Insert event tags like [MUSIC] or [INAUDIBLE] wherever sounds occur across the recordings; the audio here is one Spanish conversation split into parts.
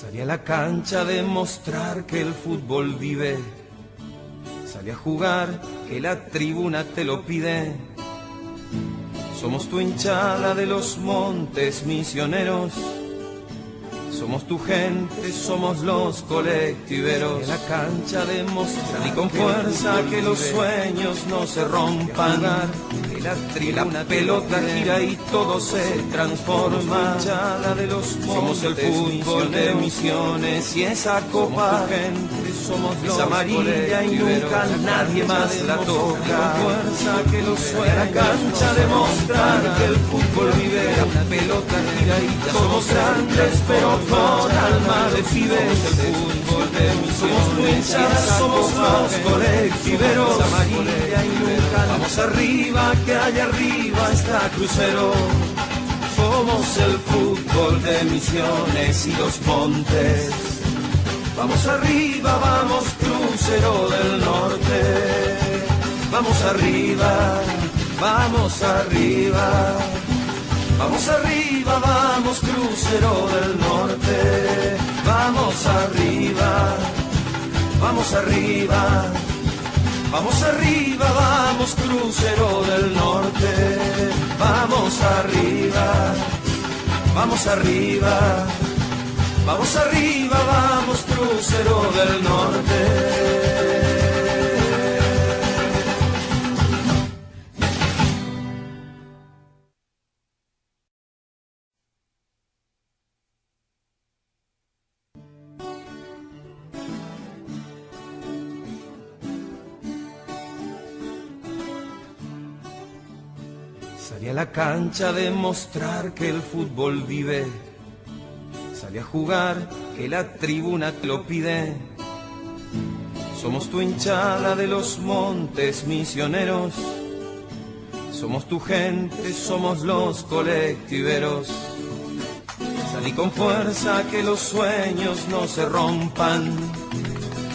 Salí a la cancha de mostrar que el fútbol vive. Salí a jugar, que la tribuna te lo pide. Somos tu hinchada de los montes misioneros. Somos tu gente, somos los colectiveros. a la cancha mostrar, y con fuerza que los sueños no se rompan la pelota gira y todo se transforma. de los Somos el fútbol de misiones y esa copa gente somos amarilla y nunca nadie más la toca. fuerza que lo suena la cancha demostrar que el fútbol vive, la pelota giradita. Somos grandes pero con alma de pibes. El fútbol de somos tu somos los colectiveros. vamos arriba, que allá arriba está crucero. Somos el fútbol de Misiones y los Montes. Vamos arriba, vamos crucero del norte. Vamos arriba, vamos arriba. Vamos arriba, vamos crucero del norte. Vamos arriba, vamos arriba. Vamos arriba, vamos crucero del norte. Vamos arriba, vamos arriba. Vamos arriba, vamos crucero del norte. Salía a la cancha de mostrar que el fútbol vive Sale a jugar, que la tribuna te lo pide. Somos tu hinchada de los montes misioneros. Somos tu gente, somos los colectiveros. Salí con fuerza, que los sueños no se rompan.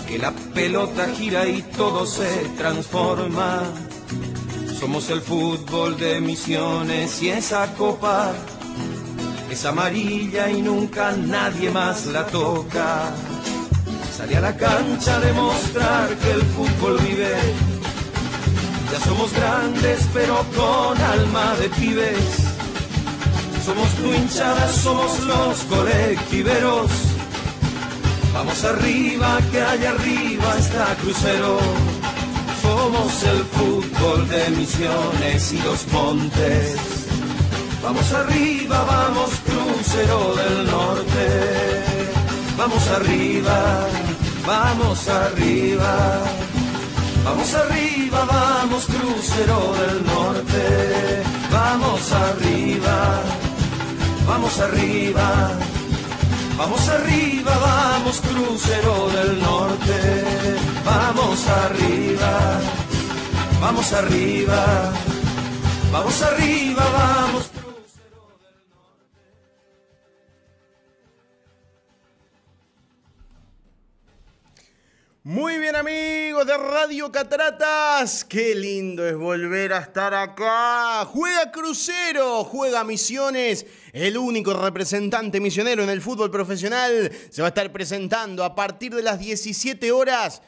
Que la pelota gira y todo se transforma. Somos el fútbol de misiones y esa copa es amarilla y nunca nadie más la toca. Sale a la cancha a demostrar que el fútbol vive. Ya somos grandes pero con alma de pibes. Somos tu hinchada, somos los colectiveros. Vamos arriba, que allá arriba está crucero. Somos el fútbol de Misiones y los Montes. Vamos arriba, vamos crucero del norte. Vamos arriba, vamos arriba. Vamos arriba, vamos crucero del norte. Vamos arriba, vamos arriba. Vamos arriba, vamos crucero del norte. Vamos arriba, vamos arriba. Vamos arriba, vamos. Muy bien amigos de Radio Cataratas, qué lindo es volver a estar acá. Juega Crucero, juega Misiones, el único representante misionero en el fútbol profesional. Se va a estar presentando a partir de las 17 horas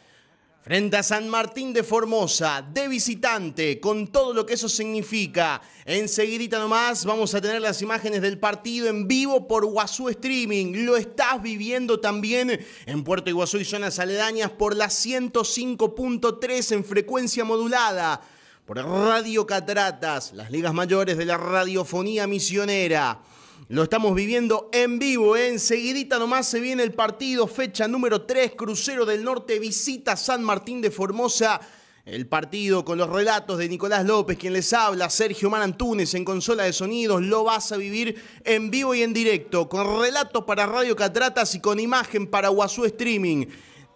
Frente a San Martín de Formosa, de visitante, con todo lo que eso significa. Enseguidita nomás vamos a tener las imágenes del partido en vivo por Guazú Streaming. Lo estás viviendo también en Puerto Iguazú y zonas aledañas por la 105.3 en frecuencia modulada. Por Radio Cataratas, las ligas mayores de la radiofonía misionera. Lo estamos viviendo en vivo. ¿eh? Enseguidita nomás se viene el partido. Fecha número 3. Crucero del Norte visita San Martín de Formosa. El partido con los relatos de Nicolás López, quien les habla, Sergio Manantúnez en consola de sonidos, lo vas a vivir en vivo y en directo, con relatos para Radio Catratas y con imagen para Guazú Streaming.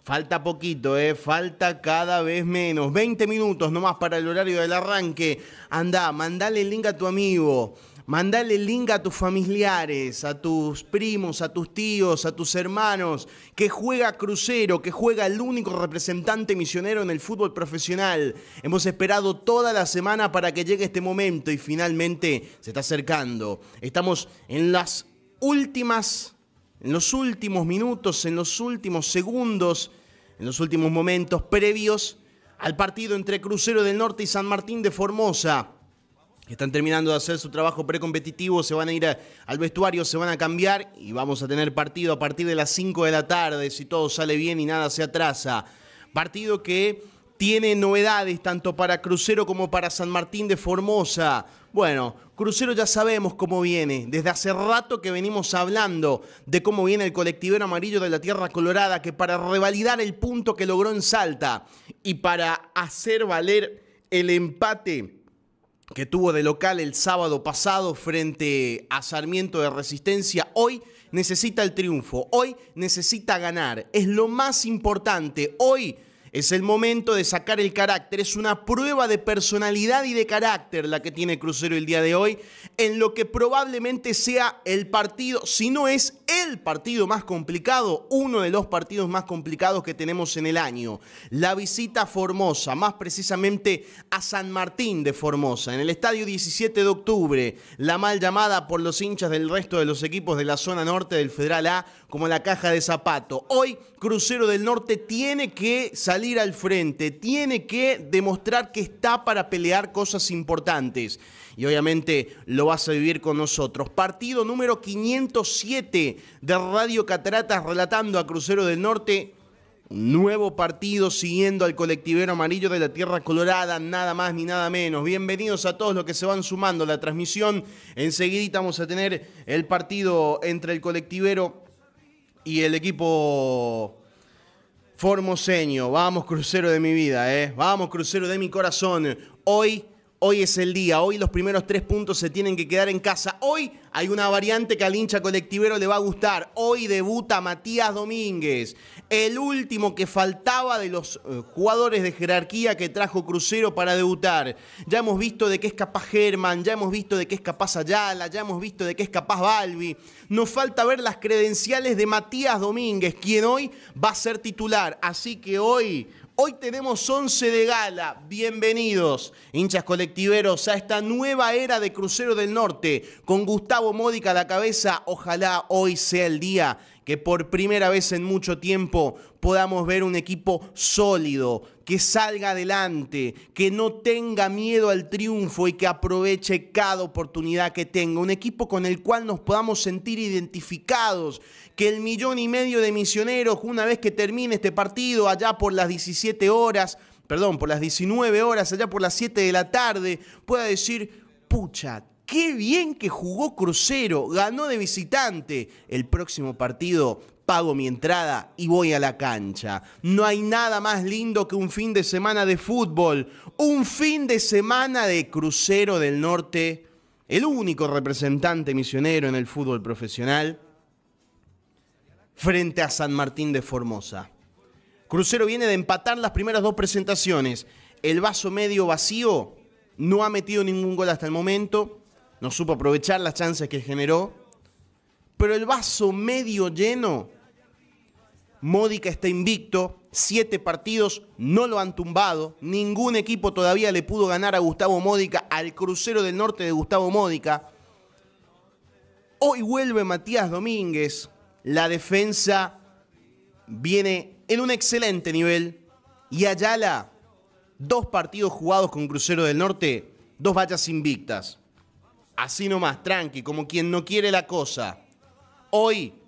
Falta poquito, ¿eh? falta cada vez menos. 20 minutos nomás para el horario del arranque. Anda, mandale el link a tu amigo. Mandale el link a tus familiares, a tus primos, a tus tíos, a tus hermanos, que juega Crucero, que juega el único representante misionero en el fútbol profesional. Hemos esperado toda la semana para que llegue este momento y finalmente se está acercando. Estamos en las últimas, en los últimos minutos, en los últimos segundos, en los últimos momentos previos al partido entre Crucero del Norte y San Martín de Formosa. Están terminando de hacer su trabajo precompetitivo, se van a ir al vestuario, se van a cambiar y vamos a tener partido a partir de las 5 de la tarde, si todo sale bien y nada se atrasa. Partido que tiene novedades tanto para Crucero como para San Martín de Formosa. Bueno, Crucero ya sabemos cómo viene. Desde hace rato que venimos hablando de cómo viene el colectivero amarillo de la Tierra Colorada, que para revalidar el punto que logró en Salta y para hacer valer el empate que tuvo de local el sábado pasado frente a Sarmiento de Resistencia, hoy necesita el triunfo, hoy necesita ganar, es lo más importante, hoy es el momento de sacar el carácter, es una prueba de personalidad y de carácter la que tiene Crucero el día de hoy, en lo que probablemente sea el partido, si no es el partido más complicado, uno de los partidos más complicados que tenemos en el año. La visita a Formosa, más precisamente a San Martín de Formosa, en el estadio 17 de octubre, la mal llamada por los hinchas del resto de los equipos de la zona norte del Federal A como la caja de zapato. Hoy Crucero del Norte tiene que salir al frente, tiene que demostrar que está para pelear cosas importantes. Y obviamente lo vas a vivir con nosotros. Partido número 507 de Radio Cataratas relatando a Crucero del Norte. Nuevo partido siguiendo al colectivero amarillo de la Tierra Colorada, nada más ni nada menos. Bienvenidos a todos los que se van sumando a la transmisión. enseguida vamos a tener el partido entre el colectivero y el equipo formoseño. Vamos, crucero de mi vida, ¿eh? Vamos, crucero de mi corazón. Hoy Hoy es el día, hoy los primeros tres puntos se tienen que quedar en casa. Hoy hay una variante que al hincha colectivero le va a gustar. Hoy debuta Matías Domínguez, el último que faltaba de los eh, jugadores de jerarquía que trajo Crucero para debutar. Ya hemos visto de qué es capaz Germán, ya hemos visto de qué es capaz Ayala, ya hemos visto de qué es capaz Balbi. Nos falta ver las credenciales de Matías Domínguez, quien hoy va a ser titular. Así que hoy Hoy tenemos 11 de gala. Bienvenidos, hinchas colectiveros, a esta nueva era de Crucero del Norte. Con Gustavo Módica a la cabeza, ojalá hoy sea el día que por primera vez en mucho tiempo podamos ver un equipo sólido, que salga adelante, que no tenga miedo al triunfo y que aproveche cada oportunidad que tenga. Un equipo con el cual nos podamos sentir identificados, que el millón y medio de misioneros, una vez que termine este partido, allá por las 17 horas, perdón, por las 19 horas, allá por las 7 de la tarde, pueda decir, pucha, qué bien que jugó Crucero, ganó de visitante. El próximo partido pago mi entrada y voy a la cancha. No hay nada más lindo que un fin de semana de fútbol, un fin de semana de crucero del norte, el único representante misionero en el fútbol profesional, frente a San Martín de Formosa. Crucero viene de empatar las primeras dos presentaciones. El vaso medio vacío no ha metido ningún gol hasta el momento, no supo aprovechar las chances que generó, pero el vaso medio lleno Módica está invicto, siete partidos no lo han tumbado, ningún equipo todavía le pudo ganar a Gustavo Módica, al crucero del norte de Gustavo Módica. Hoy vuelve Matías Domínguez, la defensa viene en un excelente nivel y Ayala, dos partidos jugados con Crucero del Norte, dos vallas invictas. Así nomás, tranqui, como quien no quiere la cosa. Hoy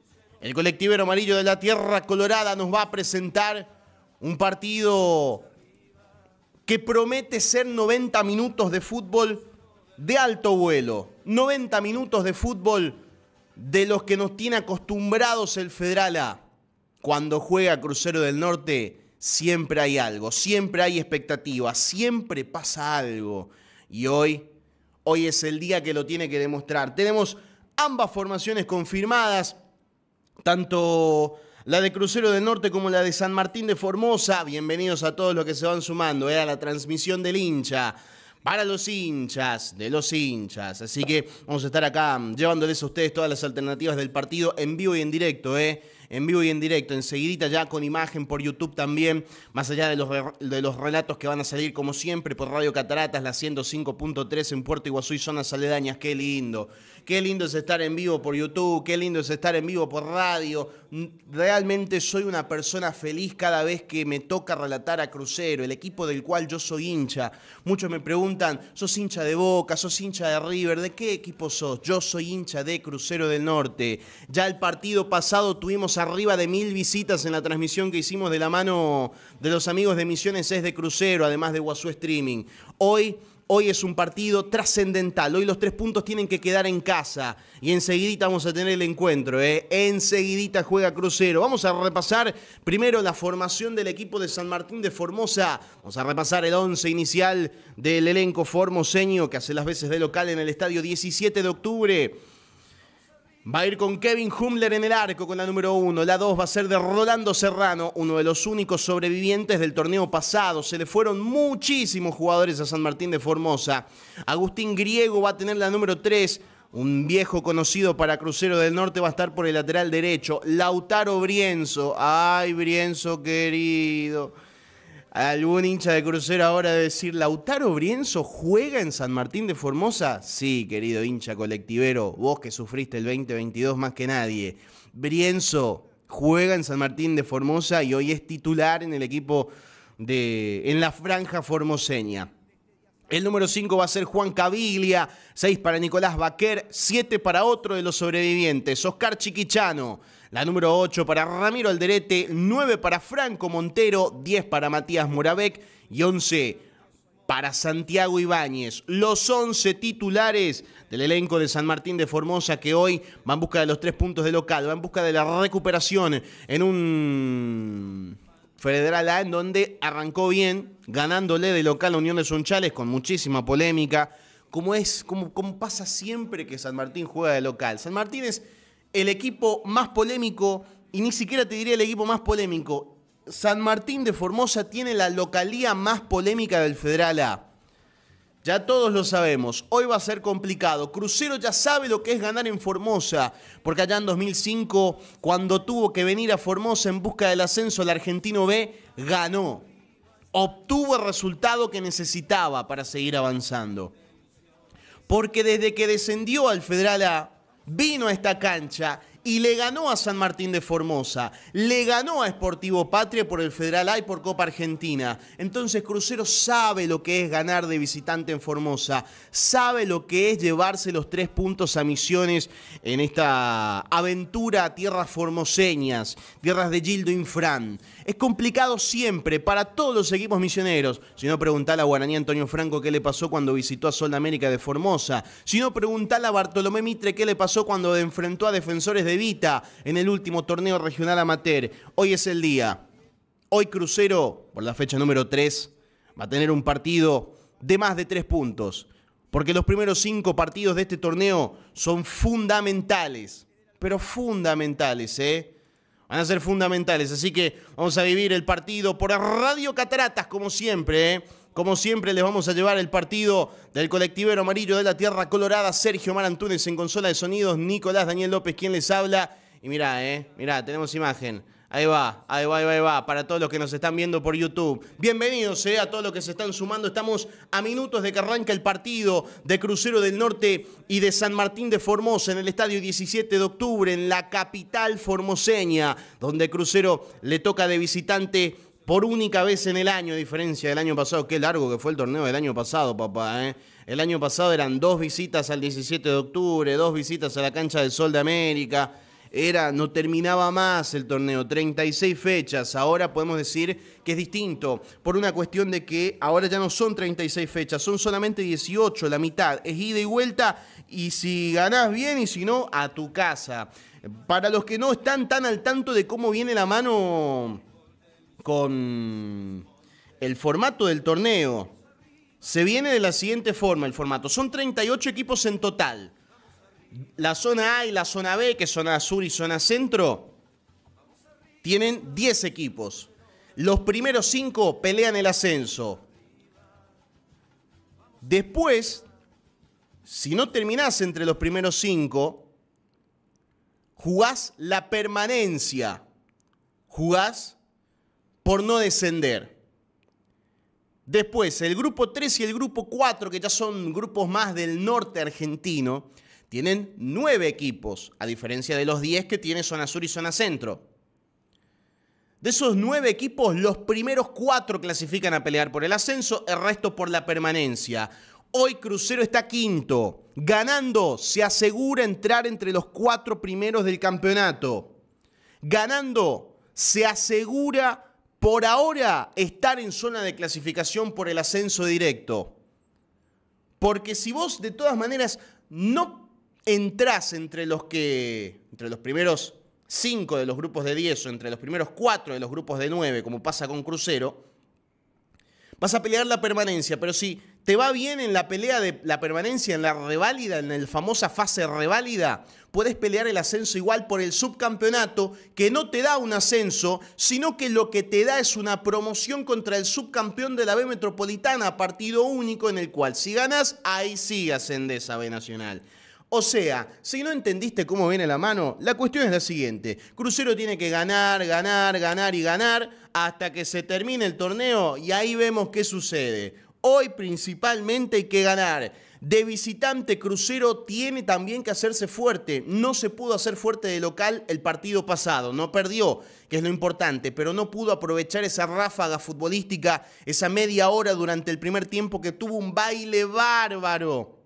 el colectivero amarillo de la Tierra Colorada nos va a presentar un partido que promete ser 90 minutos de fútbol de alto vuelo. 90 minutos de fútbol de los que nos tiene acostumbrados el Federal A. Cuando juega Crucero del Norte, siempre hay algo, siempre hay expectativas, siempre pasa algo. Y hoy, hoy es el día que lo tiene que demostrar. Tenemos ambas formaciones confirmadas tanto la de Crucero del Norte como la de San Martín de Formosa. Bienvenidos a todos los que se van sumando eh, a la transmisión del hincha. Para los hinchas, de los hinchas. Así que vamos a estar acá mm, llevándoles a ustedes todas las alternativas del partido en vivo y en directo. Eh en vivo y en directo, enseguidita ya con imagen por YouTube también, más allá de los, de los relatos que van a salir como siempre por Radio Cataratas, la 105.3 en Puerto Iguazú y zonas aledañas, qué lindo, qué lindo es estar en vivo por YouTube, qué lindo es estar en vivo por radio, mm, realmente soy una persona feliz cada vez que me toca relatar a Crucero, el equipo del cual yo soy hincha, muchos me preguntan, ¿sos hincha de Boca, sos hincha de River, de qué equipo sos? Yo soy hincha de Crucero del Norte, ya el partido pasado tuvimos arriba de mil visitas en la transmisión que hicimos de la mano de los amigos de Misiones es de Crucero, además de Guazú Streaming. Hoy Hoy es un partido trascendental. Hoy los tres puntos tienen que quedar en casa. Y enseguidita vamos a tener el encuentro. ¿eh? Enseguidita juega Crucero. Vamos a repasar primero la formación del equipo de San Martín de Formosa. Vamos a repasar el once inicial del elenco formoseño que hace las veces de local en el estadio 17 de octubre Va a ir con Kevin Hummler en el arco con la número uno. La dos va a ser de Rolando Serrano, uno de los únicos sobrevivientes del torneo pasado. Se le fueron muchísimos jugadores a San Martín de Formosa. Agustín Griego va a tener la número tres. Un viejo conocido para Crucero del Norte va a estar por el lateral derecho. Lautaro Brienzo. Ay, Brienzo querido. Algún hincha de crucero ahora de decir, ¿Lautaro Brienzo juega en San Martín de Formosa? Sí, querido hincha colectivero, vos que sufriste el 2022 más que nadie. Brienzo juega en San Martín de Formosa y hoy es titular en el equipo de, en la franja formoseña. El número 5 va a ser Juan Caviglia, 6 para Nicolás Baquer, 7 para otro de los sobrevivientes, Oscar Chiquichano. La número 8 para Ramiro Alderete, 9 para Franco Montero, 10 para Matías Moravec y 11 para Santiago Ibáñez. Los 11 titulares del elenco de San Martín de Formosa que hoy va en busca de los tres puntos de local, va en busca de la recuperación en un Federal A en donde arrancó bien, ganándole de local a Unión de Sonchales con muchísima polémica. Como es, como, como pasa siempre que San Martín juega de local. San Martín es el equipo más polémico, y ni siquiera te diría el equipo más polémico, San Martín de Formosa tiene la localía más polémica del Federal A. Ya todos lo sabemos, hoy va a ser complicado. Crucero ya sabe lo que es ganar en Formosa, porque allá en 2005, cuando tuvo que venir a Formosa en busca del ascenso, el argentino B ganó. Obtuvo el resultado que necesitaba para seguir avanzando. Porque desde que descendió al Federal A, vino a esta cancha y le ganó a San Martín de Formosa, le ganó a Sportivo Patria por el Federal A y por Copa Argentina. Entonces Crucero sabe lo que es ganar de visitante en Formosa, sabe lo que es llevarse los tres puntos a Misiones en esta aventura a tierras formoseñas, tierras de Gildo Infran. Es complicado siempre para todos los equipos misioneros. Si no, preguntá a Guaraní Antonio Franco qué le pasó cuando visitó a Sol de América de Formosa. Si no, preguntá a Bartolomé Mitre qué le pasó cuando enfrentó a defensores de en el último torneo regional amateur. Hoy es el día. Hoy Crucero, por la fecha número 3, va a tener un partido de más de 3 puntos. Porque los primeros 5 partidos de este torneo son fundamentales. Pero fundamentales, ¿eh? Van a ser fundamentales. Así que vamos a vivir el partido por Radio Cataratas, como siempre, ¿eh? Como siempre, les vamos a llevar el partido del colectivero amarillo de la Tierra Colorada, Sergio Marantúnez en consola de sonidos, Nicolás Daniel López, quien les habla. Y mirá, eh, mirá, tenemos imagen. Ahí va, ahí va, ahí va, para todos los que nos están viendo por YouTube. Bienvenidos eh, a todos los que se están sumando. Estamos a minutos de que arranca el partido de Crucero del Norte y de San Martín de Formosa en el estadio 17 de octubre, en la capital formoseña, donde Crucero le toca de visitante por única vez en el año, a diferencia del año pasado. Qué largo que fue el torneo del año pasado, papá. ¿eh? El año pasado eran dos visitas al 17 de octubre, dos visitas a la cancha del Sol de América. Era, no terminaba más el torneo, 36 fechas. Ahora podemos decir que es distinto, por una cuestión de que ahora ya no son 36 fechas, son solamente 18, la mitad. Es ida y vuelta y si ganás bien y si no, a tu casa. Para los que no están tan al tanto de cómo viene la mano con el formato del torneo. Se viene de la siguiente forma el formato. Son 38 equipos en total. La zona A y la zona B, que son zona sur y zona centro, tienen 10 equipos. Los primeros 5 pelean el ascenso. Después, si no terminás entre los primeros 5, jugás la permanencia. Jugás por no descender. Después, el grupo 3 y el grupo 4, que ya son grupos más del norte argentino, tienen 9 equipos, a diferencia de los 10 que tiene Zona Sur y Zona Centro. De esos 9 equipos, los primeros 4 clasifican a pelear por el ascenso, el resto por la permanencia. Hoy Crucero está quinto. Ganando, se asegura entrar entre los cuatro primeros del campeonato. Ganando, se asegura por ahora estar en zona de clasificación por el ascenso directo. Porque si vos de todas maneras no entrás entre los que entre los primeros cinco de los grupos de 10 o entre los primeros cuatro de los grupos de 9, como pasa con Crucero, vas a pelear la permanencia, pero si te va bien en la pelea de la permanencia, en la reválida, en la famosa fase reválida, puedes pelear el ascenso igual por el subcampeonato, que no te da un ascenso, sino que lo que te da es una promoción contra el subcampeón de la B Metropolitana, partido único en el cual si ganas, ahí sí ascendés a B Nacional. O sea, si no entendiste cómo viene la mano, la cuestión es la siguiente. Crucero tiene que ganar, ganar, ganar y ganar hasta que se termine el torneo y ahí vemos qué sucede. Hoy principalmente hay que ganar. De visitante, Crucero tiene también que hacerse fuerte. No se pudo hacer fuerte de local el partido pasado. No perdió, que es lo importante, pero no pudo aprovechar esa ráfaga futbolística, esa media hora durante el primer tiempo que tuvo un baile bárbaro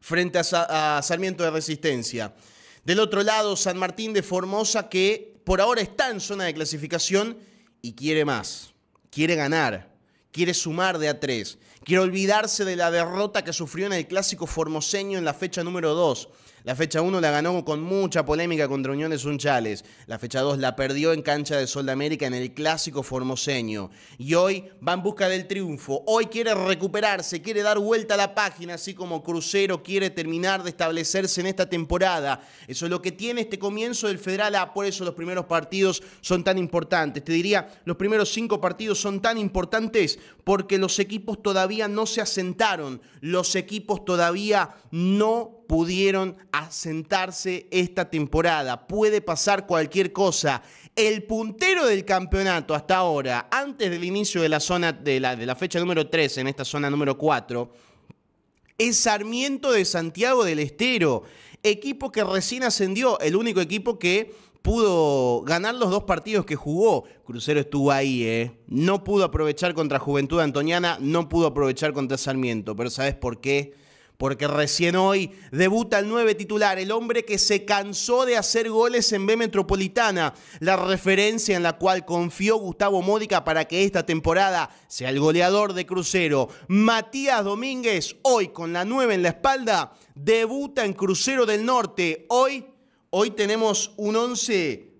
frente a, Sarmiento de Resistencia. Del otro lado, San Martín de Formosa, que por ahora está en zona de clasificación y quiere más, quiere ganar, quiere sumar de a tres. Quiero olvidarse de la derrota que sufrió en el clásico formoseño en la fecha número 2. La fecha 1 la ganó con mucha polémica contra Unión de La fecha 2 la perdió en cancha de Sol de América en el clásico formoseño. Y hoy va en busca del triunfo. Hoy quiere recuperarse, quiere dar vuelta a la página, así como Crucero quiere terminar de establecerse en esta temporada. Eso es lo que tiene este comienzo del Federal A. Por eso los primeros partidos son tan importantes. Te diría, los primeros cinco partidos son tan importantes porque los equipos todavía no se asentaron. Los equipos todavía no pudieron asentarse esta temporada. Puede pasar cualquier cosa. El puntero del campeonato hasta ahora, antes del inicio de la zona de la, de la fecha número 3, en esta zona número 4, es Sarmiento de Santiago del Estero, equipo que recién ascendió, el único equipo que pudo ganar los dos partidos que jugó. Crucero estuvo ahí, ¿eh? No pudo aprovechar contra Juventud Antoniana, no pudo aprovechar contra Sarmiento, pero ¿sabes por qué? porque recién hoy debuta el 9 titular, el hombre que se cansó de hacer goles en B Metropolitana, la referencia en la cual confió Gustavo Módica para que esta temporada sea el goleador de Crucero. Matías Domínguez, hoy con la 9 en la espalda, debuta en Crucero del Norte. Hoy, hoy tenemos un 11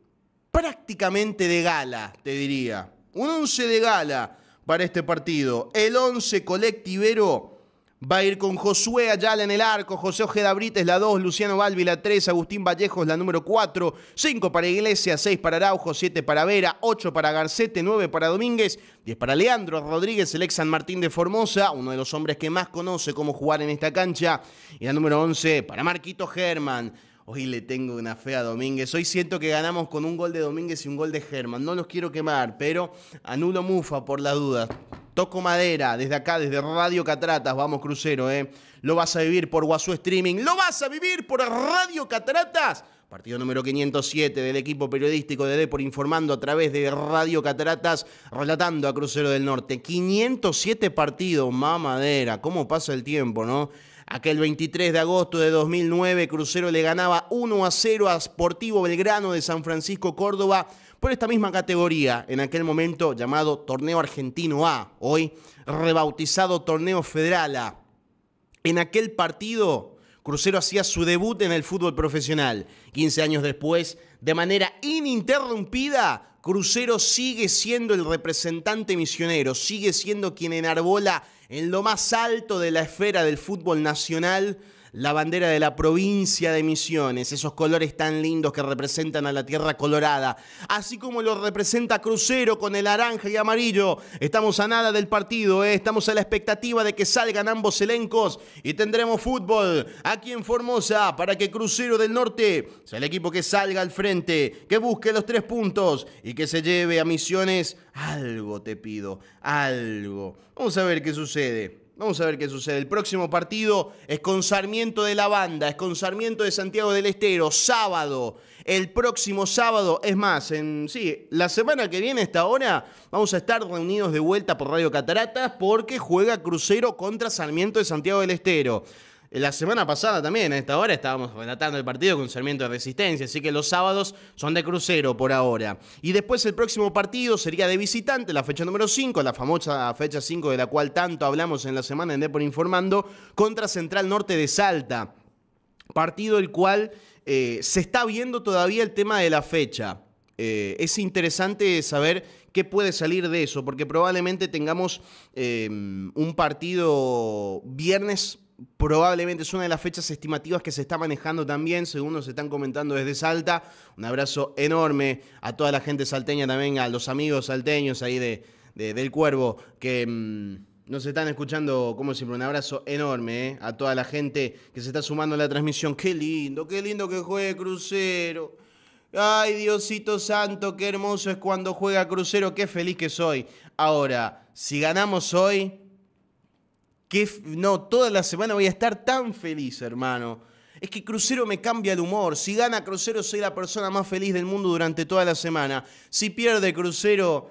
prácticamente de gala, te diría. Un 11 de gala para este partido. El 11 colectivero Va a ir con Josué Ayala en el arco, José Ojeda Brites la 2, Luciano Balbi la 3, Agustín Vallejos la número 4, 5 para Iglesias, 6 para Araujo, 7 para Vera, 8 para Garcete, 9 para Domínguez, 10 para Leandro Rodríguez, el ex San Martín de Formosa, uno de los hombres que más conoce cómo jugar en esta cancha, y la número 11 para Marquito Germán. Hoy le tengo una fea a Domínguez. Hoy siento que ganamos con un gol de Domínguez y un gol de Germán. No los quiero quemar, pero anulo Mufa por la duda. Toco madera, desde acá, desde Radio Cataratas, vamos crucero, ¿eh? Lo vas a vivir por Guazú Streaming, lo vas a vivir por Radio Cataratas. Partido número 507 del equipo periodístico de Depor informando a través de Radio Cataratas, relatando a Crucero del Norte. 507 partidos, mamadera, cómo pasa el tiempo, ¿no? Aquel 23 de agosto de 2009, Crucero le ganaba 1 a 0 a Sportivo Belgrano de San Francisco Córdoba por esta misma categoría, en aquel momento llamado Torneo Argentino A, hoy rebautizado Torneo Federal A. En aquel partido, Crucero hacía su debut en el fútbol profesional. 15 años después, de manera ininterrumpida, Crucero sigue siendo el representante misionero, sigue siendo quien enarbola en lo más alto de la esfera del fútbol nacional la bandera de la provincia de Misiones, esos colores tan lindos que representan a la tierra colorada, así como lo representa Crucero con el naranja y amarillo. Estamos a nada del partido, ¿eh? estamos a la expectativa de que salgan ambos elencos y tendremos fútbol aquí en Formosa para que Crucero del Norte sea el equipo que salga al frente, que busque los tres puntos y que se lleve a Misiones. Algo te pido, algo. Vamos a ver qué sucede. Vamos a ver qué sucede. El próximo partido es con Sarmiento de la Banda, es con Sarmiento de Santiago del Estero, sábado. El próximo sábado, es más, en sí, la semana que viene, esta hora, vamos a estar reunidos de vuelta por Radio Cataratas porque juega Crucero contra Sarmiento de Santiago del Estero. Eh, la semana pasada también, a esta hora, estábamos relatando el partido con Sarmiento de Resistencia, así que los sábados son de crucero por ahora. Y después el próximo partido sería de visitante, la fecha número 5, la famosa fecha 5 de la cual tanto hablamos en la semana en Depor Informando, contra Central Norte de Salta. Partido el cual eh, se está viendo todavía el tema de la fecha. Eh, es interesante saber qué puede salir de eso, porque probablemente tengamos un partido viernes probablemente es una de las fechas estimativas que se está manejando también, según nos están comentando desde Salta. Un abrazo enorme a toda la gente salteña también, a los amigos salteños ahí de, del Cuervo, que mm, nos están escuchando, como siempre, un abrazo enorme eh, a toda la gente que se está sumando a la transmisión. Qué lindo, qué lindo que juegue Crucero. Ay, Diosito Santo, qué hermoso es cuando juega Crucero, qué feliz que soy. Ahora, si ganamos hoy, que no, toda la semana voy a estar tan feliz, hermano. Es que Crucero me cambia el humor. Si gana Crucero, soy la persona más feliz del mundo durante toda la semana. Si pierde Crucero,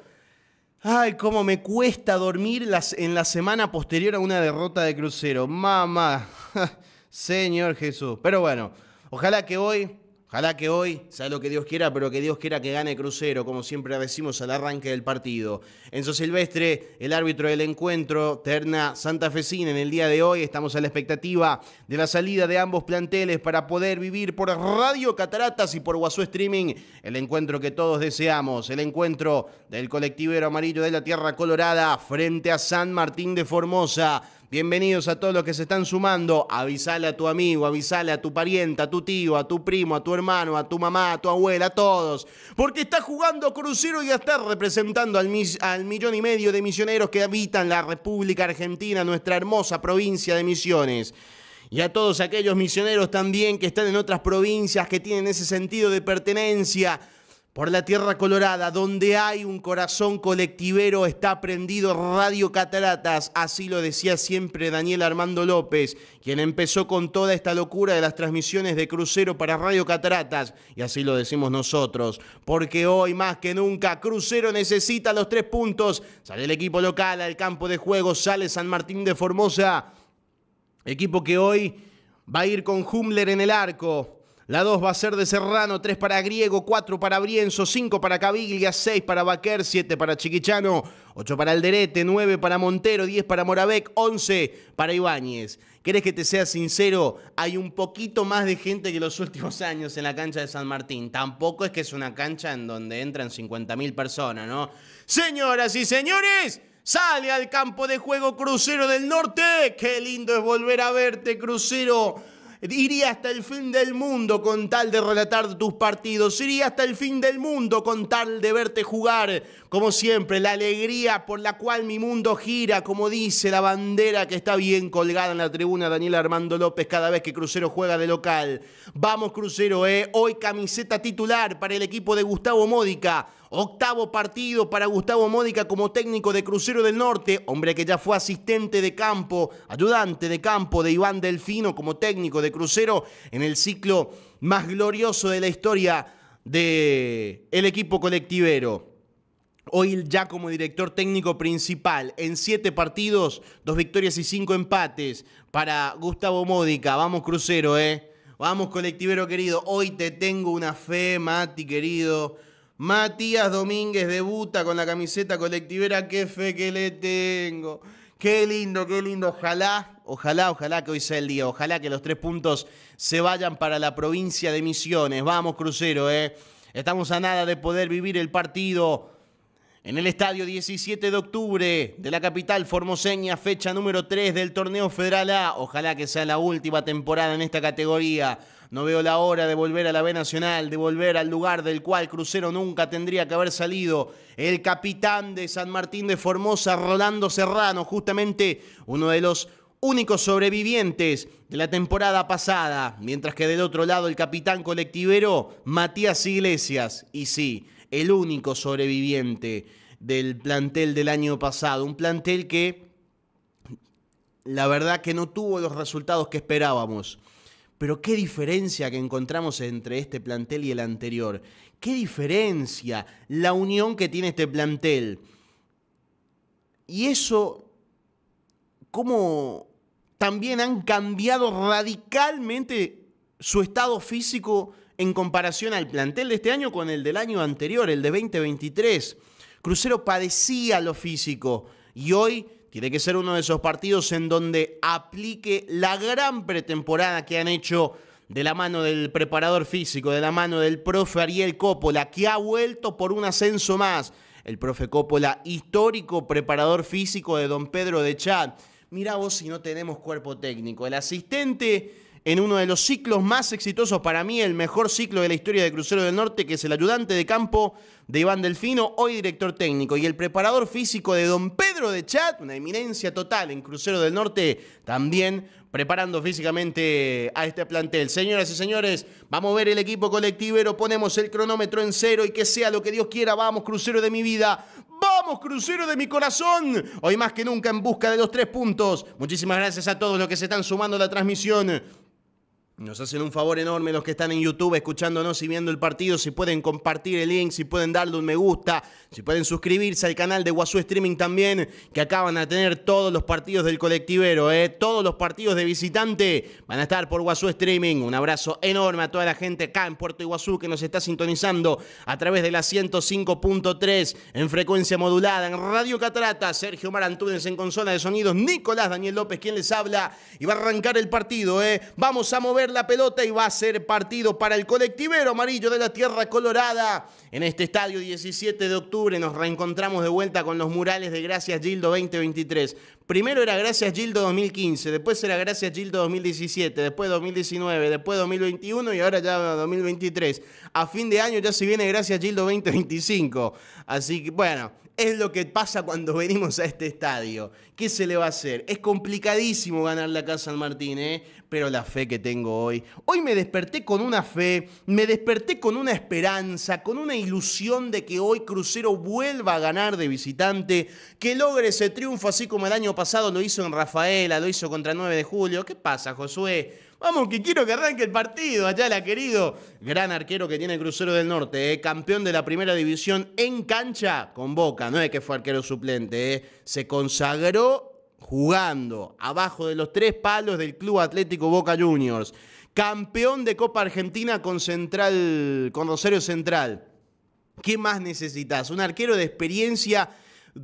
ay, cómo me cuesta dormir en la semana posterior a una derrota de Crucero. Mamá, [LAUGHS] Señor Jesús. Pero bueno, ojalá que hoy Ojalá que hoy sea lo que Dios quiera, pero que Dios quiera que gane Crucero, como siempre decimos al arranque del partido. Enzo Silvestre, el árbitro del encuentro, Terna Santa Fecina. en el día de hoy estamos a la expectativa de la salida de ambos planteles para poder vivir por Radio Cataratas y por Guasú Streaming el encuentro que todos deseamos, el encuentro del colectivero amarillo de la Tierra Colorada frente a San Martín de Formosa. Bienvenidos a todos los que se están sumando. Avisale a tu amigo, avisale a tu pariente, a tu tío, a tu primo, a tu hermano, a tu mamá, a tu abuela, a todos. Porque está jugando crucero y está representando al, al millón y medio de misioneros que habitan la República Argentina, nuestra hermosa provincia de Misiones y a todos aquellos misioneros también que están en otras provincias, que tienen ese sentido de pertenencia, por la Tierra Colorada, donde hay un corazón colectivero, está prendido Radio Cataratas, así lo decía siempre Daniel Armando López, quien empezó con toda esta locura de las transmisiones de crucero para Radio Cataratas, y así lo decimos nosotros, porque hoy más que nunca Crucero necesita los tres puntos, sale el equipo local al campo de juego, sale San Martín de Formosa, equipo que hoy va a ir con Humler en el arco, la 2 va a ser de Serrano, 3 para Griego, 4 para Brienzo, 5 para Caviglia, 6 para Baquer, 7 para Chiquichano, 8 para Alderete, 9 para Montero, 10 para Moravec, 11 para Ibáñez. ¿Querés que te sea sincero? Hay un poquito más de gente que los últimos [LAUGHS] años en la cancha de San Martín. Tampoco es que es una cancha en donde entran 50.000 personas, ¿no? Señoras y señores, sale al campo de juego Crucero del Norte. Qué lindo es volver a verte, Crucero Iría hasta el fin del mundo con tal de relatar tus partidos. Iría hasta el fin del mundo con tal de verte jugar. Como siempre, la alegría por la cual mi mundo gira, como dice la bandera que está bien colgada en la tribuna Daniel Armando López cada vez que Crucero juega de local. Vamos Crucero, eh. Hoy camiseta titular para el equipo de Gustavo Módica. Octavo partido para Gustavo Módica como técnico de Crucero del Norte, hombre que ya fue asistente de campo, ayudante de campo de Iván Delfino como técnico de Crucero en el ciclo más glorioso de la historia del equipo colectivero. Hoy ya como director técnico principal, en siete partidos, dos victorias y cinco empates para Gustavo Módica. Vamos Crucero, ¿eh? Vamos colectivero querido. Hoy te tengo una fe, Mati querido Matías Domínguez debuta con la camiseta colectivera. Qué fe que le tengo. Qué lindo, qué lindo. Ojalá, ojalá, ojalá que hoy sea el día. Ojalá que los tres puntos se vayan para la provincia de Misiones. Vamos, crucero, ¿eh? Estamos a nada de poder vivir el partido en el estadio 17 de octubre de la capital formoseña, fecha número 3 del torneo federal A. Ojalá que sea la última temporada en esta categoría. No veo la hora de volver a la B Nacional, de volver al lugar del cual Crucero nunca tendría que haber salido. El capitán de San Martín de Formosa, Rolando Serrano, justamente uno de los únicos sobrevivientes de la temporada pasada. Mientras que del otro lado el capitán colectivero, Matías Iglesias. Y sí, el único sobreviviente del plantel del año pasado, un plantel que la verdad que no tuvo los resultados que esperábamos. Pero qué diferencia que encontramos entre este plantel y el anterior. Qué diferencia la unión que tiene este plantel. Y eso, cómo también han cambiado radicalmente su estado físico en comparación al plantel de este año con el del año anterior, el de 2023. Crucero padecía lo físico y hoy tiene que ser uno de esos partidos en donde aplique la gran pretemporada que han hecho de la mano del preparador físico, de la mano del profe Ariel Coppola, que ha vuelto por un ascenso más. El profe Coppola, histórico preparador físico de Don Pedro de Chad. Mirá vos si no tenemos cuerpo técnico. El asistente en uno de los ciclos más exitosos para mí, el mejor ciclo de la historia de Crucero del Norte, que es el ayudante de campo de Iván Delfino, hoy director técnico, y el preparador físico de Don Pedro de Chat, una eminencia total en Crucero del Norte, también preparando físicamente a este plantel. Señoras y señores, vamos a ver el equipo colectivero, ponemos el cronómetro en cero y que sea lo que Dios quiera, vamos Crucero de mi vida, vamos Crucero de mi corazón, hoy más que nunca en busca de los tres puntos. Muchísimas gracias a todos los que se están sumando a la transmisión. Nos hacen un favor enorme los que están en YouTube escuchándonos y viendo el partido. Si pueden compartir el link, si pueden darle un me gusta, si pueden suscribirse al canal de Guazú Streaming también, que acaban a tener todos los partidos del colectivero, ¿eh? todos los partidos de visitante van a estar por Guazú Streaming. Un abrazo enorme a toda la gente acá en Puerto Iguazú que nos está sintonizando a través de la 105.3 en frecuencia modulada, en Radio Catarata. Sergio Marantúnez en consola de sonidos, Nicolás Daniel López, quien les habla, y va a arrancar el partido. ¿eh? Vamos a mover la pelota y va a ser partido para el colectivero amarillo de la Tierra Colorada. En este estadio 17 de octubre nos reencontramos de vuelta con los murales de Gracias Gildo 2023. Primero era Gracias Gildo 2015, después era Gracias Gildo 2017, después 2019, después 2021 y ahora ya 2023. A fin de año ya se viene Gracias Gildo 2025. Así que bueno, es lo que pasa cuando [LAUGHS] venimos a este estadio. ¿Qué se le va a hacer? Es complicadísimo ganar la Casa al Martín, ¿eh? pero la fe que tengo hoy. Hoy me desperté con una fe, me desperté con una esperanza, con una ilusión de que hoy Crucero vuelva a ganar de visitante, que logre ese triunfo así como el año pasado pasado lo hizo en Rafaela, lo hizo contra 9 de julio. ¿Qué pasa, Josué? Vamos, que quiero que arranque el partido. Allá la querido. Gran arquero que tiene el Crucero del Norte, eh, campeón de la primera división en cancha con Boca. No es que fue arquero suplente, eh. se consagró jugando abajo de los tres palos del Club Atlético Boca Juniors. Campeón de Copa Argentina con Central, con Rosario Central. ¿Qué más necesitas? Un arquero de experiencia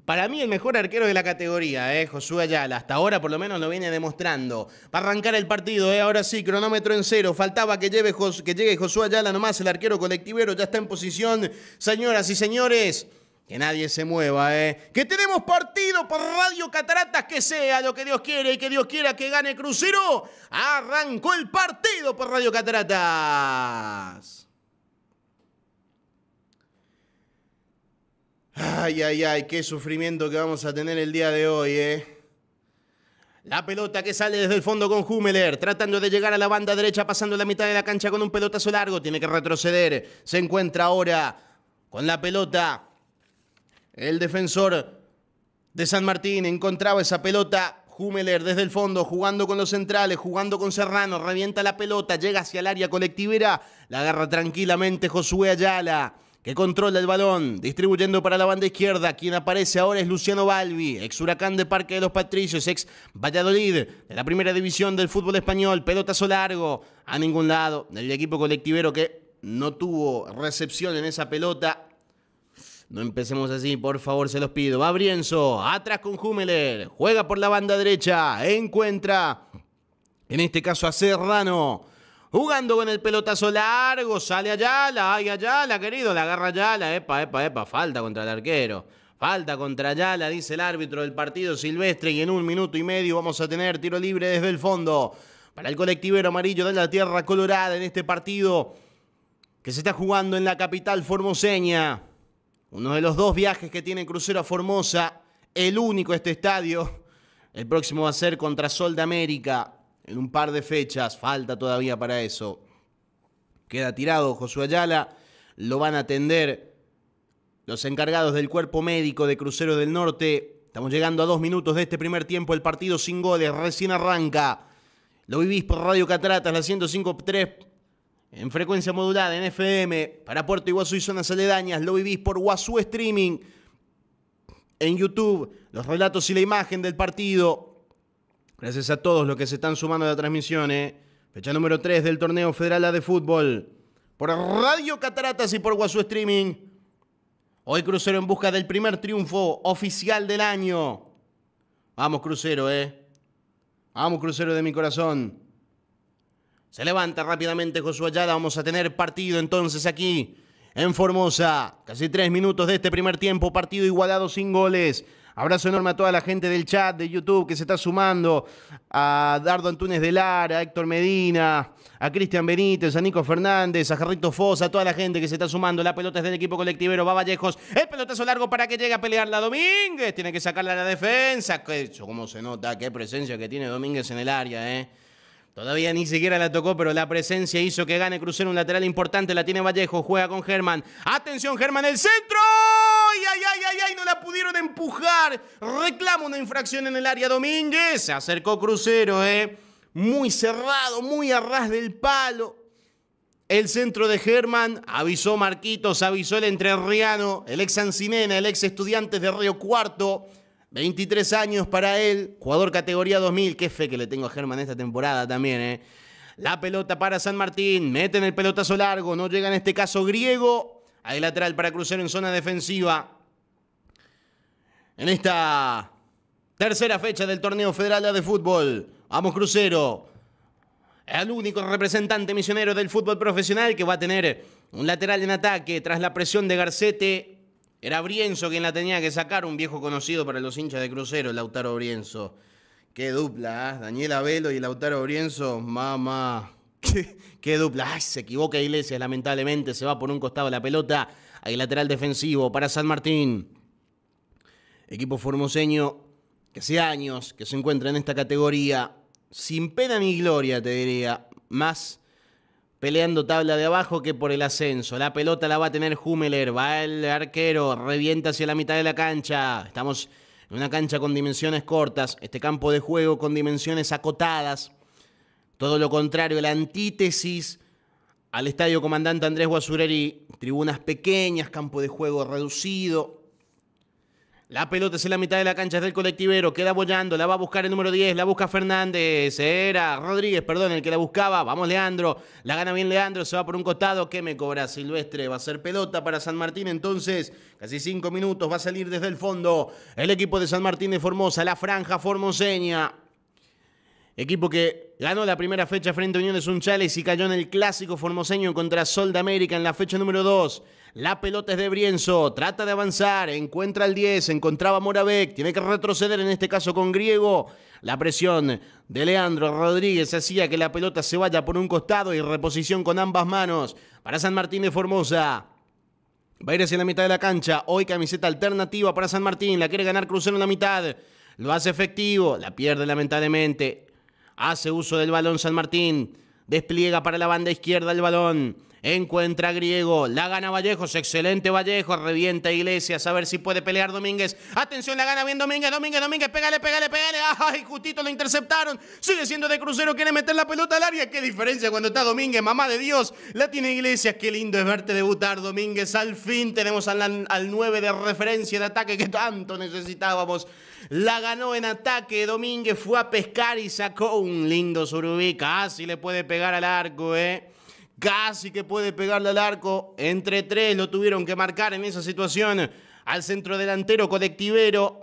para mí el mejor arquero de la categoría, eh, Josué Ayala. Hasta ahora por lo menos lo viene demostrando. Va a arrancar el partido, eh, ahora sí, cronómetro en cero. Faltaba que, lleve que llegue Josué Ayala nomás, el arquero colectivero ya está en posición. Señoras y señores, que nadie se mueva, ¿eh? Que tenemos partido por Radio Cataratas, que sea lo que Dios quiere y que Dios quiera que gane Crucero. Arrancó el partido por Radio Cataratas. Ay, ay, ay, qué sufrimiento que vamos a tener el día de hoy, ¿eh? La pelota que sale desde el fondo con Humeler, tratando de llegar a la banda derecha, pasando la mitad de la cancha con un pelotazo largo, tiene que retroceder. Se encuentra ahora con la pelota. El defensor de San Martín encontraba esa pelota. Humeler desde el fondo, jugando con los centrales, jugando con Serrano, revienta la pelota, llega hacia el área colectivera, la agarra tranquilamente Josué Ayala que controla el balón, distribuyendo para la banda izquierda. Quien aparece ahora es Luciano Balbi, ex huracán de Parque de los Patricios, ex Valladolid, de la primera división del fútbol español. Pelotazo largo, a ningún lado, del equipo colectivero que no tuvo recepción en esa pelota. No empecemos así, por favor, se los pido. Va Brienzo, atrás con Humeler, juega por la banda derecha, encuentra, en este caso a Serrano. Jugando con el pelotazo largo, sale Ayala, allá la querido, la agarra la epa, epa, epa, falta contra el arquero. Falta contra la dice el árbitro del partido silvestre, y en un minuto y medio vamos a tener tiro libre desde el fondo para el colectivero amarillo de la Tierra Colorada en este partido que se está jugando en la capital formoseña. Uno de los dos viajes que tiene Crucero a Formosa, el único este estadio. El próximo va a ser contra Sol de América en un par de fechas, falta todavía para eso. Queda tirado Josué Ayala, lo van a atender los encargados del cuerpo médico de Crucero del Norte. Estamos llegando a dos minutos de este primer tiempo, el partido sin goles, recién arranca. Lo vivís por Radio Cataratas, la 105.3 en frecuencia modulada, en FM, para Puerto Iguazú y zonas aledañas. Lo vivís por Guazú Streaming en YouTube, los relatos y la imagen del partido Gracias a todos los que se están sumando a la transmisión. ¿eh? Fecha número 3 del torneo Federal de Fútbol. Por Radio Cataratas y por Guasú Streaming. Hoy Crucero en busca del primer triunfo oficial del año. Vamos Crucero, eh. Vamos Crucero de mi corazón. Se levanta rápidamente Josué Ayala. Vamos a tener partido entonces aquí en Formosa. Casi tres minutos de este primer tiempo. Partido igualado sin goles. Abrazo enorme a toda la gente del chat, de YouTube, que se está sumando, a Dardo Antunes de Lara, a Héctor Medina, a Cristian Benítez, a Nico Fernández, a Jarrito Fosa, a toda la gente que se está sumando. La pelota es del equipo colectivero, va Vallejos. El pelotazo largo para que llegue a pelear la Domínguez. Tiene que sacarla a la defensa. ¿Cómo se nota? Qué presencia que tiene Domínguez en el área, ¿eh? Todavía ni siquiera la tocó, pero la presencia hizo que gane Crucero un lateral importante. La tiene Vallejo, juega con Germán. ¡Atención, Germán, el centro! ¡Ay, ay, ay, ay, No la pudieron empujar. Reclama una infracción en el área Domínguez. Se acercó Crucero, ¿eh? Muy cerrado, muy a ras del palo. El centro de Germán, avisó Marquitos, avisó el entrerriano, el ex Ancinena, el ex estudiante de Río Cuarto. 23 años para él, jugador categoría 2000. Qué fe que le tengo a Germán esta temporada también, ¿eh? La pelota para San Martín, meten el pelotazo largo, no llega en este caso griego, hay lateral para Crucero en zona defensiva. En esta tercera fecha del torneo federal de fútbol. Vamos Crucero. El único representante misionero del fútbol profesional que va a tener un lateral en ataque tras la presión de Garcete. Era Brienzo quien la tenía que sacar, un viejo conocido para los hinchas de Crucero, Lautaro Brienzo. Qué dupla, ¿eh? Daniela Velo y Lautaro Brienzo, mamá. Qué, dupla. se equivoca Iglesias, lamentablemente. Se va por un costado la pelota. Hay lateral defensivo para San Martín. Equipo formoseño que hace años que se encuentra en esta categoría. Sin pena ni gloria, te diría. Más peleando tabla de abajo que por el ascenso. La pelota la va a tener Hummeler, Va el arquero. Revienta hacia la mitad de la cancha. Estamos en una cancha con dimensiones cortas. Este campo de juego con dimensiones acotadas todo lo contrario, la antítesis al estadio comandante Andrés Guasureri, tribunas pequeñas, campo de juego reducido. La pelota es en la mitad de la cancha, es del colectivero, queda bollando, la va a buscar el número 10, la busca Fernández, era Rodríguez, perdón, el que la buscaba, vamos Leandro, la gana bien Leandro, se va por un costado, ¿qué me cobra Silvestre? Va a ser pelota para San Martín, entonces, casi cinco minutos, va a salir desde el fondo el equipo de San Martín de Formosa, la franja formoseña, Equipo que ganó la primera fecha frente a Unión de Sunchales y cayó en el clásico formoseño contra Sol de América en la fecha número 2. La pelota es de Brienzo, trata de avanzar, encuentra al 10, encontraba Moravec, tiene que retroceder en este caso con Griego. La presión de Leandro Rodríguez hacía que la pelota se vaya por un costado y reposición con ambas manos para San Martín de Formosa. Va a ir hacia la mitad de la cancha, hoy camiseta alternativa para San Martín, la quiere ganar Crucero en la mitad. Lo hace efectivo, la pierde lamentablemente Hace uso del balón San Martín. Despliega para la banda izquierda el balón. Encuentra Griego. La gana Vallejos. Excelente Vallejo, Revienta Iglesias. A ver si puede pelear Domínguez. Atención, la gana bien Domínguez. Domínguez, Domínguez. Pégale, pégale, pégale. Ay, justito lo interceptaron. Sigue siendo de crucero. Quiere meter la pelota al área. Qué diferencia cuando está Domínguez. Mamá de Dios. La tiene Iglesias. Qué lindo es verte debutar, Domínguez. Al fin tenemos al, 9 de referencia de ataque que tanto necesitábamos. La ganó en ataque. Domínguez fue a pescar y sacó un lindo surubí, ah, Casi le puede pegar al arco, ¿eh? Casi que puede pegarle al arco. Entre tres lo tuvieron que marcar en esa situación. Al centro delantero colectivero.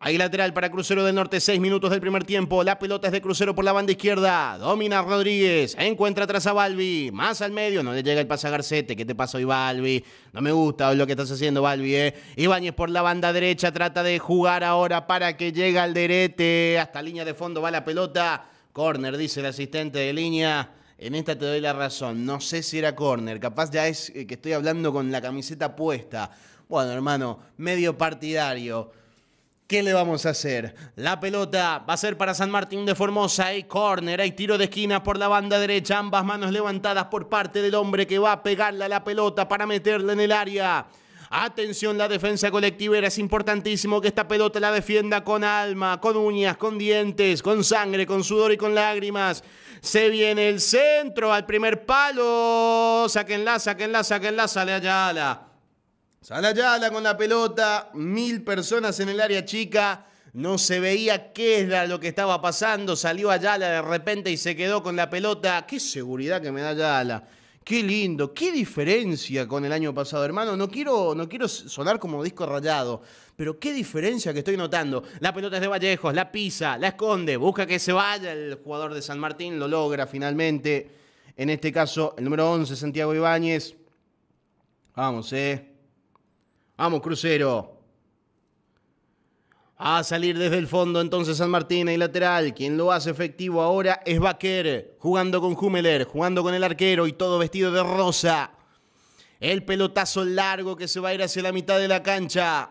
Ahí lateral para Crucero del Norte, seis minutos del primer tiempo. La pelota es de Crucero por la banda izquierda. Domina Rodríguez. Encuentra atrás a Balbi. Más al medio. No le llega el pase a Garcete. ¿Qué te pasó hoy, Balbi? No me gusta lo que estás haciendo, Balbi. ¿eh? Ibáñez por la banda derecha. Trata de jugar ahora para que llegue al derete. Hasta línea de fondo va la pelota. Corner, dice el asistente de línea. En esta te doy la razón. No sé si era corner. Capaz ya es eh, que estoy hablando con la camiseta puesta. Bueno, hermano, medio partidario. ¿Qué le vamos a hacer? La pelota va a ser para San Martín de Formosa. Hay corner, hay tiro de esquina por la banda derecha. Ambas manos levantadas por parte del hombre que va a pegarle a la pelota para meterla en el área. Atención, la defensa colectiva era es importantísimo que esta pelota la defienda con alma, con uñas, con dientes, con sangre, con sudor y con lágrimas. Se viene el centro al primer palo. Sáquenla, saquenla, saquenla, sale Ayala. Sale Ayala con la pelota. Mil personas en el área chica. No se veía qué era lo que estaba pasando. Salió Ayala de repente y se quedó con la pelota. Qué seguridad que me da Ayala. Qué lindo, qué diferencia con el año pasado, hermano. No quiero, no quiero sonar como disco rayado, pero qué diferencia que estoy notando. La pelota es de Vallejos, la pisa, la esconde, busca que se vaya. El jugador de San Martín lo logra finalmente. En este caso, el número 11, Santiago Ibáñez. Vamos, eh. Vamos, Crucero a salir desde el fondo entonces San Martín y lateral. Quien lo hace efectivo ahora es Baquer, jugando con Humeler, jugando con el arquero y todo vestido de rosa. El pelotazo largo que se va a ir hacia la mitad de la cancha.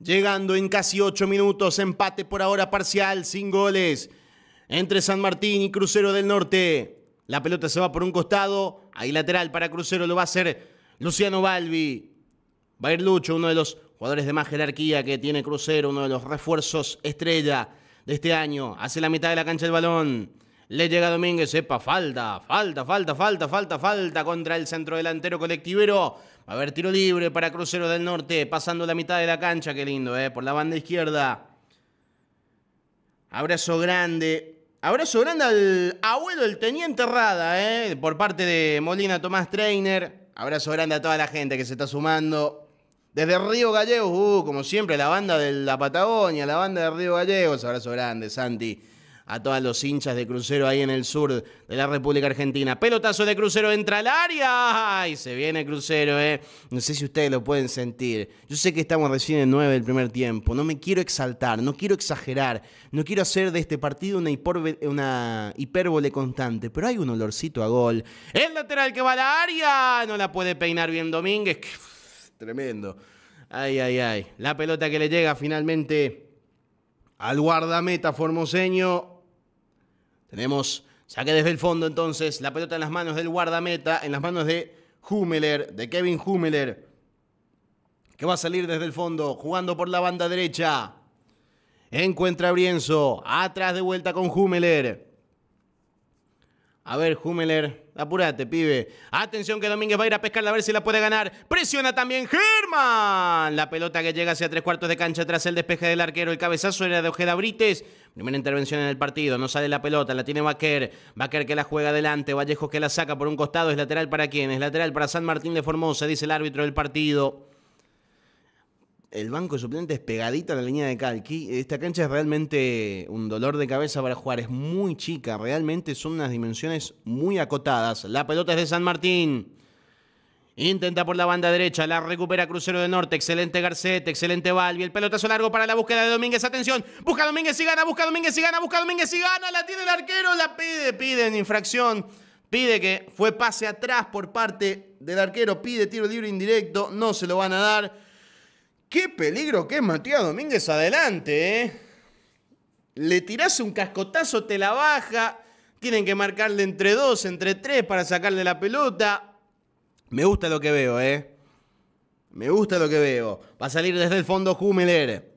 Llegando en casi ocho minutos, empate por ahora parcial, sin goles. Entre San Martín y Crucero del Norte. La pelota se va por un costado. Ahí lateral para Crucero lo va a hacer Luciano Balbi. Va a ir Lucho, uno de los jugadores de más jerarquía que tiene Crucero, uno de los refuerzos estrella de este año. Hace la mitad de la cancha el balón. Le llega Domínguez, sepa, falta, falta, falta, falta, falta, falta contra el centro delantero colectivero. Va a haber tiro libre para Crucero del Norte, pasando la mitad de la cancha, qué lindo, ¿eh? Por la banda izquierda. Abrazo grande. Abrazo grande al abuelo, el teniente Rada, ¿eh? Por parte de Molina Tomás Trainer. Abrazo grande a toda la gente que se está sumando. Desde Río Gallegos, uh, como siempre, la banda de la Patagonia, la banda de Río Gallegos. Abrazo grande, Santi. A todos los hinchas de crucero ahí en el sur de la República Argentina. Pelotazo de crucero entra al área. Ay, se viene crucero, ¿eh? No sé si ustedes lo pueden sentir. Yo sé que estamos recién en 9 del primer tiempo. No me quiero exaltar, no quiero exagerar. No quiero hacer de este partido una, una hipérbole constante. Pero hay un olorcito a gol. El lateral que va al área. No la puede peinar bien Domínguez. Tremendo. Ay, ay, ay. La pelota que le llega finalmente al guardameta formoseño. Tenemos saque desde el fondo entonces. La pelota en las manos del guardameta, en las manos de Hummeler, de Kevin Hummeler. Que va a salir desde el fondo, jugando por la banda derecha. Encuentra a Brienzo. Atrás de vuelta con Hummeler. A ver, Hummeler... Apúrate, pibe. Atención que Domínguez va a ir a pescarla a ver si la puede ganar. Presiona también Germán. La pelota que llega hacia tres cuartos de cancha tras el despeje del arquero. El cabezazo era de Ojeda Brites. Primera intervención en el partido. No sale la pelota. La tiene Vaquer. Vaquer que la juega adelante. Vallejos que la saca por un costado. Es lateral para quién? Es lateral para San Martín de Formosa, dice el árbitro del partido el banco suplente es pegadita a la línea de Calqui. Esta cancha es realmente un dolor de cabeza para jugar, es muy chica, realmente son unas dimensiones muy acotadas. La pelota es de San Martín. Intenta por la banda derecha, la recupera Crucero de Norte, excelente Garcete, excelente Balbi, el pelotazo largo para la búsqueda de Domínguez, atención, busca Domínguez y gana, busca Domínguez y gana, busca Domínguez y gana, la tiene el arquero, la pide, pide en infracción, pide que fue pase atrás por parte del arquero, pide tiro libre indirecto, no se lo van a dar. Qué peligro que es Matías Domínguez adelante, ¿eh? Le tirás un cascotazo, te la baja. Tienen que marcarle entre dos, entre tres para sacarle la pelota. Me gusta lo que veo, ¿eh? Me gusta lo que veo. Va a salir desde el fondo Hummeler.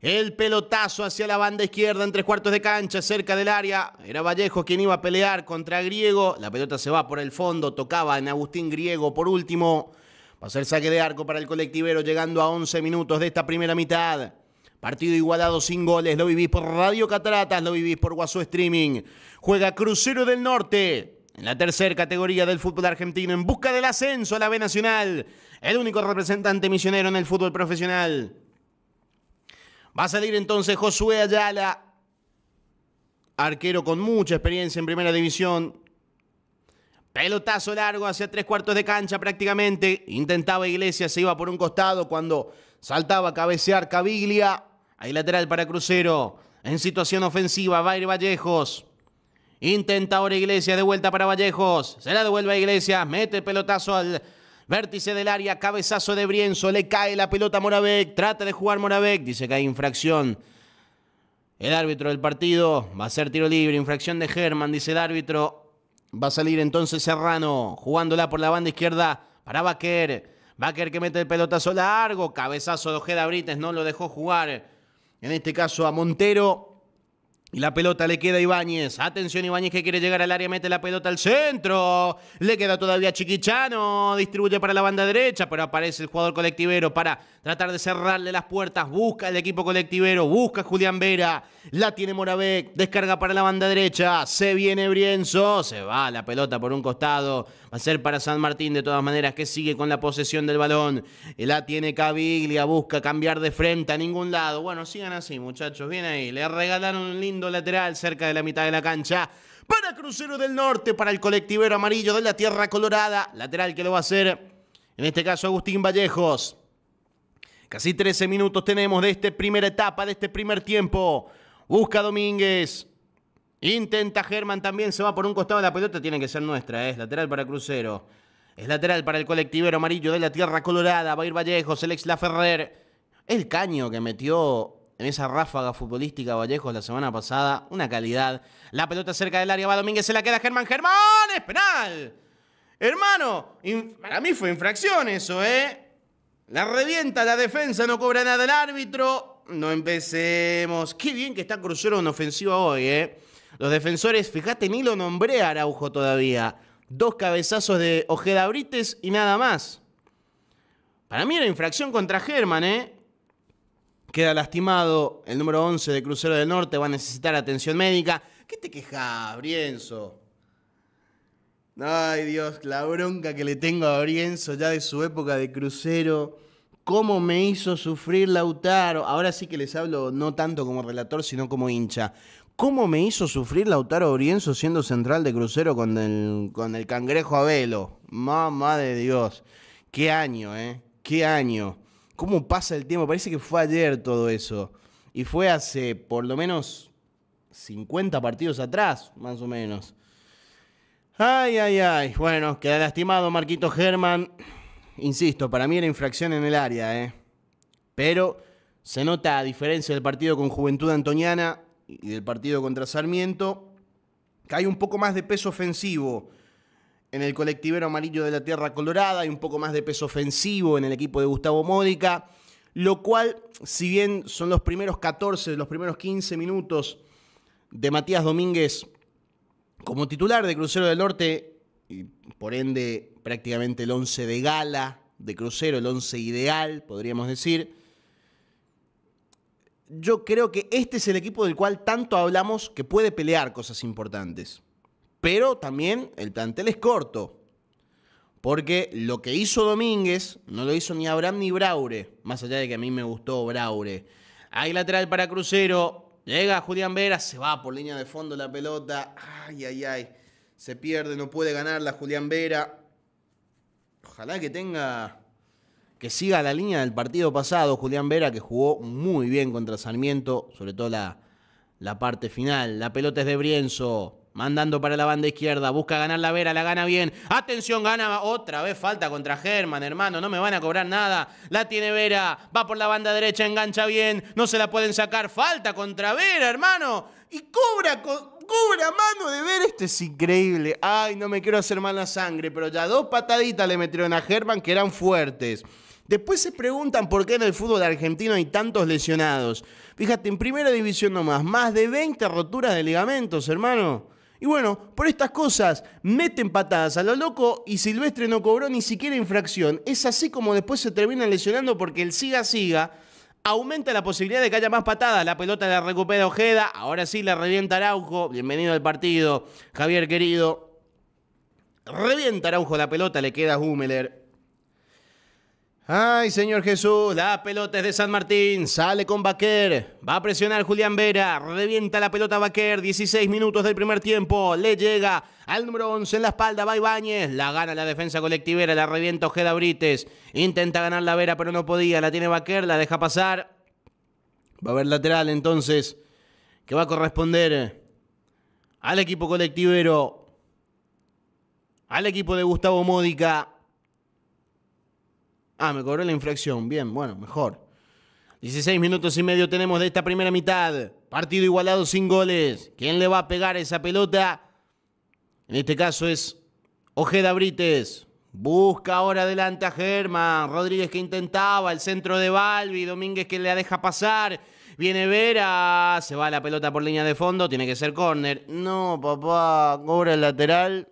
El pelotazo hacia la banda izquierda en tres cuartos de cancha, cerca del área. Era Vallejo quien iba a pelear contra Griego. La pelota se va por el fondo, tocaba en Agustín Griego por último. Va a ser saque de arco para el colectivero llegando a 11 minutos de esta primera mitad. Partido igualado sin goles. Lo vivís por Radio Cataratas, lo vivís por Guaso Streaming. Juega Crucero del Norte. En la tercera categoría del fútbol argentino, en busca del ascenso a la B Nacional, el único representante misionero en el fútbol profesional. Va a salir entonces Josué Ayala, arquero con mucha experiencia en primera división, Pelotazo largo hacia tres cuartos de cancha prácticamente. Intentaba Iglesias, se iba por un costado cuando saltaba a cabecear Caviglia. Ahí lateral para Crucero. En situación ofensiva va a ir Vallejos. Intenta ahora Iglesias, de vuelta para Vallejos. Se la devuelve a Iglesias, mete el pelotazo al vértice del área, cabezazo de Brienzo, le cae la pelota a Moravec, trata de jugar Moravec, dice que hay infracción. El árbitro del partido va a ser tiro libre, infracción de Germán, dice el árbitro. Va a salir entonces Serrano, jugándola por la banda izquierda para baker Vaquer que mete el pelotazo largo, cabezazo de Ojeda Brites, no lo dejó jugar. En este caso a Montero. Y la pelota le queda a Ibáñez. Atención, Ibáñez que quiere llegar al área, mete la pelota al centro. Le queda todavía Chiquichano. Distribuye para la banda derecha, pero aparece el jugador colectivero para tratar de cerrarle las puertas. Busca el equipo colectivero, busca Julián Vera. La tiene Moravec, descarga para la banda derecha. Se viene Brienzo, se va la pelota por un costado. Va a ser para San Martín de todas maneras, que sigue con la posesión del balón. La tiene Caviglia, busca cambiar de frente a ningún lado. Bueno, sigan así, muchachos. Bien ahí. Le regalaron un lindo lateral cerca de la mitad de la cancha. Para Crucero del Norte, para el colectivero amarillo de la Tierra Colorada. Lateral que lo va a hacer, en este caso, Agustín Vallejos. Casi 13 minutos tenemos de esta primera etapa, de este primer tiempo. Busca Domínguez. Intenta Germán también, se va por un costado la pelota, tiene que ser nuestra, es lateral para Crucero. Es lateral para el colectivero amarillo de la Tierra Colorada, va a ir Vallejos, el ex Laferrer. El caño que metió en esa ráfaga futbolística Vallejos la semana pasada. Una calidad. La pelota cerca del área va Domínguez, se la queda Germán. Germán, es penal. Hermano, para mí fue infracción eso, ¿eh? La revienta la defensa, no cobra nada el árbitro. No empecemos. Qué bien que está Crucero en ofensiva hoy, ¿eh? Los defensores, fíjate, ni lo nombré a Araujo todavía. Dos cabezazos de Ojeda Brites y nada más. Para mí era infracción contra Germán, ¿eh? Queda lastimado el número 11 de Crucero del Norte, va a necesitar atención médica. ¿Qué te quejas, Brienzo? Ay, Dios, la bronca que le tengo a Brienzo ya de su época de crucero. ¿Cómo me hizo sufrir Lautaro? Ahora sí que les hablo no tanto como relator, sino como hincha. ¿Cómo me hizo sufrir Lautaro Brienzo siendo central de crucero con el, con el cangrejo Abelo? Mamá de Dios. Qué año, ¿eh? Qué año. ¿Cómo pasa el tiempo? Parece que fue ayer todo eso. Y fue hace por lo menos 50 partidos atrás, más o menos. Ay, ay, ay. Bueno, queda lastimado Marquito Germán. Insisto, para mí era infracción en el área, ¿eh? Pero se nota, a diferencia del partido con Juventud Antoniana y del partido contra Sarmiento, que hay un poco más de peso ofensivo en el colectivero amarillo de la Tierra Colorada y un poco más de peso ofensivo en el equipo de Gustavo Módica, lo cual, si bien son los primeros 14, los primeros 15 minutos de Matías Domínguez como titular de Crucero del Norte, y por ende prácticamente el 11 de gala de Crucero, el 11 ideal, podríamos decir, yo creo que este es el equipo del cual tanto hablamos que puede pelear cosas importantes. Pero también el plantel es corto. Porque lo que hizo Domínguez no lo hizo ni Abraham ni Braure. Más allá de que a mí me gustó Braure. Hay lateral para Crucero. Llega Julián Vera, se va por línea de fondo la pelota. Ay, ay, ay. Se pierde, no puede ganarla Julián Vera. Ojalá que tenga. Que siga la línea del partido pasado. Julián Vera, que jugó muy bien contra Sarmiento, sobre todo la, la parte final. La pelota es de Brienzo. Mandando para la banda izquierda. Busca ganar la Vera. La gana bien. Atención, gana otra vez. Falta contra Germán, hermano. No me van a cobrar nada. La tiene Vera. Va por la banda derecha. Engancha bien. No se la pueden sacar. Falta contra Vera, hermano. Y cobra con cobra mano de Vera, este es increíble. Ay, no me quiero hacer mala sangre, pero ya dos pataditas le metieron a Germán que eran fuertes. Después se preguntan por qué en el fútbol argentino hay tantos lesionados. Fíjate, en primera división nomás, más de 20 roturas de ligamentos, hermano. Y bueno, por estas cosas meten patadas a lo loco y Silvestre no cobró ni siquiera infracción. Es así como después se terminan lesionando porque el siga siga aumenta la posibilidad de que haya más patadas. La pelota la recupera Ojeda, ahora sí la revienta Araujo. Bienvenido al partido, Javier querido. Revienta Araujo la pelota, le queda Hummeler. Ay, señor Jesús, la pelota es de San Martín, sale con Baquer, va a presionar Julián Vera, revienta la pelota Baquer, 16 minutos del primer tiempo, le llega al número 11 en la espalda, va Ibáñez, la gana la defensa colectivera, la revienta Ojeda Brites, intenta ganar la Vera pero no podía, la tiene Baquer, la deja pasar, va a ver lateral entonces, que va a corresponder al equipo colectivero, al equipo de Gustavo Módica. Ah, me cobró la infracción. Bien, bueno, mejor. 16 minutos y medio tenemos de esta primera mitad. Partido igualado sin goles. ¿Quién le va a pegar esa pelota? En este caso es Ojeda Brites. Busca ahora adelante a Germán. Rodríguez que intentaba. El centro de Balbi. Domínguez que le deja pasar. Viene Vera. Se va la pelota por línea de fondo. Tiene que ser córner. No, papá. Cobra el lateral.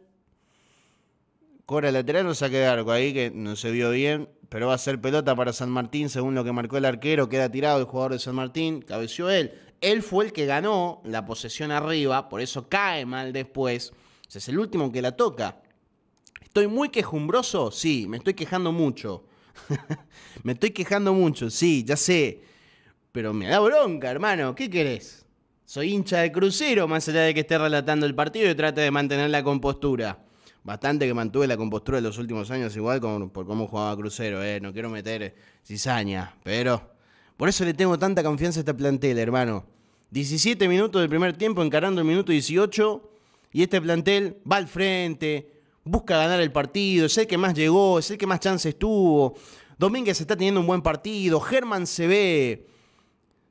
Cobra el lateral. No saque de arco ahí que no se vio bien pero va a ser pelota para San Martín, según lo que marcó el arquero, queda tirado el jugador de San Martín, cabeció él. Él fue el que ganó la posesión arriba, por eso cae mal después. es el último que la toca. ¿Estoy muy quejumbroso? Sí, me estoy quejando mucho. [LAUGHS] me estoy quejando mucho, sí, ya sé. Pero me da bronca, hermano, ¿qué querés? Soy hincha de crucero, más allá de que esté relatando el partido y trate de mantener la compostura. Bastante que mantuve la compostura de los últimos años, igual como por cómo jugaba Crucero, eh. No quiero meter cizaña, pero. Por eso le tengo tanta confianza a este plantel, hermano. 17 minutos del primer tiempo, encarando el minuto 18. Y este plantel va al frente, busca ganar el partido, es el que más llegó, es el que más chances tuvo. Domínguez está teniendo un buen partido, Germán se ve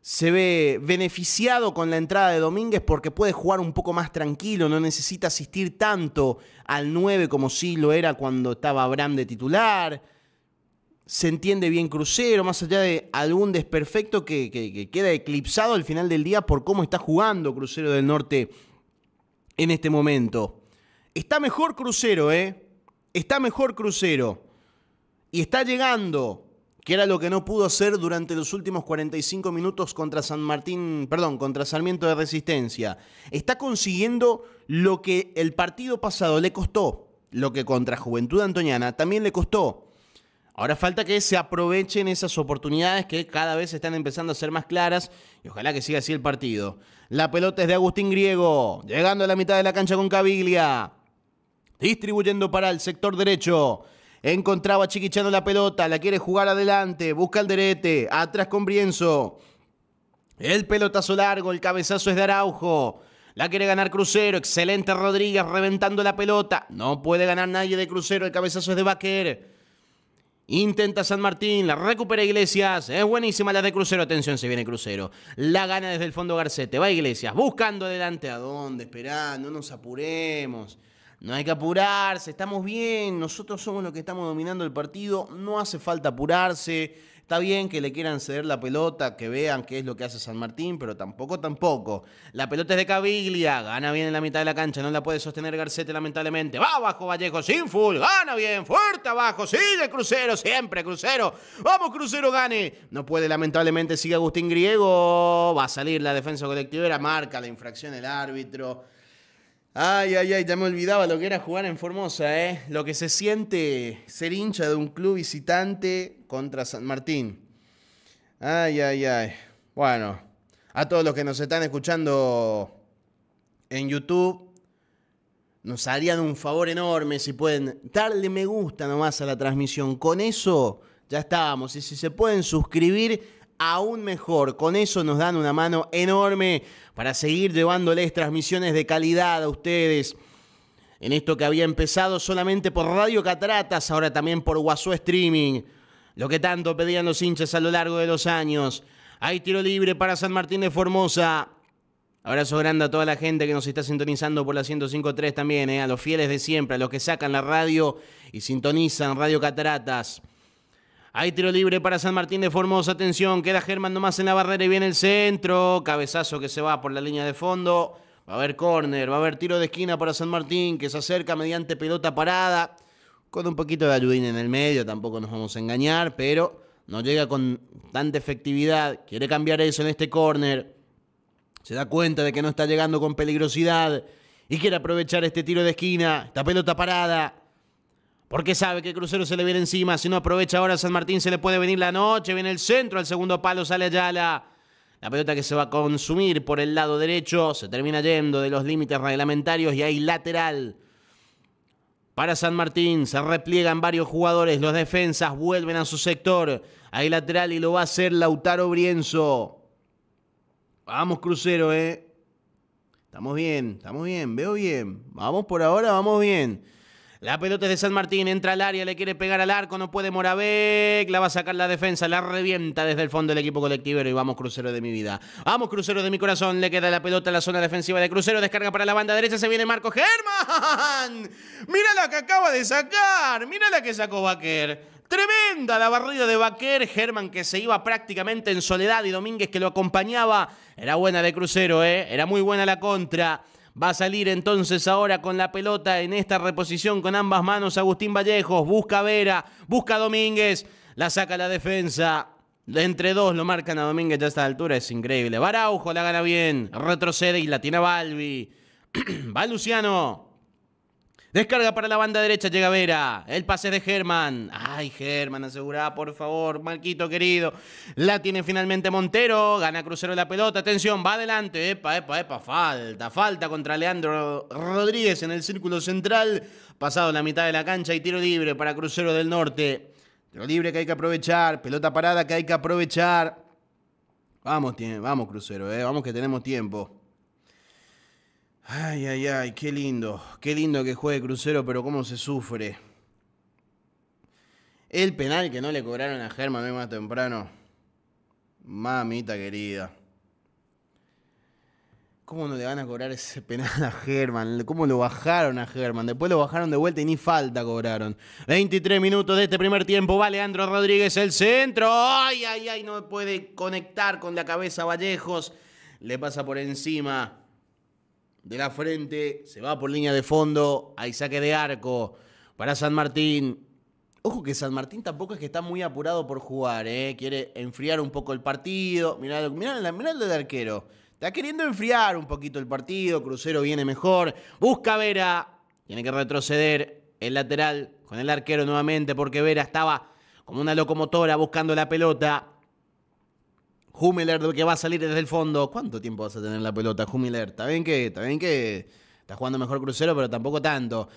se ve beneficiado con la entrada de Domínguez porque puede jugar un poco más tranquilo, no necesita asistir tanto al 9 como si lo era cuando estaba Abraham de titular. Se entiende bien Crucero, más allá de algún desperfecto que, que queda eclipsado al final del día por cómo está jugando Crucero del Norte en este momento. Está mejor Crucero, ¿eh? Está mejor Crucero. Y está llegando que era lo que no pudo hacer durante los últimos 45 minutos contra San Martín, perdón, contra Sarmiento de Resistencia. Está consiguiendo lo que el partido pasado le costó, lo que contra Juventud Antoñana también le costó. Ahora falta que se aprovechen esas oportunidades que cada vez están empezando a ser más claras y ojalá que siga así el partido. La pelota es de Agustín Griego, llegando a la mitad de la cancha con Caviglia, distribuyendo para el sector derecho. Encontraba Chiquichano la pelota, la quiere jugar adelante, busca el derete, atrás con Brienzo. El pelotazo largo, el cabezazo es de Araujo. La quiere ganar Crucero, excelente Rodríguez reventando la pelota. No puede ganar nadie de Crucero, el cabezazo es de Baquer. Intenta San Martín, la recupera Iglesias. Es buenísima la de Crucero. Atención, se viene Crucero. La gana desde el fondo Garcete. Va Iglesias, buscando adelante. ¿A dónde? esperando, no nos apuremos no hay que apurarse, estamos bien, nosotros somos los que estamos dominando el partido, no hace falta apurarse, está bien que le quieran ceder la pelota, que vean qué es lo que hace San Martín, pero tampoco, tampoco. La pelota es de Caviglia, gana bien en la mitad de la cancha, no la puede sostener Garcete lamentablemente, va abajo Vallejo, sin full, gana bien, fuerte abajo, sigue Crucero, siempre Crucero, vamos Crucero, gane. No puede lamentablemente, sigue Agustín Griego, va a salir la defensa colectiva. la marca la infracción el árbitro. Ay, ay, ay, ya me olvidaba lo que era jugar en Formosa, ¿eh? Lo que se siente ser hincha de un club visitante contra San Martín. Ay, ay, ay. Bueno, a todos los que nos están escuchando en YouTube, nos harían un favor enorme si pueden darle me gusta nomás a la transmisión. Con eso ya estábamos. Y si se pueden suscribir aún mejor. Con eso nos dan una mano enorme para seguir llevándoles transmisiones de calidad a ustedes. En esto que había empezado solamente por Radio Cataratas, ahora también por Guasú Streaming. Lo que tanto pedían los hinchas a lo largo de los años. Hay tiro libre para San Martín de Formosa. Abrazo grande a toda la gente que nos está sintonizando por la 105.3 también, eh, a los fieles de siempre, a los que sacan la radio y sintonizan Radio Cataratas. Hay tiro libre para San Martín de Formosa. Atención, queda Germán nomás en la barrera y viene el centro. Cabezazo que se va por la línea de fondo. Va a haber córner, va a haber tiro de esquina para San Martín que se acerca mediante pelota parada. Con un poquito de ayudín en el medio, tampoco nos vamos a engañar, pero no llega con tanta efectividad. Quiere cambiar eso en este córner. Se da cuenta de que no está llegando con peligrosidad y quiere aprovechar este tiro de esquina. Esta pelota parada. Porque sabe que Crucero se le viene encima. Si no aprovecha ahora San Martín se le puede venir la noche. Viene el centro, al segundo palo sale Ayala. La pelota que se va a consumir por el lado derecho se termina yendo de los límites reglamentarios y hay lateral. Para San Martín se repliegan varios jugadores, los defensas vuelven a su sector. Hay lateral y lo va a hacer Lautaro Brienzo. Vamos Crucero, ¿eh? Estamos bien, estamos bien, veo bien. Vamos por ahora, vamos bien. La pelota es de San Martín, entra al área, le quiere pegar al arco, no puede Moravec, la va a sacar la defensa, la revienta desde el fondo el equipo colectivero y vamos crucero de mi vida. Vamos crucero de mi corazón, le queda la pelota a la zona defensiva de crucero, descarga para la banda derecha, se viene Marco Germán. Mira la que acaba de sacar, mira la que sacó Baquer. Tremenda la barrida de Baquer, Germán que se iba prácticamente en soledad y Domínguez que lo acompañaba. Era buena de crucero, ¿eh? era muy buena la contra. Va a salir entonces ahora con la pelota en esta reposición con ambas manos Agustín Vallejos. Busca Vera, busca Domínguez, la saca la defensa. entre dos lo marcan a Domínguez ya a esta altura, es increíble. Baraujo la gana bien, retrocede y la tiene Balbi. [CLEARS THROAT] Va Luciano. Descarga para la banda derecha, llega Vera. El pase de Germán. Ay, Germán, asegura, por favor, Marquito querido. La tiene finalmente Montero. Gana Crucero la pelota. Atención, va adelante. Epa, epa, epa. Falta, falta contra Leandro Rodríguez en el círculo central. Pasado la mitad de la cancha y tiro libre para Crucero del Norte. Tiro libre que hay que aprovechar. Pelota parada que hay que aprovechar. Vamos, vamos, Crucero, eh. vamos que tenemos tiempo. Ay, ay, ay, qué lindo. Qué lindo que juegue Crucero, pero cómo se sufre. El penal que no le cobraron a Germán hoy más temprano. Mamita querida. ¿Cómo no le van a cobrar ese penal a Germán? ¿Cómo lo bajaron a Germán? Después lo bajaron de vuelta y ni falta cobraron. 23 minutos de este primer tiempo. Va Leandro Rodríguez el centro. ¡Ay, ay, ay! No puede conectar con la cabeza Vallejos. Le pasa por encima de la frente, se va por línea de fondo, hay saque de arco para San Martín. Ojo que San Martín tampoco es que está muy apurado por jugar, ¿eh? quiere enfriar un poco el partido. Mirá, mirá, mirá el del arquero. Está queriendo enfriar un poquito el partido, Crucero viene mejor, busca Vera, tiene que retroceder el lateral con el arquero nuevamente porque Vera estaba como una locomotora buscando la pelota lo que va a salir desde el fondo. ¿Cuánto tiempo vas a tener la pelota, Hummeler? Está bien que, está bien que está jugando mejor crucero, pero tampoco tanto.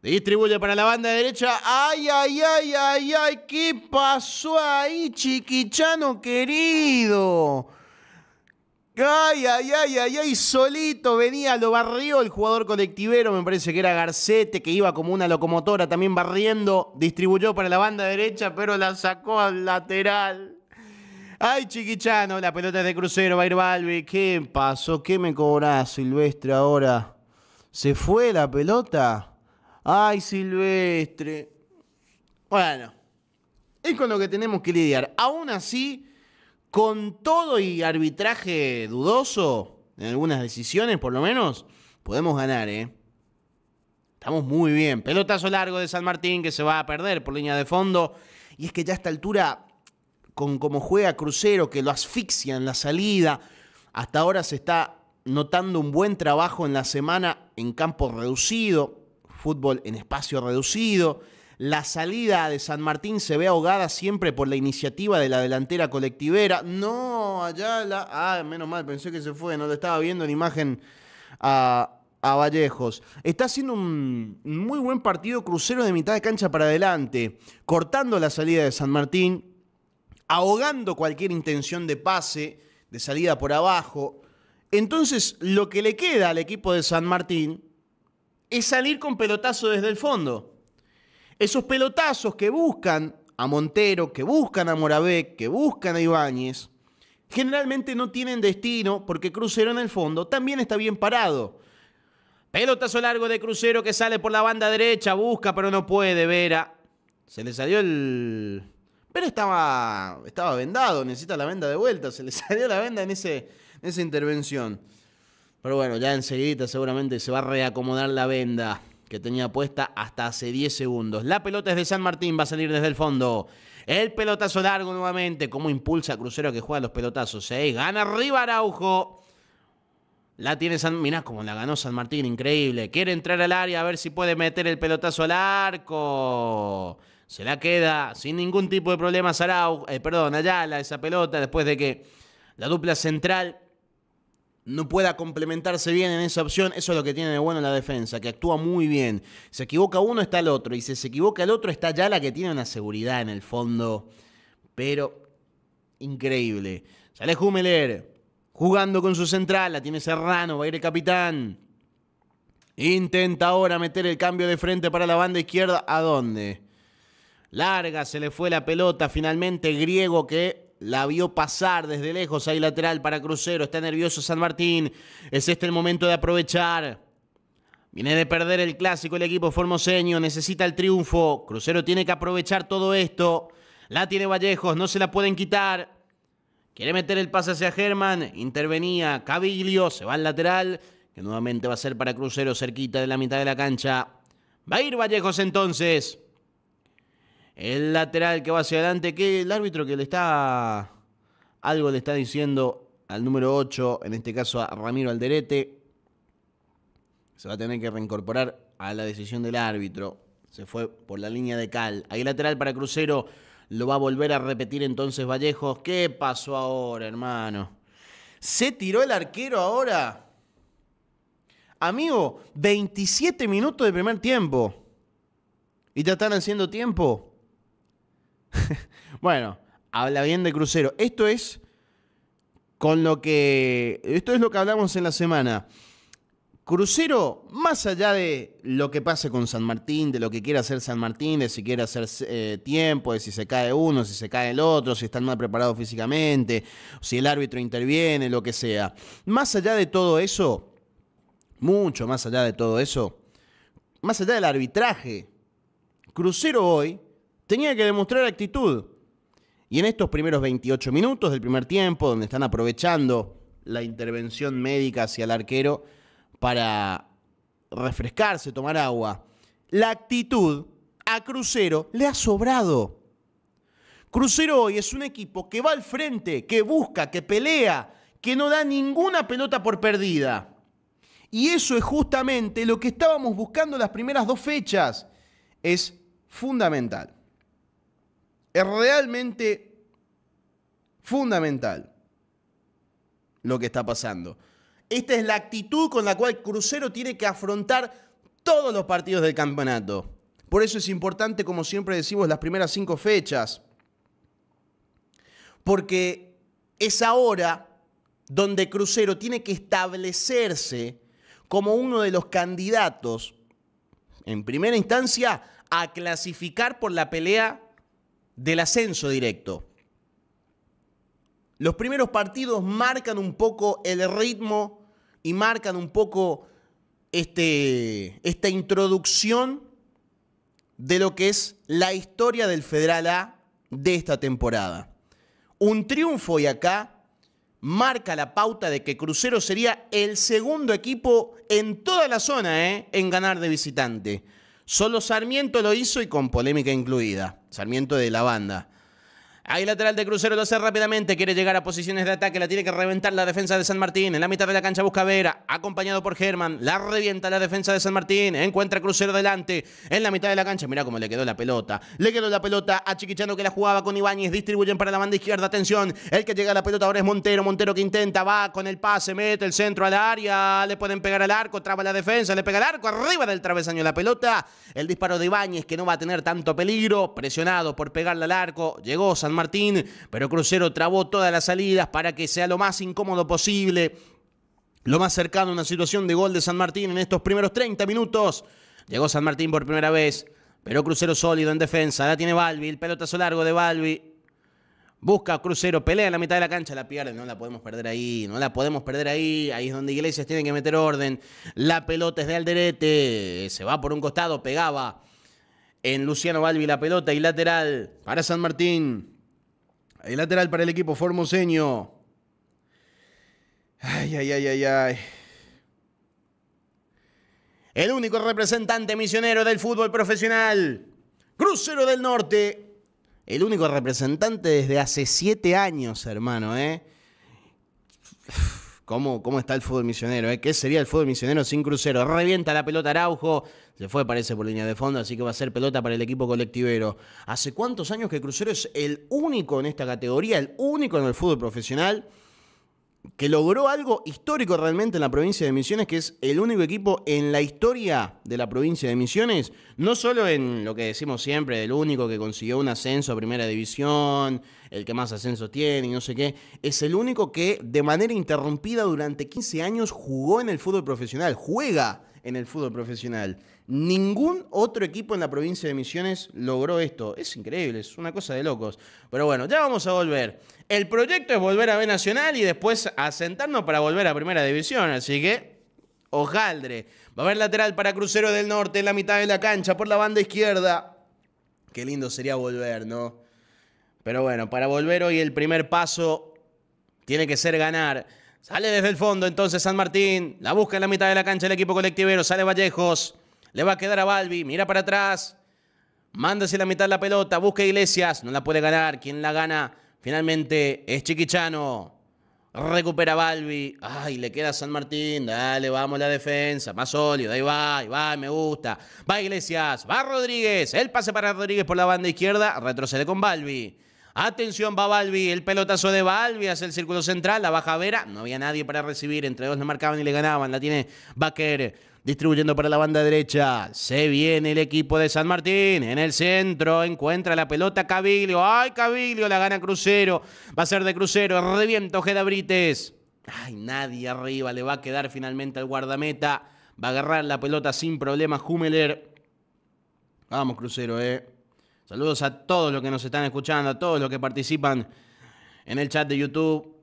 Distribuye para la banda derecha. ¡Ay, ay, ay, ay, ay! ¿Qué pasó ahí, chiquichano querido? ¡Ay, ay, ay, ay, ay! Solito venía, lo barrió el jugador colectivero. Me parece que era Garcete, que iba como una locomotora también barriendo. Distribuyó para la banda derecha, pero la sacó al lateral. Ay, chiquichano, la pelota es de crucero, va a ir ¿Qué pasó? ¿Qué me cobra Silvestre, ahora? ¿Se fue la pelota? Ay, Silvestre. Bueno, es con lo que tenemos que lidiar. Aún así, con todo y arbitraje dudoso, en algunas decisiones por lo menos, podemos ganar, ¿eh? Estamos muy bien. Pelotazo largo de San Martín que se va a perder por línea de fondo. Y es que ya a esta altura con cómo juega Crucero, que lo asfixia en la salida. Hasta ahora se está notando un buen trabajo en la semana en campo reducido, fútbol en espacio reducido. La salida de San Martín se ve ahogada siempre por la iniciativa de la delantera colectivera. No, allá la... Ah, menos mal, pensé que se fue, no lo estaba viendo en imagen a, a Vallejos. Está haciendo un muy buen partido crucero de mitad de cancha para adelante, cortando la salida de San Martín, ahogando cualquier intención de pase, de salida por abajo. Entonces, lo que le queda al equipo de San Martín es salir con pelotazo desde el fondo. Esos pelotazos que buscan a Montero, que buscan a Morabé, que buscan a Ibáñez, generalmente no tienen destino porque Crucero en el fondo también está bien parado. Pelotazo largo de Crucero que sale por la banda derecha, busca pero no puede, Vera. Se le salió el pero estaba, estaba vendado, necesita la venda de vuelta, se le [LAUGHS] salió la venda en, ese, esa intervención. Pero bueno, ya enseguida seguramente se va a reacomodar la venda que tenía puesta hasta hace 10 segundos. La pelota es de San Martín, va a salir desde el fondo. El pelotazo largo nuevamente, como impulsa Crucero que juega los pelotazos. Ahí ¿eh? Gana arriba Araujo. La tiene San... Mirá cómo la ganó San Martín, increíble. Quiere entrar al área a ver si puede meter el pelotazo al arco. Se la queda sin ningún tipo de problema Sarau, eh, Ayala, esa pelota, después de que la dupla central no pueda complementarse bien en esa opción, eso es lo que tiene de bueno la defensa, que actúa muy bien. Se equivoca uno, está el otro, y si se equivoca el otro, está Ayala, que tiene una seguridad en el fondo, pero increíble. Sale Humeler, jugando con su central, la tiene Serrano, va a ir el capitán. Intenta ahora meter el cambio de frente para la banda izquierda, ¿a dónde? Larga, se le fue la pelota. Finalmente Griego que la vio pasar desde lejos. Ahí lateral para Crucero. Está nervioso San Martín. Es este el momento de aprovechar. Viene de perder el clásico el equipo formoseño. Necesita el triunfo. Crucero tiene que aprovechar todo esto. La tiene Vallejos. No se la pueden quitar. Quiere meter el pase hacia Germán. Intervenía Cabilio, Se va al lateral. Que nuevamente va a ser para Crucero cerquita de la mitad de la cancha. Va a ir Vallejos entonces. El lateral que va hacia adelante, que el árbitro que le está. Algo le está diciendo al número 8, en este caso a Ramiro Alderete. Se va a tener que reincorporar a la decisión del árbitro. Se fue por la línea de Cal. Ahí lateral para Crucero. Lo va a volver a repetir entonces Vallejos. ¿Qué pasó ahora, hermano? ¿Se tiró el arquero ahora? Amigo, 27 minutos de primer tiempo. ¿Y te están haciendo tiempo? [LAUGHS] bueno, habla bien de crucero. Esto es con lo que. Esto es lo que hablamos en la semana. Crucero, más allá de lo que pase con San Martín, de lo que quiera hacer San Martín, de si quiere hacer eh, tiempo, de si se cae uno, si se cae el otro, si están mal preparados físicamente, si el árbitro interviene, lo que sea. Más allá de todo eso, mucho más allá de todo eso, más allá del arbitraje, Crucero hoy tenía que demostrar actitud. Y en estos primeros 28 minutos del primer tiempo, donde están aprovechando la intervención médica hacia el arquero para refrescarse, tomar agua, la actitud a Crucero le ha sobrado. Crucero hoy es un equipo que va al frente, que busca, que pelea, que no da ninguna pelota por perdida. Y eso es justamente lo que estábamos buscando las primeras dos fechas. Es fundamental es realmente fundamental lo que está pasando. Esta es la actitud con la cual Crucero tiene que afrontar todos los partidos del campeonato. Por eso es importante, como siempre decimos, las primeras cinco fechas. Porque es ahora donde Crucero tiene que establecerse como uno de los candidatos, en primera instancia, a clasificar por la pelea del ascenso directo. Los primeros partidos marcan un poco el ritmo y marcan un poco este, esta introducción de lo que es la historia del Federal A de esta temporada. Un triunfo y acá marca la pauta de que Crucero sería el segundo equipo en toda la zona ¿eh? en ganar de visitante. Solo Sarmiento lo hizo y con polémica incluida. Sarmiento de la banda. Ahí lateral de Crucero lo hace rápidamente, quiere llegar a posiciones de ataque, la tiene que reventar la defensa de San Martín. En la mitad de la cancha busca Vera, acompañado por Germán, la revienta la defensa de San Martín, encuentra Crucero delante. En la mitad de la cancha, mira cómo le quedó la pelota. Le quedó la pelota a Chiquichano que la jugaba con Ibáñez, distribuyen para la banda izquierda, atención. El que llega a la pelota ahora es Montero, Montero que intenta, va con el pase, mete el centro al área, le pueden pegar al arco, traba la defensa, le pega al arco, arriba del travesaño la pelota. El disparo de Ibáñez que no va a tener tanto peligro, presionado por pegarle al arco, llegó San Martín. Martín, pero Crucero trabó todas las salidas para que sea lo más incómodo posible. Lo más cercano a una situación de gol de San Martín en estos primeros 30 minutos. Llegó San Martín por primera vez, pero Crucero sólido en defensa. La tiene Balbi, el pelotazo largo de Balbi. Busca Crucero, pelea en la mitad de la cancha, la pierde, no la podemos perder ahí, no la podemos perder ahí, ahí es donde Iglesias tiene que meter orden. La pelota es de Alderete, se va por un costado, pegaba en Luciano Balbi la pelota y lateral para San Martín. El lateral para el equipo formoseño. Ay, ay, ay, ay, ay. El único representante misionero del fútbol profesional. Crucero del Norte. El único representante desde hace siete años, hermano, ¿eh? ¿Cómo, está el fútbol misionero? Eh? ¿Qué sería el fútbol misionero sin crucero? Revienta la pelota Araujo. Se fue, parece, por línea de fondo, así que va a ser pelota para el equipo colectivero. ¿Hace cuántos años que Crucero es el único en esta categoría, el único en el fútbol profesional? que logró algo histórico realmente en la provincia de Misiones, que es el único equipo en la historia de la provincia de Misiones, no solo en lo que decimos siempre, el único que consiguió un ascenso a primera división, el que más ascenso tiene y no sé qué, es el único que de manera interrumpida durante 15 años jugó en el fútbol profesional, juega en el fútbol profesional. Ningún otro equipo en la provincia de Misiones logró esto. Es increíble, es una cosa de locos. Pero bueno, ya vamos a volver. El proyecto es volver a B Nacional y después asentarnos para volver a Primera División. Así que, ojaldre. Va a haber lateral para Crucero del Norte en la mitad de la cancha por la banda izquierda. Qué lindo sería volver, ¿no? Pero bueno, para volver hoy el primer paso tiene que ser ganar. Sale desde el fondo entonces San Martín. La busca en la mitad de la cancha el equipo colectivero. Sale Vallejos. Le va a quedar a Balbi. Mira para atrás. Mándase la mitad de la pelota. Busca Iglesias. No la puede ganar. Quien la gana finalmente es Chiquichano. Recupera Balbi. Ay, le queda San Martín. Dale, vamos la defensa. Más sólido. Ahí va, ahí va, me gusta. Va Iglesias. Va Rodríguez. El pase para Rodríguez por la banda izquierda. Retrocede con Balbi. Atención, va Balbi. El pelotazo de Balbi Hace el círculo central. La baja Vera. No había nadie para recibir. Entre dos le marcaban y le ganaban. La tiene Baker distribuyendo para la banda derecha. Se viene el equipo de San Martín. En el centro encuentra la pelota Cabilio. ¡Ay, Cabilio! La gana Crucero. Va a ser de Crucero. ¡Reviento, Geda Brites. ¡Ay, nadie arriba! Le va a quedar finalmente al guardameta. Va a agarrar la pelota sin problema Humeler. Vamos, Crucero, eh. Saludos a todos los que nos están escuchando, a todos los que participan en el chat de YouTube.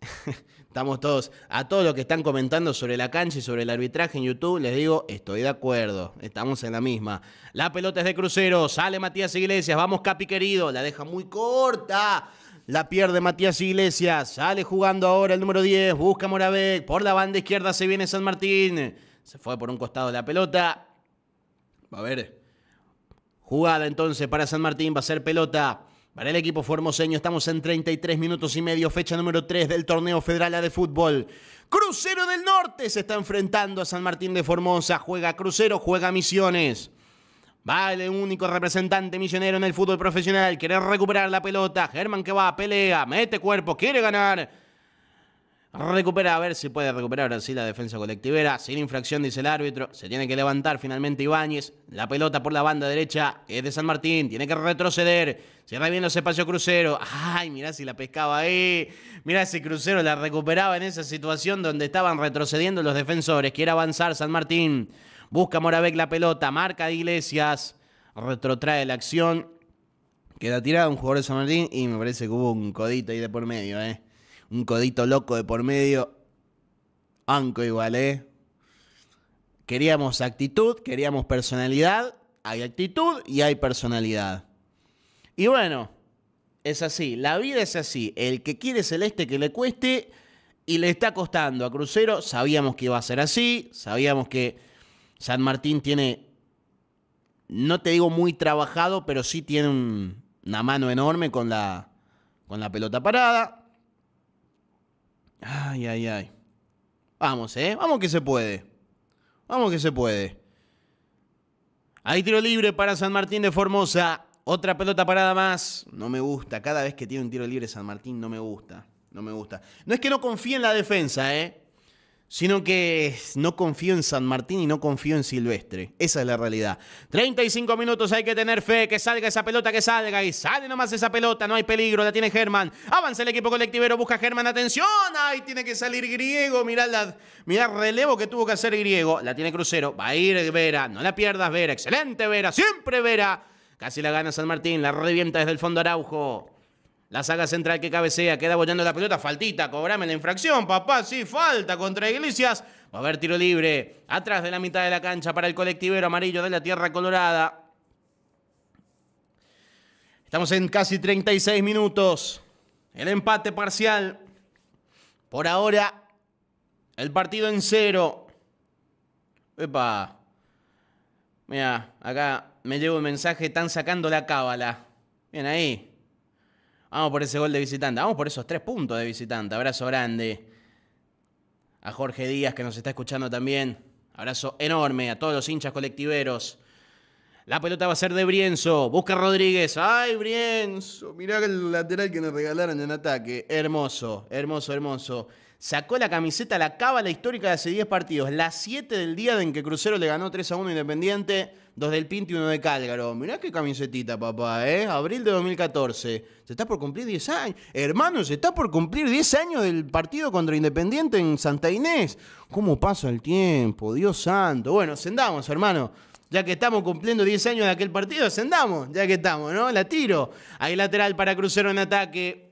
[LAUGHS] Estamos todos, a todos los que están comentando sobre la cancha y sobre el arbitraje en YouTube, les digo, estoy de acuerdo, estamos en la misma. La pelota es de crucero, sale Matías Iglesias, vamos Capi querido, la deja muy corta. La pierde Matías Iglesias, sale jugando ahora el número 10, busca Moravec, por la banda izquierda se viene San Martín. Se fue por un costado la pelota. Va a ver. Jugada entonces para San Martín, va a ser pelota para el equipo formoseño estamos en 33 minutos y medio, fecha número 3 del torneo federal A de fútbol. Crucero del Norte se está enfrentando a San Martín de Formosa, juega Crucero, juega Misiones. Vale, único representante misionero en el fútbol profesional, quiere recuperar la pelota, Germán que va, pelea, mete cuerpo, quiere ganar. Recupera a ver si puede recuperar así la defensa colectivera. Sin infracción, dice el árbitro. Se tiene que levantar finalmente Ibáñez. La pelota por la banda derecha es de San Martín. Tiene que retroceder. Cierra bien los espacios Crucero. Ay, mirá si la pescaba ahí. Mirá si Crucero la recuperaba en esa situación donde estaban retrocediendo los defensores. Quiere avanzar San Martín. Busca Moravec la pelota. Marca Iglesias. Retrotrae la acción. Queda tirada un jugador de San Martín y me parece que hubo un codito ahí de por medio, ¿eh? un codito loco de por medio. Anco igual, ¿eh? Queríamos actitud, queríamos personalidad. Hay actitud y hay personalidad. Y bueno, es así. La vida es así. El que quiere celeste que le cueste y le está costando a Crucero. Sabíamos que iba a ser así. Sabíamos que San Martín tiene, no te digo muy trabajado, pero sí tiene una mano enorme con la, con la pelota parada. Ay, ay, ay. Vamos, ¿eh? Vamos que se puede. Vamos que se puede. Hay tiro libre para San Martín de Formosa. Otra pelota parada más. No me gusta. Cada vez que tiene un tiro libre San Martín, no me gusta. No me gusta. No es que no confíe en la defensa, ¿eh? sino que no confío en San Martín y no confío en Silvestre. Esa es la realidad. 35 minutos hay que tener fe, que salga esa pelota, que salga, y sale nomás esa pelota, no hay peligro, la tiene Germán. Avanza el equipo colectivero, busca Germán, atención, ahí tiene que salir Griego, mirá, la, mirá el relevo que tuvo que hacer Griego, la tiene Crucero, va a ir Vera, no la pierdas Vera, excelente Vera, siempre Vera. Casi la gana San Martín, la revienta desde el fondo Araujo. La saga central que cabecea, queda bollando la pelota, faltita, cobrame la infracción, papá, sí, falta contra Iglesias. Va a haber tiro libre, atrás de la mitad de la cancha para el colectivero amarillo de la Tierra Colorada. Estamos en casi 36 minutos. El empate parcial. Por ahora, el partido en cero. Epa. Mira, acá me llevo el mensaje, están sacando la cábala. Bien ahí. Vamos por ese gol de visitante. Vamos por esos tres puntos de visitante. Abrazo grande. A Jorge Díaz que nos está escuchando también. Abrazo enorme a todos los hinchas colectiveros. La pelota va a ser de Brienzo. Busca Rodríguez. ¡Ay, Brienzo! Mirá el lateral que nos regalaron en ataque. Hermoso, hermoso, hermoso. Sacó la camiseta, la cábala histórica de hace 10 partidos. Las 7 del día en que Crucero le ganó 3 a 1 Independiente, 2 del Pinti y 1 de Cálgaro. Mirá qué camisetita, papá, ¿eh? Abril de 2014. Se está por cumplir 10 años. Hermanos, se está por cumplir 10 años del partido contra Independiente en Santa Inés. ¿Cómo pasa el tiempo? Dios santo. Bueno, sendamos, hermano ya que estamos cumpliendo 10 años de aquel partido, ascendamos, ya que estamos, ¿no? La tiro. Ahí lateral para Crucero en ataque.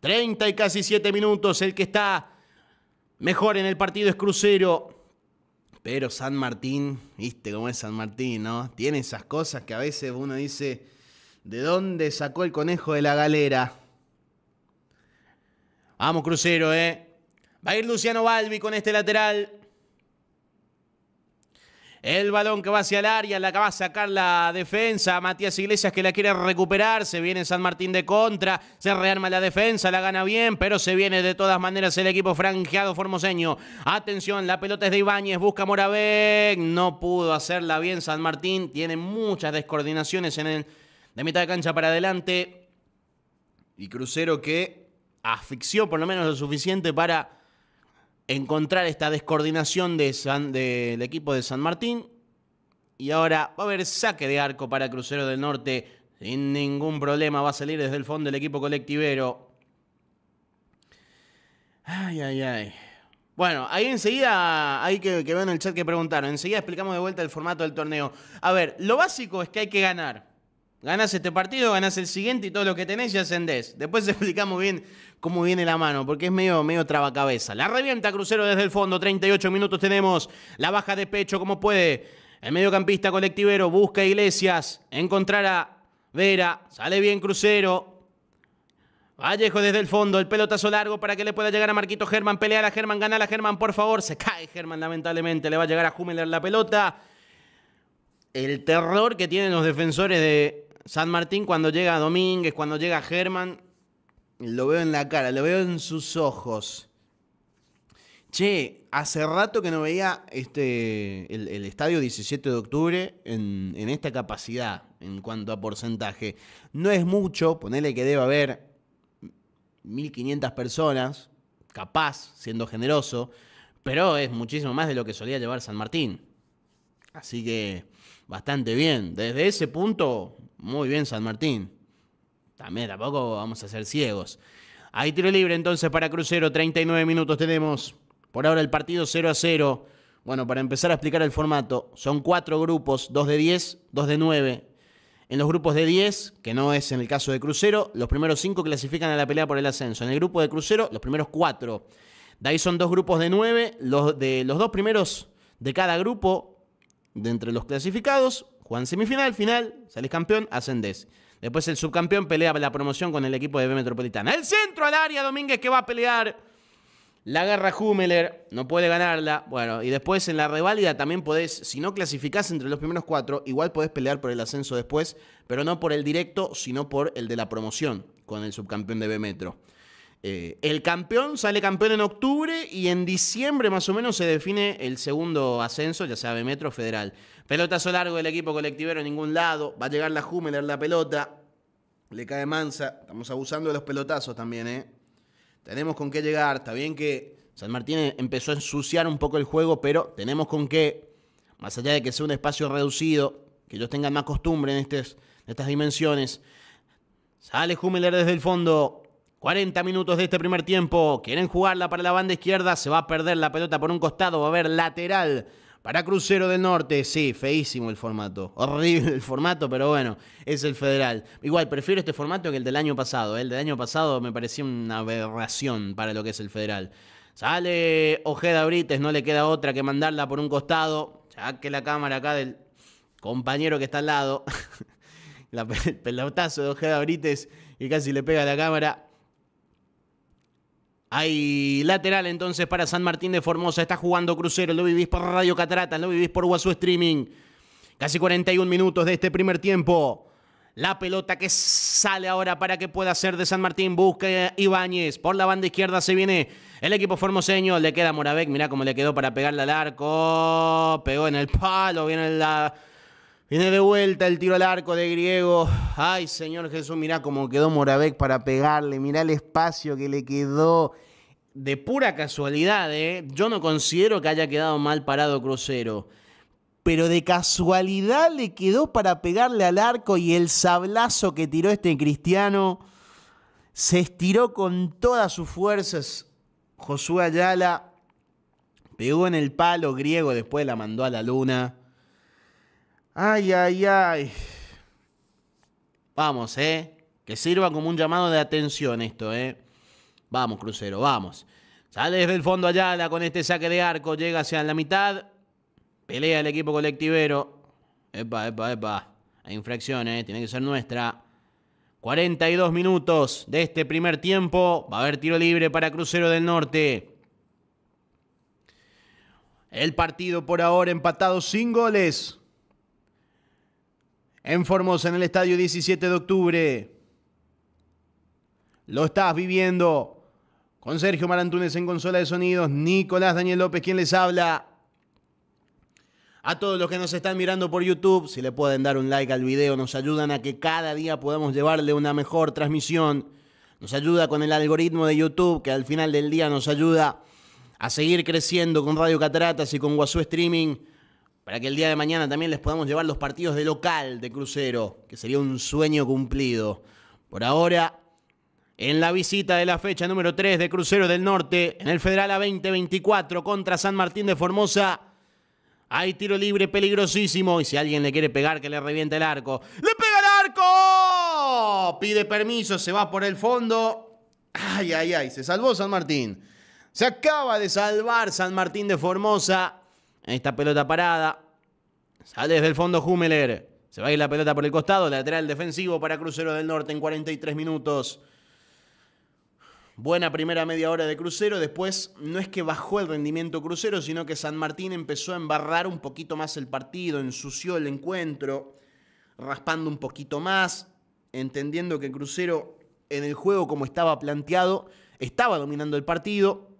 30 y casi 7 minutos. El que está Mejor en el partido es Crucero. Pero San Martín, viste cómo es San Martín, ¿no? Tiene esas cosas que a veces uno dice, ¿de dónde sacó el conejo de la galera? Vamos, Crucero, ¿eh? Va a ir Luciano Balbi con este lateral. El balón que va hacia el área, la que va a sacar la defensa. Matías Iglesias que la quiere recuperar. Se viene San Martín de contra. Se rearma la defensa, la gana bien, pero se viene de todas maneras el equipo franqueado formoseño. Atención, la pelota es de Ibáñez. Busca Moravec. No pudo hacerla bien San Martín. Tiene muchas descoordinaciones en el, de mitad de cancha para adelante. Y Crucero que asfixió por lo menos lo suficiente para encontrar esta descoordinación del equipo de San Martín. Y ahora va a haber saque de arco para Crucero del Norte. Sin ningún problema va a salir desde el fondo el equipo colectivero. Ay, ay, ay. Bueno, ahí enseguida, hay que, que en el chat que preguntaron, enseguida explicamos de vuelta el formato del torneo. A ver, lo básico es que hay que ganar. Ganás este partido, ganás el siguiente y todo lo que tenés y ascendés. Después [LAUGHS] explicamos bien cómo viene la mano, porque es medio, medio trabacabeza. La revienta Crucero desde el fondo, 38 minutos tenemos. La baja de pecho, como puede. El mediocampista colectivero busca Iglesias, encontrará Vera, sale bien Crucero. Vallejo desde el fondo, el pelotazo largo para que le pueda llegar a Marquito Germán. Pelea a la Germán, gana la Germán, por favor. Se cae Germán, lamentablemente. Le va a llegar a Hummeler la pelota. El terror que tienen los defensores de San Martín cuando llega Domínguez, cuando llega Germán. Lo veo en la cara, lo veo en sus ojos. Che, hace rato que no veía este, el, estadio 17 de octubre en, en, esta capacidad en cuanto a porcentaje. No es mucho, ponele que debe haber 1.500 personas, capaz, siendo generoso, pero es muchísimo más de lo que solía llevar San Martín. Así que bastante bien. Desde ese punto, muy bien San Martín. También tampoco vamos a ser ciegos. Hay tiro libre entonces para Crucero, 39 minutos tenemos. Por ahora el partido 0 a 0. Bueno, para empezar a explicar el formato, son cuatro grupos, dos de 10, dos de 9. En los grupos de 10, que no es en el caso de Crucero, los primeros cinco clasifican a la pelea por el ascenso. En el grupo de Crucero, los primeros cuatro. De ahí son dos grupos de 9, los, de, los dos primeros de cada grupo, de entre los clasificados, juegan semifinal, final, sales campeón, ascendés. Después el subcampeón pelea la promoción con el equipo de B Metropolitana. El centro al área, Domínguez que va a pelear. La agarra Hummeler, no puede ganarla. Bueno, y después en la reválida también podés, si no clasificás entre los primeros cuatro, igual podés pelear por el ascenso después, pero no por el directo, sino por el de la promoción con el subcampeón de B Metro. Eh, el campeón sale campeón en octubre y en diciembre más o menos se define el segundo ascenso, ya sea metro federal. Pelotazo largo del equipo colectivero en ningún lado. Va a llegar la Jumeler la pelota. Le cae mansa. Estamos abusando de los pelotazos también, ¿eh? Tenemos con qué llegar. Está bien que San Martín empezó a ensuciar un poco el juego, pero tenemos con qué. Más allá de que sea un espacio reducido, que ellos tengan más costumbre en, estas dimensiones. Sale Jumeler desde el fondo. 40 minutos de este primer tiempo. Quieren jugarla para la banda izquierda. Se va a perder la pelota por un costado. Va a haber lateral para Crucero del Norte. Sí, feísimo el formato. Horrible el formato, pero bueno, es el federal. Igual, prefiero este formato que el del año pasado. El del año pasado me parecía una aberración para lo que es el federal. Sale Ojeda Brites, no le queda otra que mandarla por un costado. Ya que la cámara acá del compañero que está al lado. [LAUGHS] el pelotazo de Ojeda Brites y casi le pega a la cámara. Hay lateral entonces para San Martín de Formosa. Está jugando Crucero. Lo vivís por Radio Catarata, Lo vivís por Guasú Streaming. Casi 41 minutos de este primer tiempo. La pelota que sale ahora para que pueda ser de San Martín. Busca Ibáñez. Por la banda izquierda se viene el equipo formoseño. Le queda Moravec. Mirá cómo le quedó para pegarle al arco. Pegó en el palo. Viene la Viene de vuelta el tiro al arco de Griego. Ay, Señor Jesús, mirá cómo quedó Moravec para pegarle. Mirá el espacio que le quedó. De pura casualidad, ¿eh? Yo no considero que haya quedado mal parado Crucero. Pero de casualidad le quedó para pegarle al arco y el sablazo que tiró este cristiano se estiró con todas sus fuerzas. Josué Ayala pegó en el palo griego, después la mandó a la luna. Ay, ay, ay. Vamos, ¿eh? Que sirva como un llamado de atención esto, ¿eh? Vamos, crucero, vamos. Sale desde el fondo Ayala con este saque de arco, llega hacia la mitad. Pelea el equipo colectivero. Epa, epa, epa. Hay infracciones, ¿eh? tiene que ser nuestra. 42 minutos de este primer tiempo. Va a haber tiro libre para Crucero del Norte. El partido por ahora empatado sin goles en Formosa, en el estadio 17 de octubre. Lo estás viviendo con Sergio Marantúnez en consola de sonidos, Nicolás Daniel López, quien les habla. A todos los que nos están mirando por YouTube, si le pueden dar un like al video, nos ayudan a que cada día podamos llevarle una mejor transmisión. Nos ayuda con el algoritmo de YouTube, que al final del día nos ayuda a seguir creciendo con Radio Cataratas y con Guazú Streaming para que el día de mañana también les podamos llevar los partidos de local de crucero, que sería un sueño cumplido. Por ahora, en la visita de la fecha número 3 de Crucero del Norte, en el Federal A2024 contra San Martín de Formosa, hay tiro libre peligrosísimo y si alguien le quiere pegar, que le reviente el arco. ¡Le pega el arco! Pide permiso, se va por el fondo. Ay, ay, ay, se salvó San Martín. Se acaba de salvar San Martín de Formosa. Esta pelota parada. Sale desde el fondo Hummeler. Se va a ir la pelota por el costado. Lateral defensivo para Crucero del Norte en 43 minutos. Buena primera media hora de Crucero. Después no es que bajó el rendimiento Crucero, sino que San Martín empezó a embarrar un poquito más el partido, ensució el encuentro, raspando un poquito más, entendiendo que Crucero en el juego como estaba planteado, estaba dominando el partido.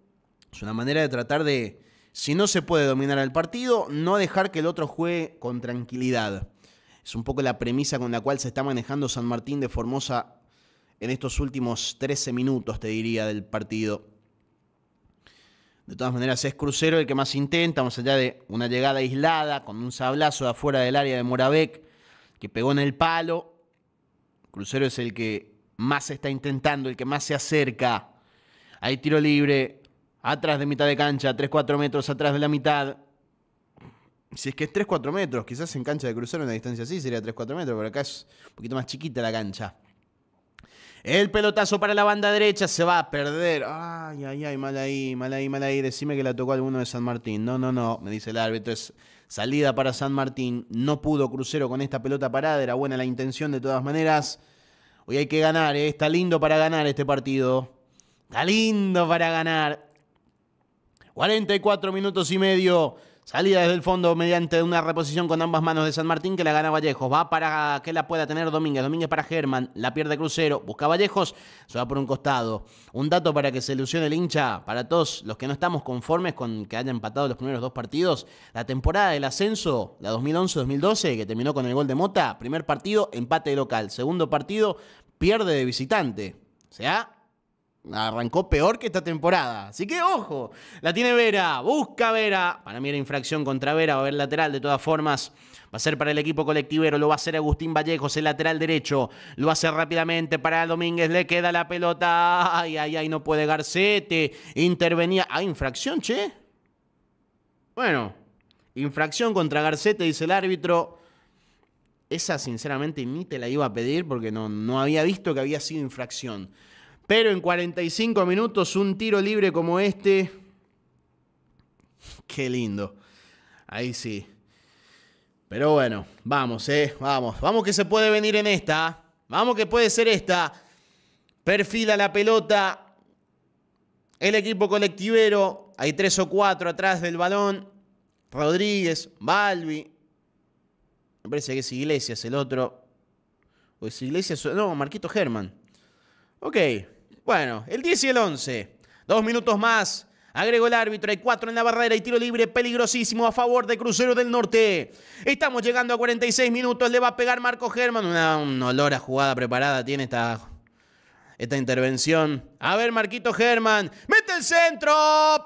Es una manera de tratar de, si no se puede dominar al partido, no dejar que el otro juegue con tranquilidad. Es un poco la premisa con la cual se está manejando San Martín de Formosa en estos últimos 13 minutos, te diría, del partido. De todas maneras, es Crucero el que más intenta, más allá de una llegada aislada, con un sablazo de afuera del área de Moravec, que pegó en el palo. Crucero es el que más está intentando, el que más se acerca. Hay tiro libre, atrás de mitad de cancha, 3-4 metros atrás de la mitad. Si es que es 3-4 metros, quizás en cancha de crucero una distancia así sería 3-4 metros, pero acá es un poquito más chiquita la cancha. El pelotazo para la banda derecha se va a perder. Ay, ay, ay, mal ahí, mal ahí, mal ahí. Decime que la tocó alguno de San Martín. No, no, no, me dice el árbitro. Es salida para San Martín. No pudo crucero con esta pelota parada. Era buena la intención de todas maneras. Hoy hay que ganar, ¿eh? está lindo para ganar este partido. Está lindo para ganar. 44 minutos y medio. Salida desde el fondo mediante una reposición con ambas manos de San Martín que la gana Vallejos. Va para que la pueda tener Domínguez. Domínguez para Germán. La pierde Crucero. Busca Vallejos. Se va por un costado. Un dato para que se ilusione el hincha. Para todos los que no estamos conformes con que haya empatado los primeros dos partidos. La temporada del ascenso, la 2011-2012, que terminó con el gol de Mota. Primer partido, empate de local. Segundo partido, pierde de visitante. O sea, arrancó peor que esta temporada. Así que ojo, la tiene Vera, busca Vera. Para mí era infracción contra Vera, va a haber lateral de todas formas. Va a ser para el equipo colectivero, lo va a hacer Agustín Vallejos, el lateral derecho. Lo hace rápidamente para Domínguez, le queda la pelota. Ay, ay, ay, no puede Garcete. Intervenía. Ah, infracción, che. Bueno, infracción contra Garcete, dice el árbitro. Esa, sinceramente, ni te la iba a pedir porque no, no había visto que había sido infracción. Pero en 45 minutos un tiro libre como este... Qué lindo. Ahí sí. Pero bueno, vamos, eh. Vamos. Vamos que se puede venir en esta. Vamos que puede ser esta. Perfila la pelota. El equipo colectivero. Hay tres o cuatro atrás del balón. Rodríguez, Balbi. Me parece que es Iglesias el otro. O es Iglesias. No, Marquito Germán. Ok, bueno, el 10 y el 11. Dos minutos más. Agregó el árbitro, hay cuatro en la barrera y tiro libre peligrosísimo a favor de Crucero del Norte. Estamos llegando a 46 minutos, le va a pegar Marco Germán. Una, olor jugada preparada tiene esta, esta intervención. A ver, Marquito Germán, mete el centro,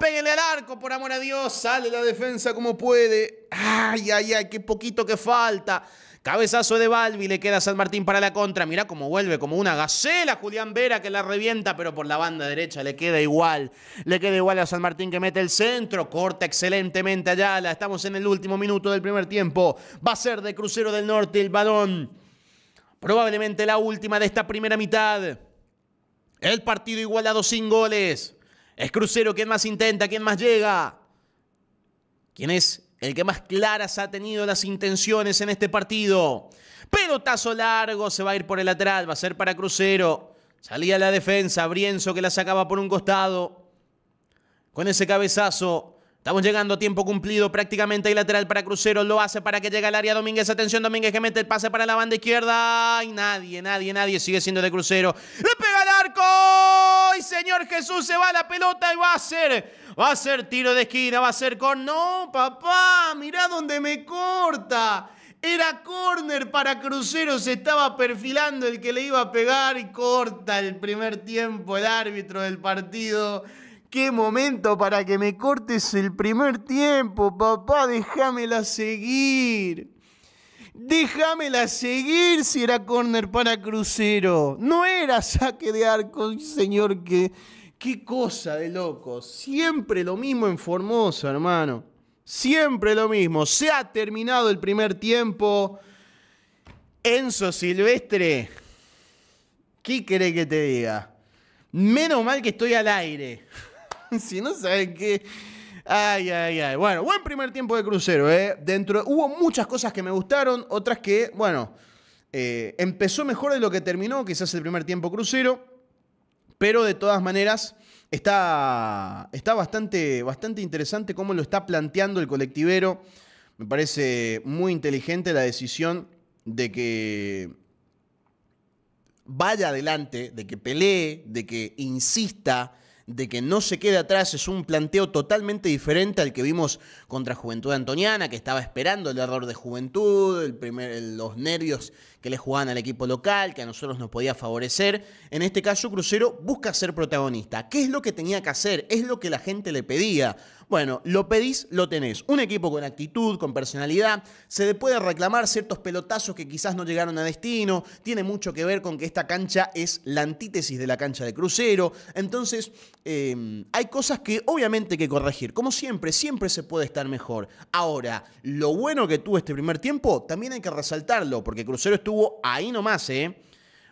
pégale al arco, por amor a Dios, sale la defensa como puede. Ay, ay, ay, qué poquito que falta. Cabezazo de Balbi, le queda a San Martín para la contra. Mira cómo vuelve, como una gacela Julián Vera que la revienta, pero por la banda derecha le queda igual. Le queda igual a San Martín que mete el centro, corta excelentemente Yala. Estamos en el último minuto del primer tiempo. Va a ser de Crucero del Norte el balón. Probablemente la última de esta primera mitad. El partido igualado sin goles. Es Crucero quien más intenta, quien más llega. ¿Quién es el que más claras ha tenido las intenciones en este partido. Pelotazo largo, se va a ir por el lateral, va a ser para Crucero. Salía la defensa, Brienzo que la sacaba por un costado. Con ese cabezazo, estamos llegando a tiempo cumplido prácticamente. Hay lateral para Crucero, lo hace para que llegue al área Domínguez. Atención, Domínguez que mete el pase para la banda izquierda. Y nadie, nadie, nadie sigue siendo de Crucero arco. Señor Jesús se va la pelota y va a ser. Va a ser tiro de esquina, va a ser con. No, papá, mirá dónde me corta. Era corner para Crucero, se estaba perfilando el que le iba a pegar y corta el primer tiempo el árbitro del partido. Qué momento para que me cortes el primer tiempo, papá, déjamela seguir. Déjamela seguir si era corner para crucero. No era saque de arco, señor, que... Qué cosa de loco. Siempre lo mismo en Formosa, hermano. Siempre lo mismo. Se ha terminado el primer tiempo. Enzo Silvestre. ¿Qué querés que te diga? Menos mal que estoy al aire. [LAUGHS] si no sé qué... Ay, ay, ay. Bueno, buen primer tiempo de crucero, ¿eh? Dentro hubo muchas cosas que me gustaron, otras que, bueno, eh, empezó mejor de lo que terminó, quizás el primer tiempo crucero, pero de todas maneras está, está bastante, bastante interesante cómo lo está planteando el colectivero. Me parece muy inteligente la decisión de que vaya adelante, de que pelee, de que insista de que no se quede atrás, es un planteo totalmente diferente al que vimos contra Juventud Antoniana, que estaba esperando el error de Juventud, el primer, los nervios que le jugaban al equipo local, que a nosotros nos podía favorecer. En este caso, Crucero busca ser protagonista. ¿Qué es lo que tenía que hacer? Es lo que la gente le pedía. Bueno, lo pedís, lo tenés. Un equipo con actitud, con personalidad, se le puede reclamar ciertos pelotazos que quizás no llegaron a destino, tiene mucho que ver con que esta cancha es la antítesis de la cancha de crucero, entonces em, hay cosas que obviamente hay que corregir, como siempre, siempre se puede estar mejor. Ahora, lo bueno que tuvo este primer tiempo, también hay que resaltarlo, porque crucero estuvo ahí nomás, ¿eh?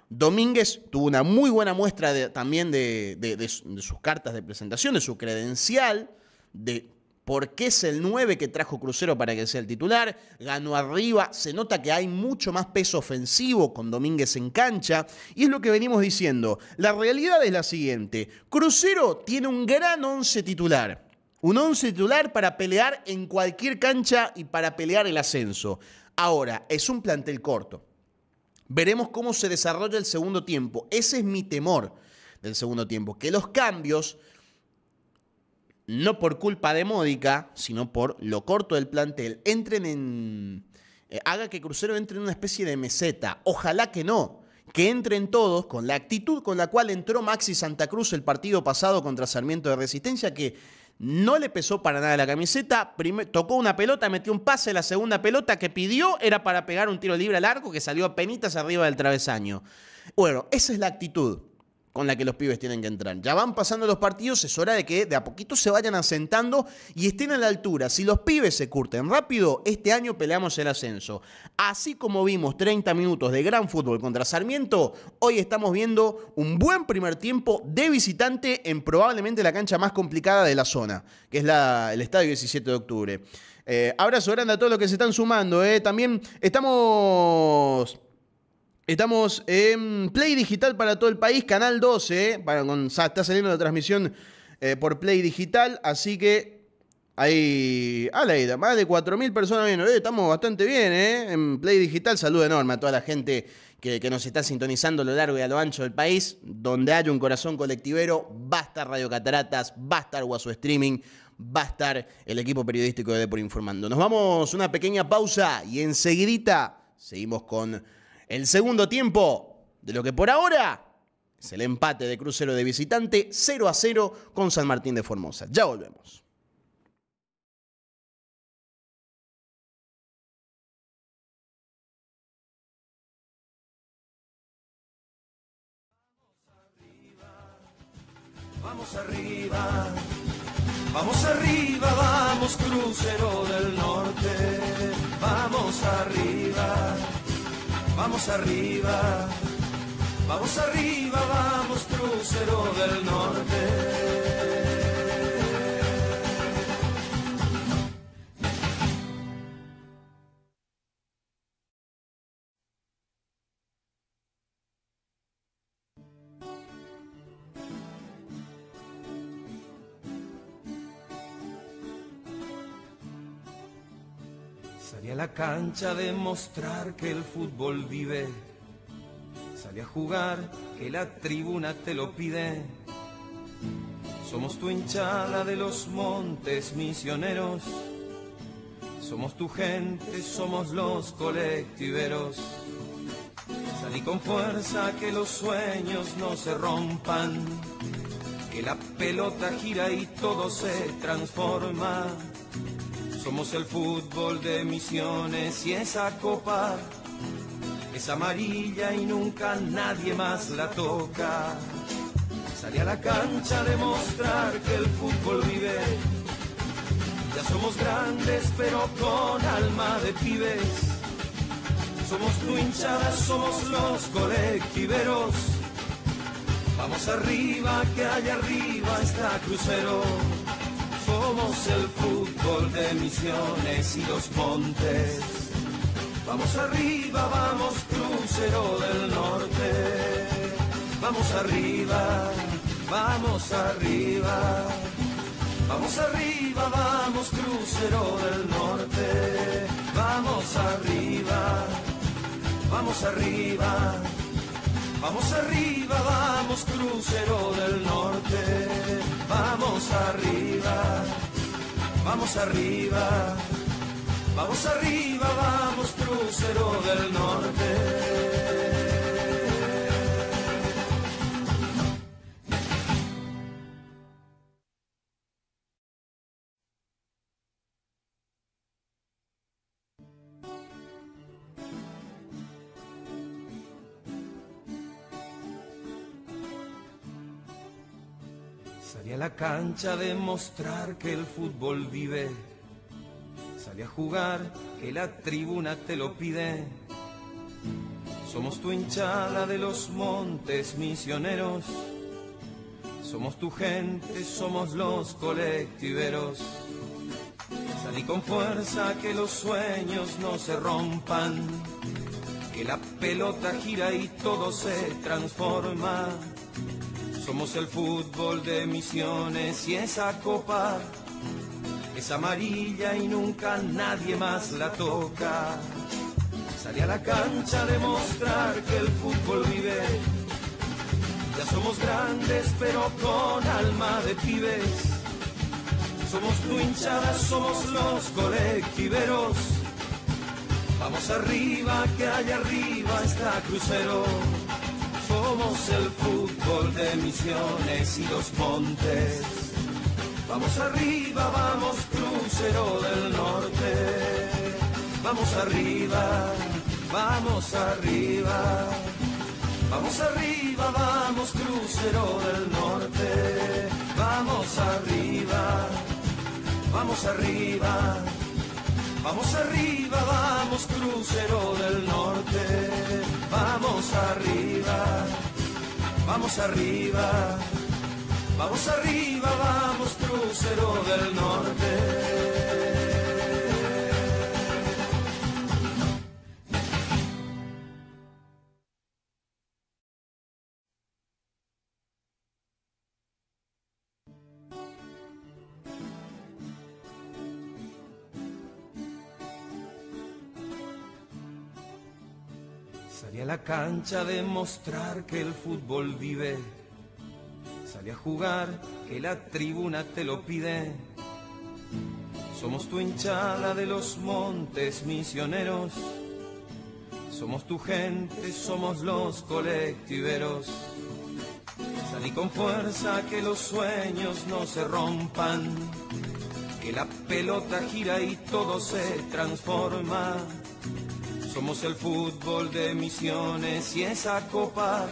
Domínguez tuvo una muy buena muestra también de, de, sus cartas de presentación, de su credencial, de por qué es el 9 que trajo Crucero para que sea el titular. Ganó arriba, se nota que hay mucho más peso ofensivo con Domínguez en cancha. Y es lo que venimos diciendo. La realidad es la siguiente. Crucero tiene un gran 11 titular. Un 11 titular para pelear en cualquier cancha y para pelear el ascenso. Ahora, es un plantel corto. Veremos cómo se desarrolla el segundo tiempo. Ese es mi temor del segundo tiempo, que los cambios, no por culpa de Módica, sino por lo corto del plantel, entren en... Eh, haga que Crucero entre en una especie de meseta. Ojalá que no. Que entren todos con la actitud con la cual entró Maxi Santa Cruz el partido pasado contra Sarmiento de Resistencia, que no le pesó para nada la camiseta, tocó una pelota, metió un pase, la segunda pelota que pidió era para pegar un tiro libre al arco que salió a penitas arriba del travesaño. Bueno, esa es la actitud con la que los pibes tienen que entrar. Ya van pasando los partidos, es hora de que de a poquito se vayan asentando y estén a la altura. Si los pibes se curten rápido, este año peleamos el ascenso. Así como vimos 30 minutos de gran fútbol contra Sarmiento, hoy estamos viendo un buen primer tiempo de visitante en probablemente la cancha más complicada de la zona, que es el Estadio 17 de Octubre. Ahora eh, abrazo grande a todos los que se están sumando. Eh. También estamos Estamos en Play Digital para todo el país, Canal 12, para, está saliendo la transmisión eh, por Play Digital, así que hay a más de 4.000 personas viendo, eh, estamos bastante bien eh, en Play Digital, salud enorme a toda la gente que, nos está sintonizando a lo largo y a lo ancho del país, donde haya un corazón colectivero, va a estar Radio Cataratas, va a estar Guaso Streaming, va a estar el equipo periodístico de Por Informando. Nos vamos una pequeña pausa y enseguida seguimos con el segundo tiempo de lo que por ahora es el empate de crucero de visitante 0 a 0 con San Martín de Formosa. Ya volvemos. Vamos arriba, vamos arriba, vamos crucero del norte, vamos arriba vamos arriba, vamos arriba, vamos crucero del norte. la cancha de mostrar que el fútbol vive. Sale a jugar, que la tribuna te lo pide. Somos tu hinchada de los montes misioneros. Somos tu gente, somos los colectiveros. Salí con fuerza, que los sueños no se rompan. Que la pelota gira y todo se transforma somos el fútbol de misiones y esa copa es amarilla y nunca nadie más la toca. Salí a la cancha a demostrar que el fútbol vive. Ya somos grandes pero con alma de pibes. Somos tu hinchada, somos los colectiveros. Vamos arriba, que allá arriba está crucero. Somos el fútbol de Misiones y los Montes. Vamos arriba, vamos crucero del norte. Vamos arriba, vamos arriba. Vamos arriba, vamos crucero del norte. Vamos arriba, vamos arriba. Vamos arriba, vamos crucero del norte. Vamos arriba, vamos arriba, vamos arriba, vamos crucero del norte. la cancha mostrar que el fútbol vive. Sale a jugar, que la tribuna te lo pide. Somos tu hinchada de los montes misioneros. Somos tu gente, somos los colectiveros. Salí con fuerza, que los sueños no se rompan. Que la pelota gira y todo se transforma somos el fútbol de misiones y esa copa es amarilla y nunca nadie más la toca. Salí a la cancha a demostrar que el fútbol vive. Ya somos grandes pero con alma de pibes. Somos tu hinchada, somos los colectiveros. Vamos arriba, que allá arriba está crucero. Somos el fútbol de Misiones y los Montes. Vamos arriba, vamos crucero del norte. Vamos arriba, vamos arriba. Vamos arriba, vamos crucero del norte. Vamos arriba, vamos arriba. Vamos arriba, vamos crucero del norte. Vamos arriba, vamos arriba, vamos arriba, vamos crucero del norte. cancha demostrar que el fútbol vive. Sale a jugar, que la tribuna te lo pide. Somos tu hinchada de los montes misioneros. Somos tu gente, somos los colectiveros. Salí con fuerza, que los sueños no se rompan. Que la pelota gira y todo se transforma somos el fútbol de Misiones y esa copa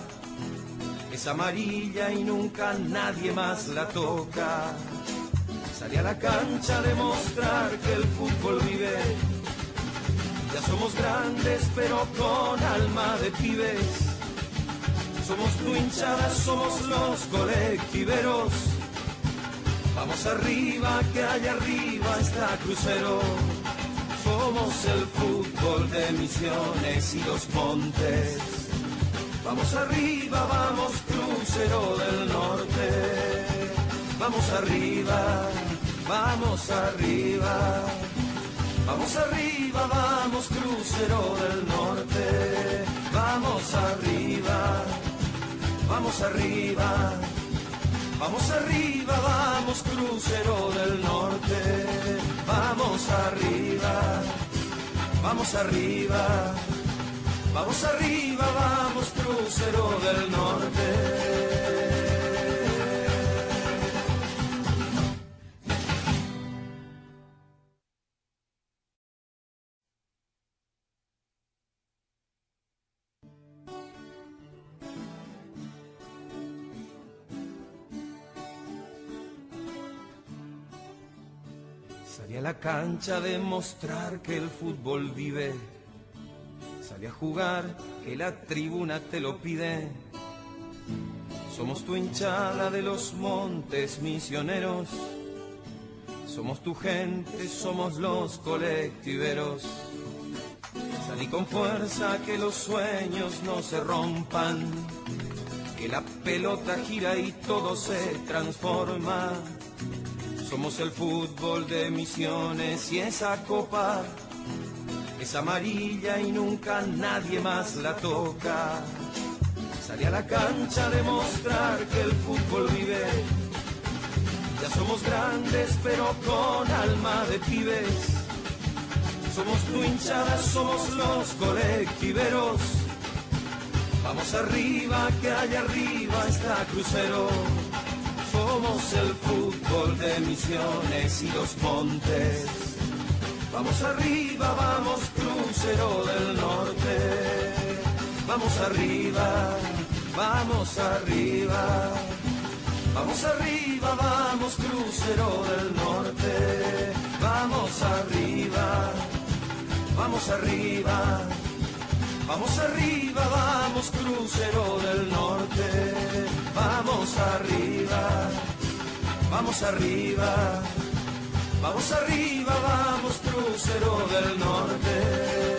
es amarilla y nunca nadie más la toca. Salí a la cancha a demostrar que el fútbol vive. Ya somos grandes pero con alma de pibes. Somos tu hinchada, somos los colectiveros. Vamos arriba, que allá arriba está crucero. Somos el fútbol de Misiones y los Montes. Vamos arriba, vamos crucero del norte. Vamos arriba, vamos arriba. Vamos arriba, vamos crucero del norte. Vamos arriba, vamos arriba. Vamos arriba, vamos crucero del norte. Vamos arriba, vamos arriba, vamos arriba, vamos crucero del norte. la cancha de mostrar que el fútbol vive. Sale a jugar, que la tribuna te lo pide. Somos tu hinchada de los montes misioneros. Somos tu gente, somos los colectiveros. Salí con fuerza, que los sueños no se rompan. Que la pelota gira y todo se transforma somos el fútbol de misiones y esa copa es amarilla y nunca nadie más la toca. Salí a la cancha a demostrar que el fútbol vive. Ya somos grandes pero con alma de pibes. Somos tu hinchada, somos los colectiveros. Vamos arriba, que allá arriba está crucero. Somos el fútbol de Misiones y los Montes. Vamos arriba, vamos crucero del norte. Vamos arriba, vamos arriba. Vamos arriba, vamos crucero del norte. Vamos arriba, vamos arriba. Vamos arriba, vamos crucero del norte. Vamos arriba, vamos arriba, vamos arriba, vamos crucero del norte.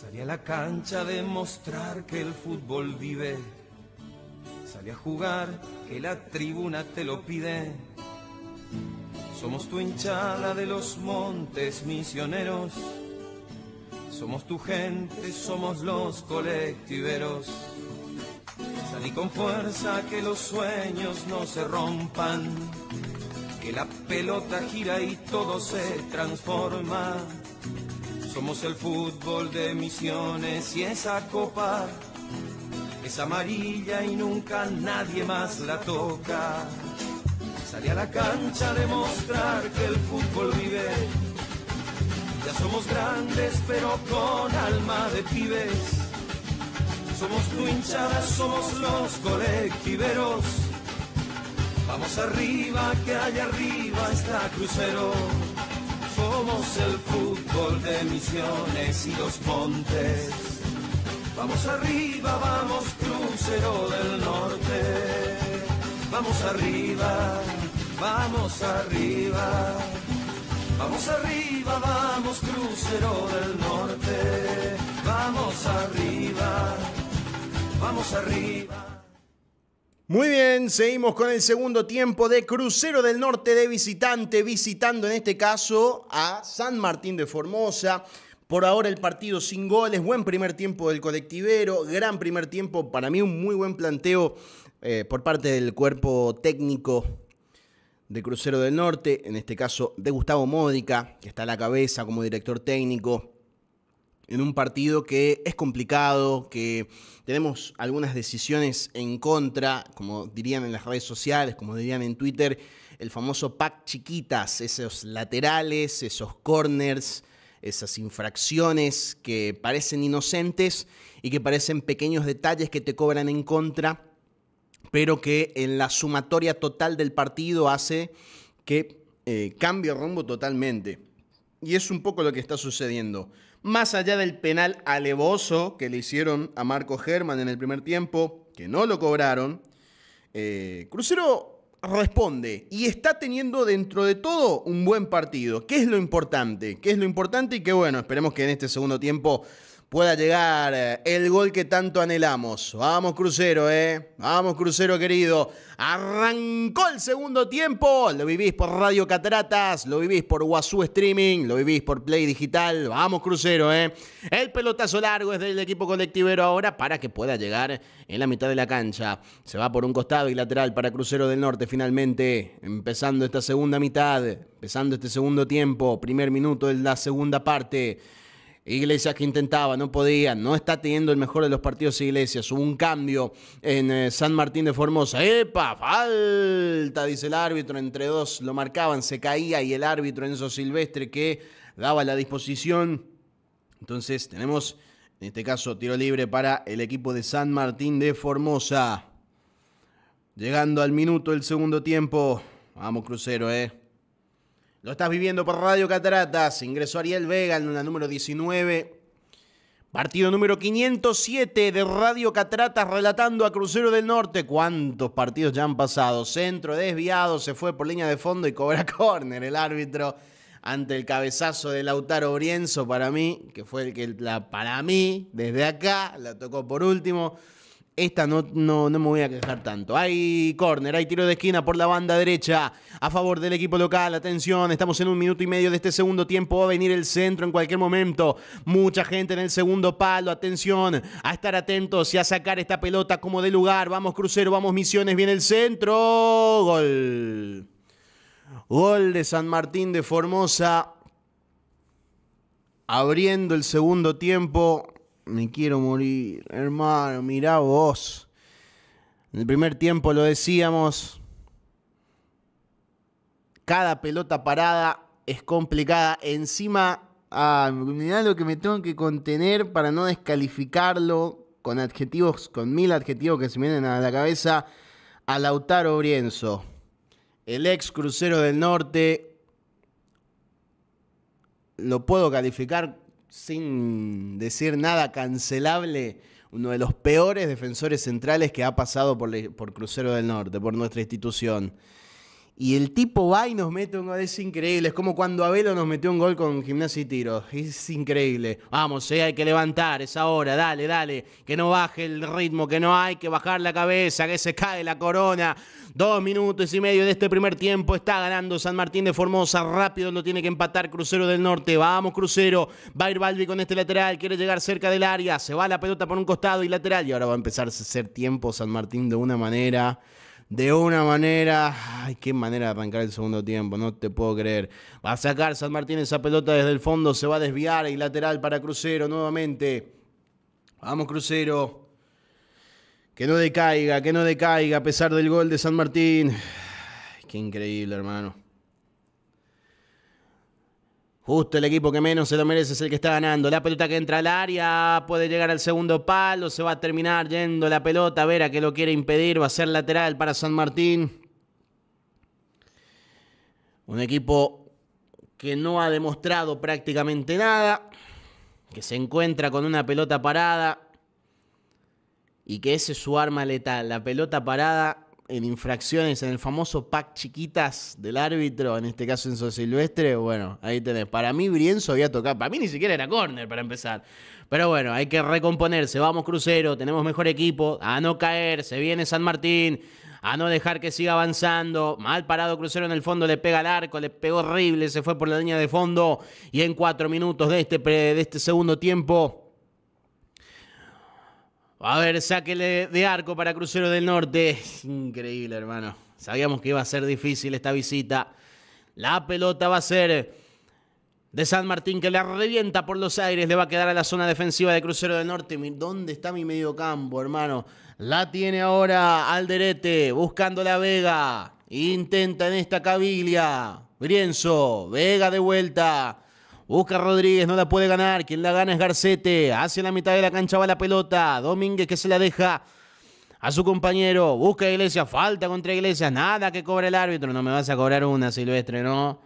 Salí a la cancha a demostrar que el fútbol vive. Salí a jugar, que la tribuna te lo pide. Somos tu hinchada de los montes misioneros. Somos tu gente, somos los colectiveros. Salí con fuerza que los sueños no se rompan, que la pelota gira y todo se transforma. Somos el fútbol de misiones y esa copa es amarilla y nunca nadie más la toca. Salí a la cancha a demostrar que el fútbol vive. Ya somos grandes pero con alma de pibes. Somos tu hinchada, somos los colectiveros. Vamos arriba, que allá arriba está crucero. Somos el fútbol de Misiones y los Montes. Vamos arriba, vamos crucero del norte. Vamos arriba, vamos arriba. Vamos arriba, vamos crucero del norte. Vamos arriba, vamos arriba. Muy bien, seguimos con el segundo tiempo de Crucero del Norte de visitante, visitando en este caso a San Martín de Formosa. Por ahora el partido sin goles, buen primer tiempo del colectivero, gran primer tiempo, para mí un muy buen planteo eh, por parte del cuerpo técnico de Crucero del Norte, en este caso de Gustavo Módica, que está a la cabeza como director técnico en un partido que es complicado, que tenemos algunas decisiones en contra, como dirían en las redes sociales, como dirían en Twitter, el famoso pack chiquitas, esos laterales, esos corners, esas infracciones que parecen inocentes y que parecen pequeños detalles que te cobran en contra, pero que en la sumatoria total del partido hace que cambie eh, cambie rumbo totalmente. Y es un poco lo que está sucediendo. Más allá del penal alevoso que le hicieron a Marco Germán en el primer tiempo, que no lo cobraron, eh, Crucero responde y está teniendo dentro de todo un buen partido. ¿Qué es lo importante? ¿Qué es lo importante? Y qué bueno, esperemos que en este segundo tiempo pueda llegar eh, el gol que tanto anhelamos. Vamos crucero, ¿eh? Vamos crucero querido. Arrancó el segundo tiempo. Lo vivís por Radio Cataratas, lo vivís por Guazú Streaming, lo vivís por Play Digital. Vamos crucero, ¿eh? El pelotazo largo es del equipo colectivero ahora para que pueda llegar en la mitad de la cancha. Se va por un costado y lateral para Crucero del Norte finalmente. Empezando esta segunda mitad, empezando este segundo tiempo, primer minuto de la segunda parte. Iglesias que intentaba, no podía, no está teniendo el mejor de los partidos Iglesias. Hubo un cambio en eh, San Martín de Formosa. ¡Epa! ¡Falta! Dice el árbitro. Entre dos lo marcaban, se caía y el árbitro Enzo Silvestre que daba la disposición. Entonces tenemos, en este caso, tiro libre para el equipo de San Martín de Formosa. Llegando al minuto del segundo tiempo. Vamos, Crucero, eh. Lo estás viviendo por Radio Cataratas. Ingresó Ariel Vega en la número 19. Partido número 507 de Radio Catratas relatando a Crucero del Norte. ¿Cuántos partidos ya han pasado? Centro desviado, se fue por línea de fondo y cobra [LAUGHS] córner el árbitro ante el cabezazo de Lautaro Brienzo para mí, que fue el que la, para mí desde acá la tocó por último esta no, no, me voy a quejar tanto. Hay córner, hay tiro de esquina por la banda derecha a favor del equipo local. Atención, estamos en un minuto y medio de este segundo tiempo. Va a venir el centro en cualquier momento. Mucha gente en el segundo palo. Atención, a estar atentos y a sacar esta pelota como de lugar. Vamos Crucero, vamos Misiones, viene el centro. Gol. Gol de San Martín de Formosa. Abriendo el segundo tiempo, me quiero morir, hermano, mirá vos. En el primer tiempo lo decíamos, cada pelota parada es complicada. Encima, mirá lo que me tengo que contener para no descalificarlo con adjetivos, con mil adjetivos que se vienen a la cabeza, a Lautaro Brienzo, el ex crucero del norte. Lo puedo calificar sin decir nada cancelable, uno de los peores defensores centrales que ha pasado por, Crucero del Norte, por nuestra institución. Y el tipo va y nos mete un gol, es increíble. Es como cuando Abelo nos metió un gol con Gimnasia y tiro. Es increíble. Vamos, eh, hay que levantar, es ahora, dale, dale. Que no baje el ritmo, que no hay que bajar la cabeza, que se cae la corona. Dos minutos y medio de este primer tiempo está ganando San Martín de Formosa. Rápido no tiene que empatar Crucero del Norte. Vamos, Crucero. Va a ir Balbi con este lateral, quiere llegar cerca del área. Se va la pelota por un costado y lateral. Y ahora va a empezar a hacer tiempo San Martín de una manera de una manera. Ay, qué manera de arrancar el segundo tiempo, no te puedo creer. Va a sacar San Martín esa pelota desde el fondo, se va a desviar y lateral para Crucero nuevamente. Vamos, Crucero. Que no decaiga, que no decaiga a pesar del gol de San Martín. qué increíble, hermano. Justo el equipo que menos se lo merece es el que está ganando. La pelota que entra al área puede llegar al segundo palo. Se va a terminar yendo la pelota. A ver a qué lo quiere impedir. Va a ser lateral para San Martín. Un equipo que no ha demostrado prácticamente nada. Que se encuentra con una pelota parada. Y que ese es su arma letal. La pelota parada en infracciones, en el famoso pack chiquitas del árbitro, en este caso en Silvestre, bueno, ahí tenés. Para mí Brienzo había tocado, para mí ni siquiera era córner para empezar. Pero bueno, hay que recomponerse, vamos crucero, tenemos mejor equipo, a no caer, se viene San Martín, a no dejar que siga avanzando. Mal parado Crucero en el fondo, le pega al arco, le pegó horrible, se fue por la línea de fondo. Y en cuatro minutos de este, de este segundo tiempo, a ver, sáquele de arco para Crucero del Norte. Increíble, hermano. Sabíamos que iba a ser difícil esta visita. La pelota va a ser de San Martín que la revienta por los aires. Le va a quedar a la zona defensiva de Crucero del Norte. ¿Dónde está mi medio campo, hermano? La tiene ahora Alderete buscando la Vega. Intenta en esta cavilla Brienzo, Vega de vuelta. Busca Rodríguez, no la puede ganar. Quien la gana es Garcete. Hacia la mitad de la cancha va la pelota. Domínguez que se la deja a su compañero. Busca Iglesias, falta contra Iglesias. Nada que cobre el árbitro. No me vas a cobrar una, Silvestre, ¿no?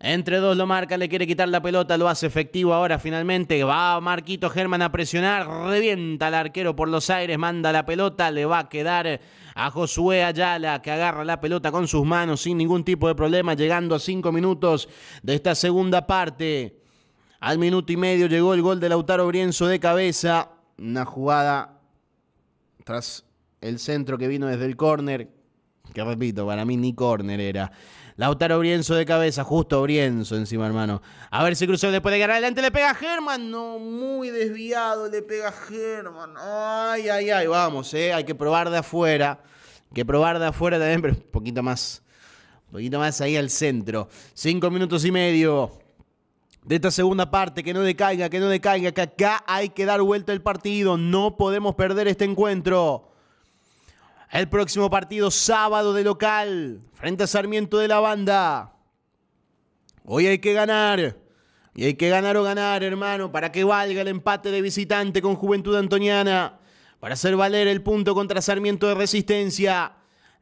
Entre dos lo marca, le quiere quitar la pelota, lo hace efectivo ahora finalmente. Va Marquito Germán a presionar, revienta al arquero por los aires, manda la pelota, le va a quedar a Josué Ayala que agarra la pelota con sus manos sin ningún tipo de problema, llegando a cinco minutos de esta segunda parte. Al minuto y medio llegó el gol de Lautaro Brienzo de cabeza. Una jugada tras el centro que vino desde el córner. Que repito, para mí ni córner era. Lautaro Brienzo de cabeza, justo Brienzo encima, hermano. A ver si Cruzó después de ganar adelante, le pega a Germán. No, muy desviado, le pega a Germán. Ay, ay, ay, vamos, eh. Hay que probar de afuera. Hay que probar de afuera también, pero un poquito más. Un poquito más ahí al centro. Cinco minutos y medio de esta segunda parte, que no decaiga, que no decaiga, que acá hay que dar vuelta el partido, no podemos perder este encuentro. El próximo partido sábado de local frente a Sarmiento de la Banda. Hoy hay que ganar. Y hay que ganar o ganar, hermano, para que valga el empate de visitante con Juventud Antoniana. Para hacer valer el punto contra Sarmiento de Resistencia.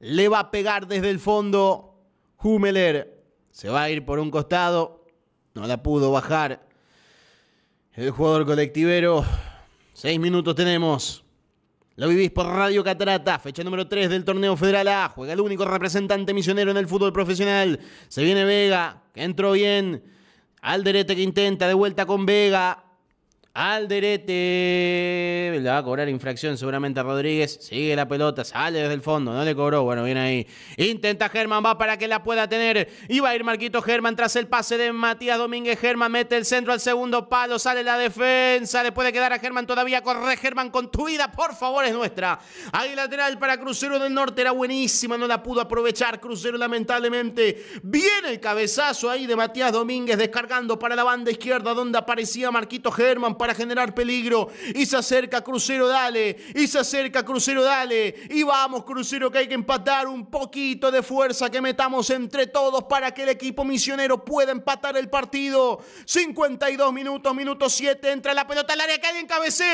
Le va a pegar desde el fondo. Hummeler, se va a ir por un costado. No la pudo bajar. El jugador colectivero. Seis minutos tenemos. Lo vivís por Radio Catarata, fecha número 3 del torneo Federal A. Juega el único representante misionero en el fútbol profesional. Se viene Vega, que entró bien. Alderete que intenta, de vuelta con Vega. Alderete. Le va a cobrar infracción seguramente a Rodríguez. Sigue la pelota, sale desde el fondo. No le cobró. Bueno, viene ahí. Intenta Germán, va para que la pueda tener. Y va a ir Marquito Germán tras el pase de Matías Domínguez. Germán mete el centro al segundo palo. Sale la defensa. Le puede quedar a Germán todavía. Corre Germán con tu vida. Por favor, es nuestra. Ahí lateral para Crucero del Norte. Era buenísima. No la pudo aprovechar Crucero lamentablemente. Viene el cabezazo ahí de Matías Domínguez descargando para la banda izquierda donde aparecía Marquito Germán para generar peligro. Y se acerca Crucero, dale. Y se acerca Crucero, dale. Y vamos Crucero que hay que empatar un poquito de fuerza que metamos entre todos para que el equipo misionero pueda empatar el partido. 52 minutos, minuto 7, entra la pelota al área, que alguien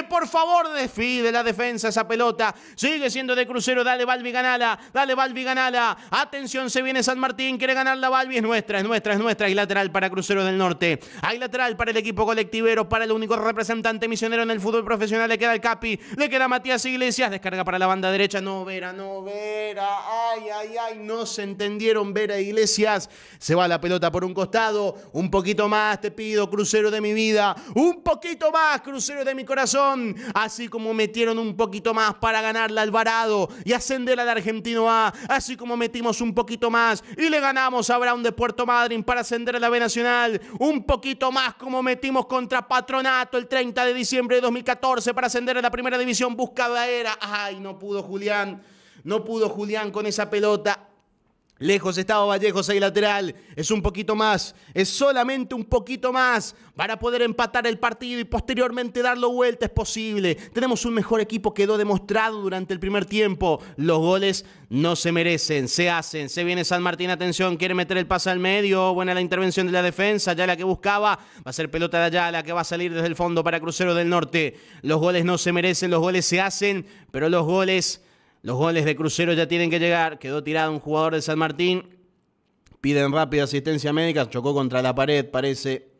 por favor, despide la defensa esa pelota. Sigue siendo de Crucero, dale Balbi, ganala, dale Balbi, ganala. Atención, se viene San Martín, quiere ganar la Balbi, es nuestra, es nuestra, es nuestra. Hay lateral para Crucero del Norte, hay lateral para el equipo colectivero, para el único representante representante misionero en el fútbol profesional. Le queda el Capi, le queda Matías Iglesias. Descarga para la banda derecha. No, Vera, no, Vera. Ay, ay, ay. No se entendieron Vera Iglesias. Se va la pelota por un costado. Un poquito más, te pido, crucero de mi vida. Un poquito más, crucero de mi corazón. Así como metieron un poquito más para ganarla Alvarado y ascender al Argentino A. Así como metimos un poquito más y le ganamos a Brown de Puerto Madryn para ascender a la B Nacional. Un poquito más como metimos contra Patronato el 30 de diciembre de 2014 para ascender a la primera división. buscada era. Ay, no pudo Julián. No pudo Julián con esa pelota. Lejos estaba Vallejos ahí lateral. Es un poquito más. Es solamente un poquito más para poder empatar el partido y posteriormente darlo vuelta. Es posible. Tenemos un mejor equipo. Quedó demostrado durante el primer tiempo. Los goles no se merecen. Se hacen. Se viene San Martín. Atención. Quiere meter el pase al medio. Buena la intervención de la defensa. Ya la que buscaba. Va a ser pelota de allá. La que va a salir desde el fondo para Crucero del Norte. Los goles no se merecen. Los goles se hacen. Pero los goles los goles de Crucero ya tienen que llegar. Quedó tirado un jugador de San Martín. Piden rápida asistencia médica. Chocó contra la pared, parece.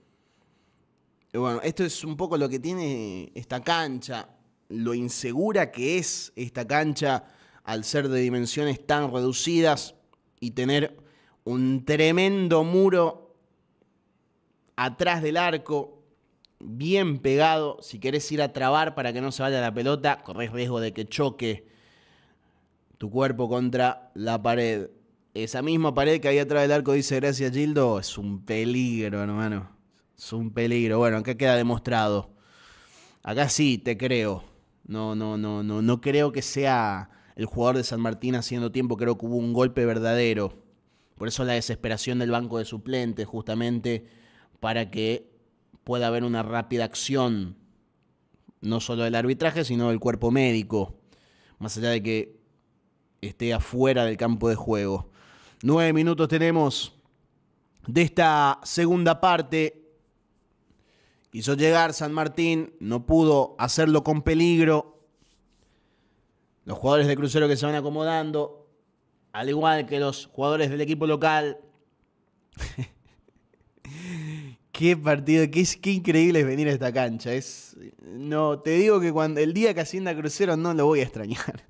Y bueno, esto es un poco lo que tiene esta cancha. Lo insegura que es esta cancha al ser de dimensiones tan reducidas y tener un tremendo muro atrás del arco, bien pegado. Si querés ir a trabar para que no se vaya la pelota, corres riesgo de que choque tu cuerpo contra la pared. Esa misma pared que hay atrás del arco dice gracias Gildo, es un peligro, hermano. Es un peligro. Bueno, acá queda demostrado. Acá sí, te creo. No, no, no, no, no creo que sea el jugador de San Martín haciendo tiempo. Creo que hubo un golpe verdadero. Por eso la desesperación del banco de suplentes, justamente para que pueda haber una rápida acción, no solo del arbitraje, sino del cuerpo médico. Más allá de que esté afuera del campo de juego. Nueve minutos tenemos de esta segunda parte. Quiso llegar San Martín, no pudo hacerlo con peligro. Los jugadores de crucero que se van acomodando, al igual que los jugadores del equipo local. [LAUGHS] qué partido, qué, increíble es venir a esta cancha. Es, no, te digo que cuando el día que ascienda Crucero no lo voy a extrañar.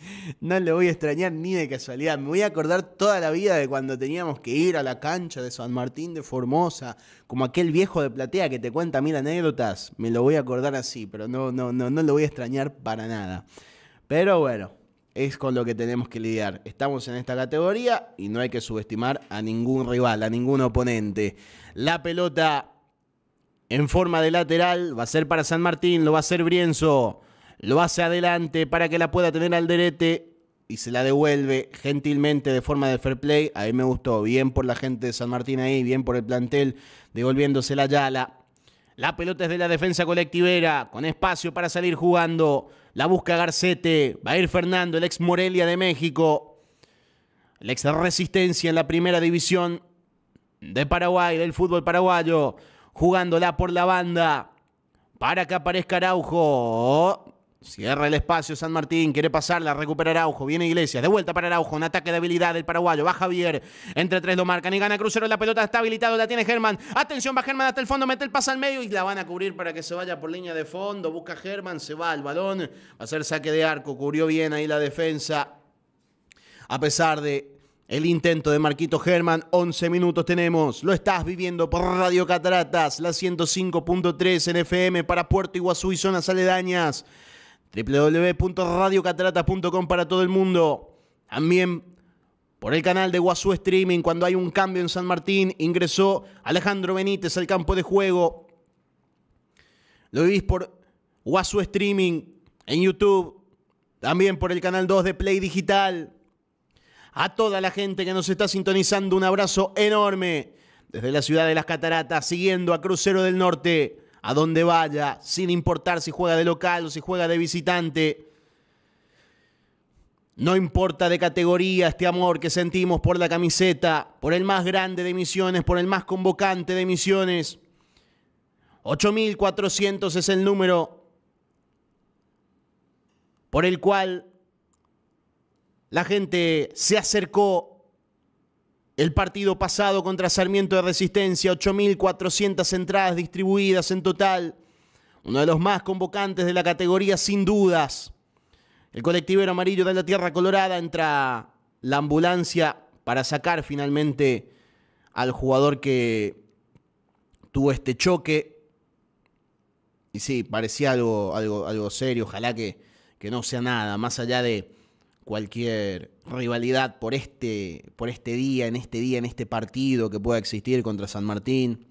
[LAUGHS] no le voy a extrañar ni de casualidad. Me voy a acordar toda la vida de cuando teníamos que ir a la cancha de San Martín de Formosa, como aquel viejo de platea que te cuenta mil anécdotas. Me lo voy a acordar así, pero no, no, no, no lo voy a extrañar para nada. Pero bueno, es con lo que tenemos que lidiar. Estamos en esta categoría y no hay que subestimar a ningún rival, a ningún oponente. La pelota en forma de lateral va a ser para San Martín, lo va a hacer Brienzo lo hace adelante para que la pueda tener al derete y se la devuelve gentilmente de forma de fair play. A mí me gustó, bien por la gente de San Martín ahí, bien por el plantel, devolviéndose la Yala. La pelota es de la defensa colectivera, con espacio para salir jugando. La busca Garcete, va a ir Fernando, el ex Morelia de México. El ex Resistencia en la primera división de Paraguay, del fútbol paraguayo. Jugándola por la banda, para que aparezca Araujo. Cierra el espacio San Martín, quiere pasarla, recupera Araujo, viene Iglesias, de vuelta para Araujo, un ataque de habilidad del paraguayo, va Javier, entre tres lo marcan y gana Crucero, la pelota está habilitado, la tiene Germán, atención, va Germán hasta el fondo, mete el paso al medio y la van a cubrir para que se vaya por línea de fondo, busca Germán, se va el balón, va a hacer saque de arco, cubrió bien ahí la defensa, a pesar de el intento de Marquito Germán, 11 minutos tenemos. Lo estás viviendo por Radio Cataratas, la 105.3 en FM para Puerto Iguazú y zonas aledañas www.radiocatarata.com para todo el mundo. También por el canal de Wasu Streaming, cuando hay un cambio en San Martín, ingresó Alejandro Benítez al campo de juego. Lo vivís por Wasu Streaming en YouTube, también por el canal 2 de Play Digital. A toda la gente que nos está sintonizando, un abrazo enorme desde la ciudad de las Cataratas, siguiendo a Crucero del Norte a donde vaya, sin importar si juega de local o si juega de visitante. No importa de categoría este amor que sentimos por la camiseta, por el más grande de Misiones, por el más convocante de Misiones. 8400 es el número por el cual la gente se acercó el partido pasado contra Sarmiento de Resistencia, 8.400 entradas distribuidas en total. Uno de los más convocantes de la categoría, sin dudas. El colectivero amarillo de la Tierra Colorada entra la ambulancia para sacar finalmente al jugador que tuvo este choque. Y sí, parecía algo, algo, algo serio. Ojalá que, que no sea nada, más allá de cualquier rivalidad por este, por este día, en este día, en este partido que pueda existir contra San Martín.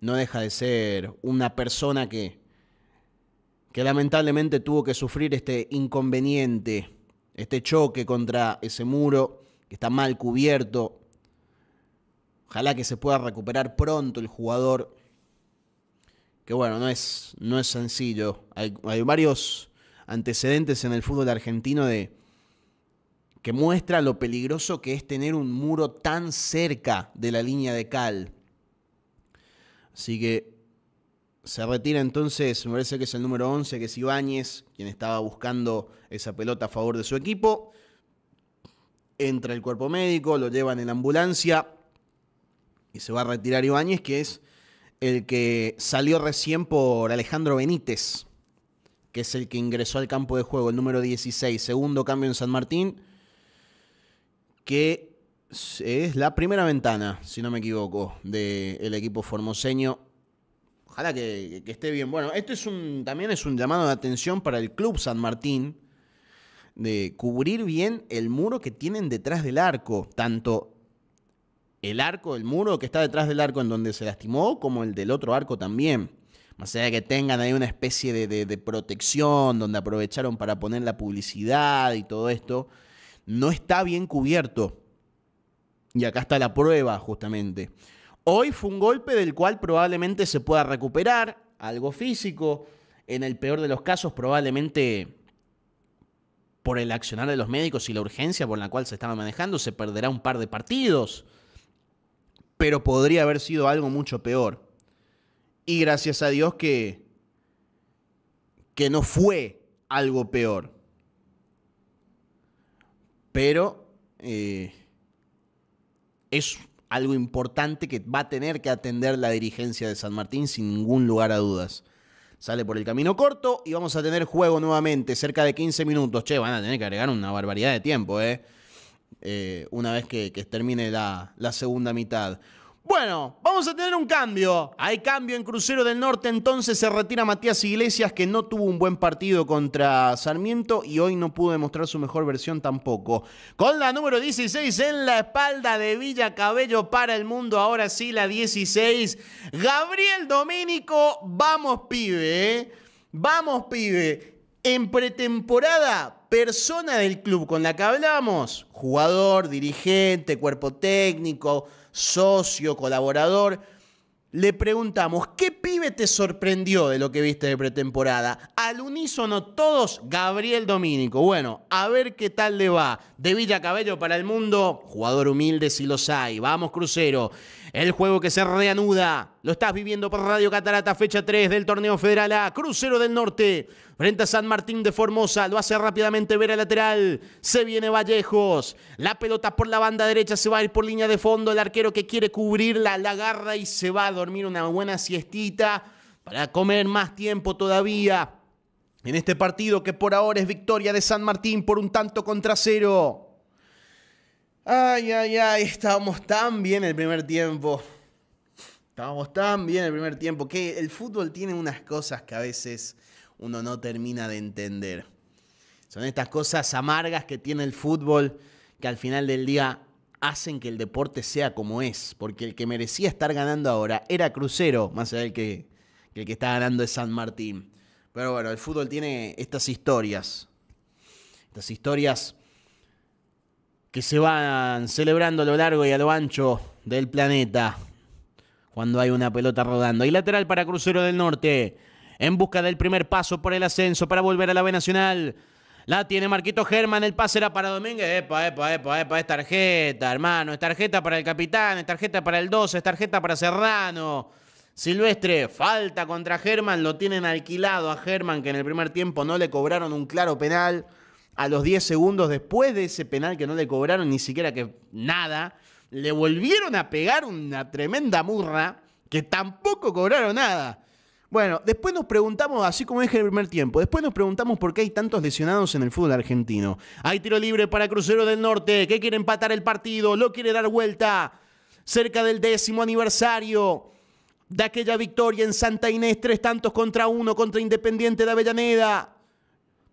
No deja de ser una persona que, que lamentablemente tuvo que sufrir este inconveniente, este choque contra ese muro que está mal cubierto. Ojalá que se pueda recuperar pronto el jugador. Que bueno, no es, no es sencillo. hay varios antecedentes en el fútbol argentino de, que muestra lo peligroso que es tener un muro tan cerca de la línea de cal. Así que se retira entonces, me parece que es el número 11, que es Ibáñez, quien estaba buscando esa pelota a favor de su equipo. Entra el cuerpo médico, lo llevan en la ambulancia y se va a retirar Ibáñez, que es el que salió recién por Alejandro Benítez, que es el que ingresó al campo de juego, el número 16, segundo cambio en San Martín que es la primera ventana, si no me equivoco, del equipo formoseño. Ojalá que, esté bien. Bueno, esto es un, también es un llamado de atención para el Club San Martín de cubrir bien el muro que tienen detrás del arco, tanto el arco, el muro que está detrás del arco en donde se lastimó, como el del otro arco también. Más allá de que tengan ahí una especie de protección donde aprovecharon para poner la publicidad y todo esto, no está bien cubierto. Y acá está la prueba, justamente. Hoy fue un golpe del cual probablemente se pueda recuperar, algo físico, en el peor de los casos probablemente por el accionar de los médicos y la urgencia por la cual se estaba manejando, se perderá un par de partidos. Pero podría haber sido algo mucho peor. Y gracias a Dios que, que no fue algo peor. Pero eh, es algo importante que va a tener que atender la dirigencia de San Martín sin ningún lugar a dudas. Sale por el camino corto y vamos a tener juego nuevamente, cerca de 15 minutos. Che, van a tener que agregar una barbaridad de tiempo, ¿eh? eh una vez que, termine la segunda mitad. Bueno, vamos a tener un cambio. Hay cambio en Crucero del Norte, entonces se retira Matías Iglesias, que no tuvo un buen partido contra Sarmiento y hoy no pudo demostrar su mejor versión tampoco. Con la número 16 en la espalda de Villa Cabello para el mundo, ahora sí la 16. Gabriel Domínico, vamos pibe, vamos pibe. En pretemporada persona del club con la que hablamos, jugador, dirigente, cuerpo técnico, socio, colaborador, le preguntamos, ¿qué pibe te sorprendió de lo que viste de pretemporada? Al unísono todos, Gabriel Domínico. Bueno, a ver qué tal le va. De Villa Cabello para el mundo, jugador humilde si los hay. Vamos, Crucero. El juego que se reanuda. Lo estás viviendo por Radio Catarata, fecha 3 del torneo federal A. Crucero del Norte. Frente a San Martín de Formosa. Lo hace rápidamente ver a lateral. Se viene Vallejos. La pelota por la banda derecha se va a ir por línea de fondo. El arquero que quiere cubrirla la agarra y se va a dormir una buena siestita para comer más tiempo todavía. En este partido que por ahora es victoria de San Martín por un tanto contra cero. Ay, ay, ay, estábamos tan bien el primer tiempo. Estábamos tan bien el primer tiempo que el fútbol tiene unas cosas que a veces uno no termina de entender. Son estas cosas amargas que tiene el fútbol que al final del día hacen que el deporte sea como es, porque el que merecía estar ganando ahora era Crucero, más allá del que, que el que está ganando es San Martín. Pero bueno, el fútbol tiene estas historias, estas historias que se van celebrando a lo largo y a lo ancho del planeta cuando hay una pelota rodando. Y lateral para Crucero del Norte, en busca del primer paso por el ascenso para volver a la B Nacional. La tiene Marquito Germán, el pase era para Domínguez. epa, epa, epa, es tarjeta, hermano. Es tarjeta para el capitán, es tarjeta para el 12, es tarjeta para Serrano. Silvestre, falta contra Germán, lo tienen alquilado a Germán, que en el primer tiempo no le cobraron un claro penal a los 10 segundos después de ese penal que no le cobraron ni siquiera que nada, le volvieron a pegar una tremenda murra que tampoco cobraron nada. Bueno, después nos preguntamos, así como dije en el primer tiempo, después nos preguntamos por qué hay tantos lesionados en el fútbol argentino. Hay tiro libre para Crucero del Norte, que quiere empatar el partido, lo quiere dar vuelta cerca del décimo aniversario de aquella victoria en Santa Inés, tres tantos contra uno contra Independiente de Avellaneda.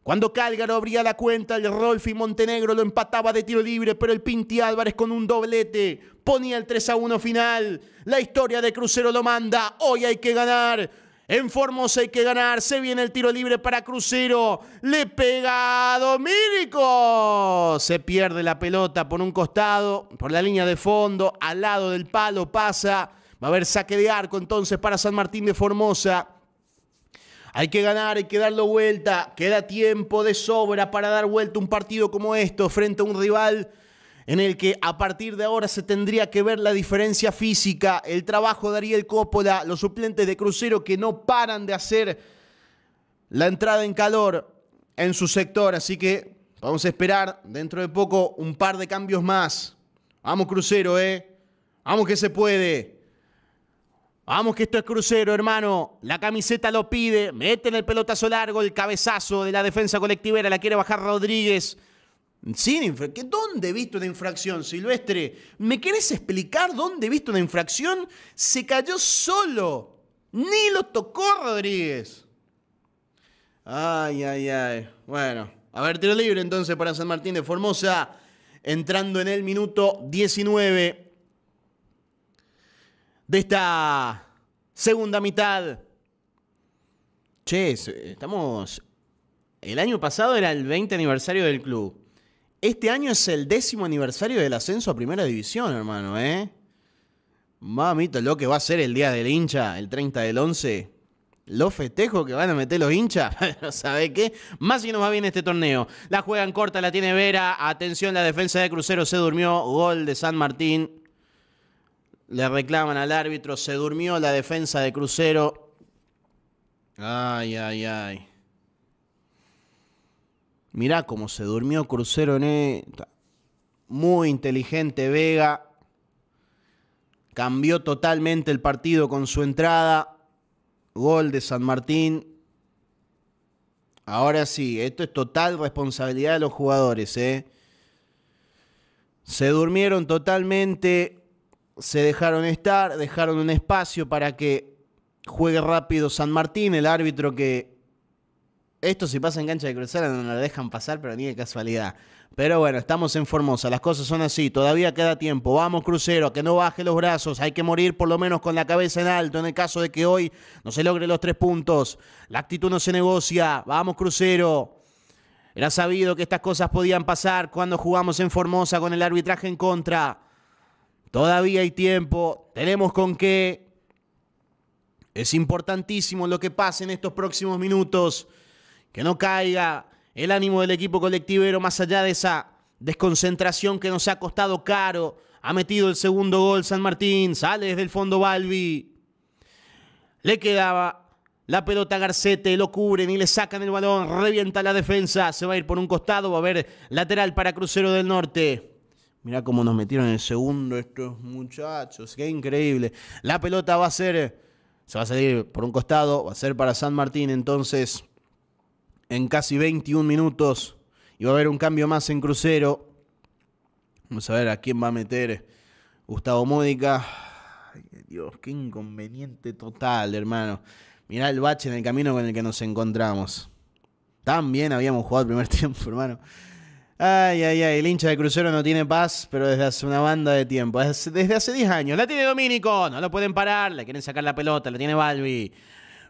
Cuando Cálgaro abría la cuenta, el Rolfi Montenegro lo empataba de tiro libre, pero el Pinti Álvarez con un doblete ponía el 3 a 1 final. La historia de Crucero lo manda. Hoy hay que ganar. En Formosa hay que ganar. Se viene el tiro libre para Crucero. Le pega a Se pierde la pelota por un costado, por la línea de fondo, al lado del palo pasa. Va a haber saque de arco entonces para San Martín de Formosa. Hay que ganar, hay que darlo vuelta. Queda tiempo de sobra para dar vuelta un partido como esto frente a un rival en el que a partir de ahora se tendría que ver la diferencia física, el trabajo de Ariel Coppola, los suplentes de Crucero que no paran de hacer la entrada en calor en su sector. Así que vamos a esperar dentro de poco un par de cambios más. Vamos Crucero, ¿eh? Vamos que se puede. Vamos que esto es crucero, hermano. La camiseta lo pide. mete en el pelotazo largo, el cabezazo de la defensa colectivera. La quiere bajar Rodríguez. Sin ¿Dónde he visto una infracción, Silvestre? ¿Me querés explicar dónde he visto una infracción? Se cayó solo. Ni lo tocó Rodríguez. Ay, ay, ay. Bueno, a ver, tiro libre entonces para San Martín de Formosa. Entrando en el minuto 19 de esta segunda mitad. Che, estamos... El año pasado era el 20 aniversario del club. Este año es el décimo aniversario del ascenso a primera división, hermano, ¿eh? Mamito, lo que va a ser el día del hincha, el 30 del 11. Los festejos que van a meter los hinchas, no [LAUGHS] sabe qué. Más si nos va bien este torneo. La juegan corta, la tiene Vera. Atención, la defensa de Crucero se durmió. Gol de San Martín. Le reclaman al árbitro, se durmió la defensa de Crucero. Ay, ay, ay. Mirá cómo se durmió Crucero en Muy inteligente Vega. Cambió totalmente el partido con su entrada. Gol de San Martín. Ahora sí, esto es total responsabilidad de los jugadores. ¿eh? Se durmieron totalmente se dejaron estar, dejaron un espacio para que juegue rápido San Martín, el árbitro que... Esto si pasa en cancha de crucero no lo dejan pasar, pero ni de casualidad. Pero bueno, estamos en Formosa, las cosas son así, todavía queda tiempo. Vamos, Crucero, que no baje los brazos, hay que morir por lo menos con la cabeza en alto en el caso de que hoy no se logren los tres puntos. La actitud no se negocia, vamos, Crucero. Era sabido que estas cosas podían pasar cuando jugamos en Formosa con el arbitraje en contra. Todavía hay tiempo, tenemos con qué. Es importantísimo lo que pase en estos próximos minutos, que no caiga el ánimo del equipo colectivero más allá de esa desconcentración que nos ha costado caro. Ha metido el segundo gol San Martín, sale desde el fondo Balbi. Le quedaba la pelota Garcete, lo cubren y le sacan el balón, revienta la defensa, se va a ir por un costado, va a haber lateral para Crucero del Norte. Mirá cómo nos metieron en el segundo estos muchachos. Qué increíble. La pelota va a ser. Eh, se va a salir por un costado. Va a ser para San Martín. Entonces. En casi 21 minutos. Y va a haber un cambio más en crucero. Vamos a ver a quién va a meter eh, Gustavo Módica. Ay, Dios, qué inconveniente total, hermano. Mirá el bache en el camino con el que nos encontramos. También habíamos jugado el primer [LAUGHS] tiempo, hermano. Ay, ay, ay, el hincha de crucero no tiene paz, pero desde hace una banda de tiempo, desde hace 10 años. La tiene Dominico, no lo pueden parar, le quieren sacar la pelota, la tiene Balbi.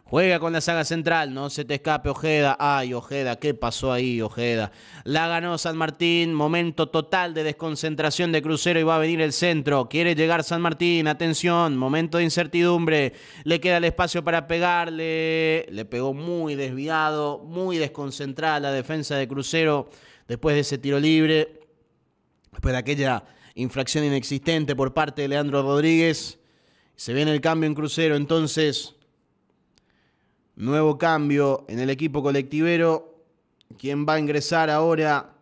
Juega con la saga central, no se te escape Ojeda. Ay, Ojeda, ¿qué pasó ahí, Ojeda? La ganó San Martín, momento total de desconcentración de Crucero y va a venir el centro. Quiere llegar San Martín, atención, momento de incertidumbre. Le queda el espacio para pegarle. Le pegó muy desviado, muy desconcentrada la defensa de Crucero después de ese tiro libre, después de aquella infracción inexistente por parte de Leandro Rodríguez, se viene el cambio en crucero, entonces, nuevo cambio en el equipo colectivero, quien va a ingresar ahora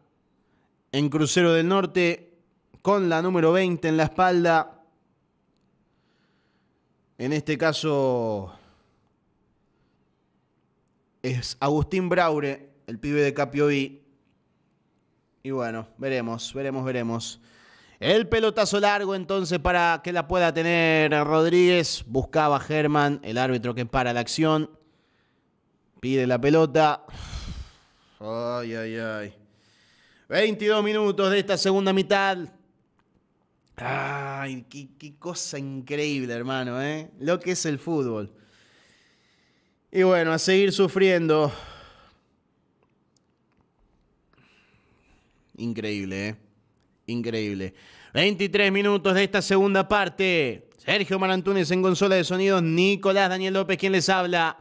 en crucero del norte con la número 20 en la espalda. En este caso es Agustín Braure, el pibe de Capioví, y bueno, veremos, veremos, veremos. El pelotazo largo entonces para que la pueda tener Rodríguez. Buscaba Germán, el árbitro que para la acción. Pide la pelota. Ay, ay, ay. 22 minutos de esta segunda mitad. Ay, qué, cosa increíble, hermano, ¿eh? Lo que es el fútbol. Y bueno, a seguir sufriendo. Increíble, ¿eh? Increíble. 23 minutos de esta segunda parte. Sergio Marantúnez en consola de sonidos. Nicolás Daniel López, quien les habla.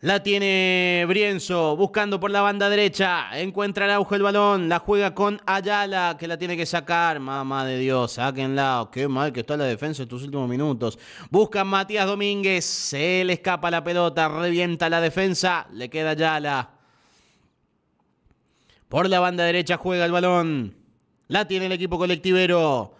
La tiene Brienzo, buscando por la banda derecha. Encuentra el auge el balón. La juega con Ayala, que la tiene que sacar. Mamá de Dios, sáquenla. Qué mal que está la defensa en estos últimos minutos. Busca Matías Domínguez. Se le escapa la pelota. Revienta la defensa. Le queda Ayala. Por la banda derecha juega el balón. La tiene el equipo colectivero.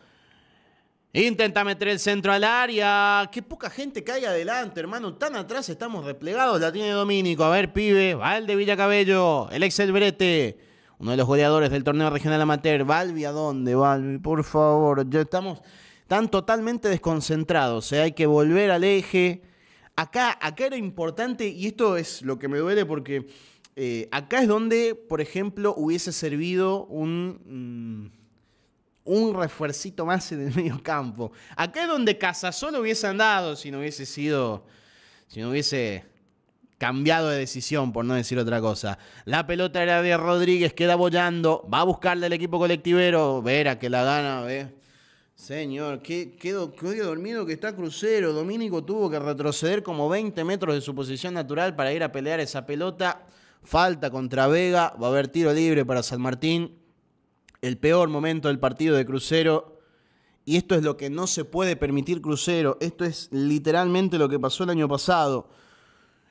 Intenta meter el centro al área. Qué poca gente cae adelante, hermano. Tan atrás estamos replegados. La tiene Domínico. A ver, pibe. Valde Villacabello. El ex Brete. Uno de los goleadores del torneo regional amateur. Valvi, ¿a dónde, Valvi? Por favor. Ya estamos tan totalmente desconcentrados. sea, ¿eh? Hay que volver al eje. Acá, acá era importante, y esto es lo que me duele porque eh, acá es donde, por ejemplo, hubiese servido un, mm, un refuercito más en el medio campo. Acá es donde Casasol hubiese andado si no hubiese sido, si no hubiese cambiado de decisión, por no decir otra cosa. La pelota era de Rodríguez, queda bollando, va a buscarle al equipo colectivero, Vera que la gana, ve. Señor, qué, qué, dormido que está Crucero. Domínico tuvo que retroceder como 20 metros de su posición natural para ir a pelear esa pelota. Falta contra Vega, va a haber tiro libre para San Martín. El peor momento del partido de Crucero. Y esto es lo que no se puede permitir Crucero. Esto es literalmente lo que pasó el año pasado.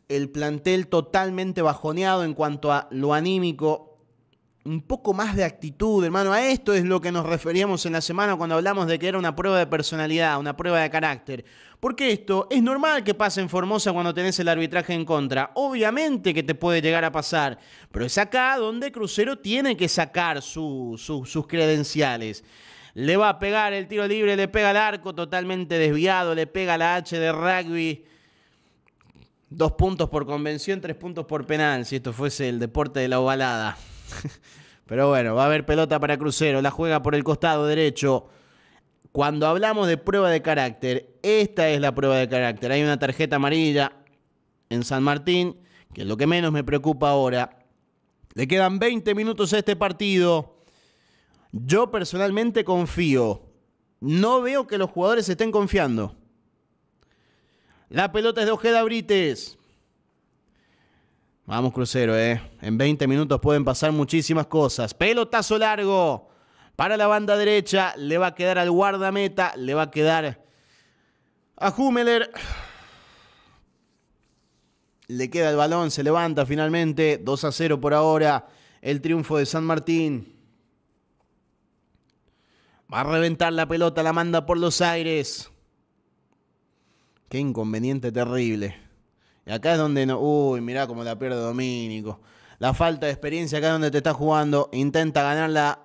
El plantel totalmente bajoneado en cuanto a lo anímico, un poco más de actitud, hermano. A esto es lo que nos referíamos en la semana cuando hablamos de que era una prueba de personalidad, una prueba de carácter. Porque esto es normal que pase en Formosa cuando tenés el arbitraje en contra. Obviamente que te puede llegar a pasar, pero es acá donde Crucero tiene que sacar sus credenciales. Le va a pegar el tiro libre, le pega el arco totalmente desviado, le pega la H de rugby. Dos puntos por convención, tres puntos por penal, si esto fuese el deporte de la ovalada. [LAUGHS] Pero bueno, va a haber pelota para Crucero. La juega por el costado derecho. Cuando hablamos de prueba de carácter, esta es la prueba de carácter. Hay una tarjeta amarilla en San Martín, que es lo que menos me preocupa ahora. Le quedan 20 minutos a este partido. Yo personalmente confío. No veo que los jugadores estén confiando. La pelota es de Ojeda Brites. Vamos crucero, ¿eh? En 20 minutos pueden pasar muchísimas cosas. Pelotazo largo para la banda derecha. Le va a quedar al guardameta. Le va a quedar a Humeler. Le queda el balón. Se levanta finalmente. 2 a 0 por ahora. El triunfo de San Martín. Va a reventar la pelota. La manda por los aires. Qué inconveniente terrible. Y acá es donde no. Uy, mirá cómo la pierde Domínico. La falta de experiencia acá es donde te está jugando. Intenta ganarla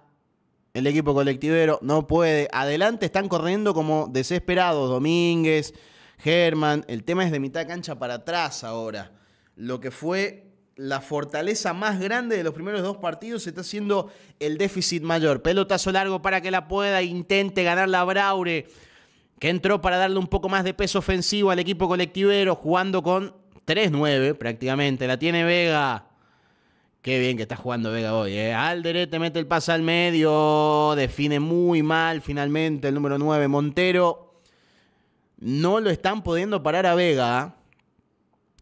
el equipo colectivero. No puede. Adelante están corriendo como desesperados. Domínguez, Germán. El tema es de mitad cancha para atrás ahora. Lo que fue la fortaleza más grande de los primeros dos partidos está haciendo el déficit mayor. Pelotazo largo para que la pueda. Intente ganar la Braure. Que entró para darle un poco más de peso ofensivo al equipo colectivero, jugando con 3-9 prácticamente. La tiene Vega. Qué bien que está jugando Vega hoy. Eh. Alderete mete el pase al medio. Define muy mal finalmente el número 9. Montero. No lo están pudiendo parar a Vega. ¿ah?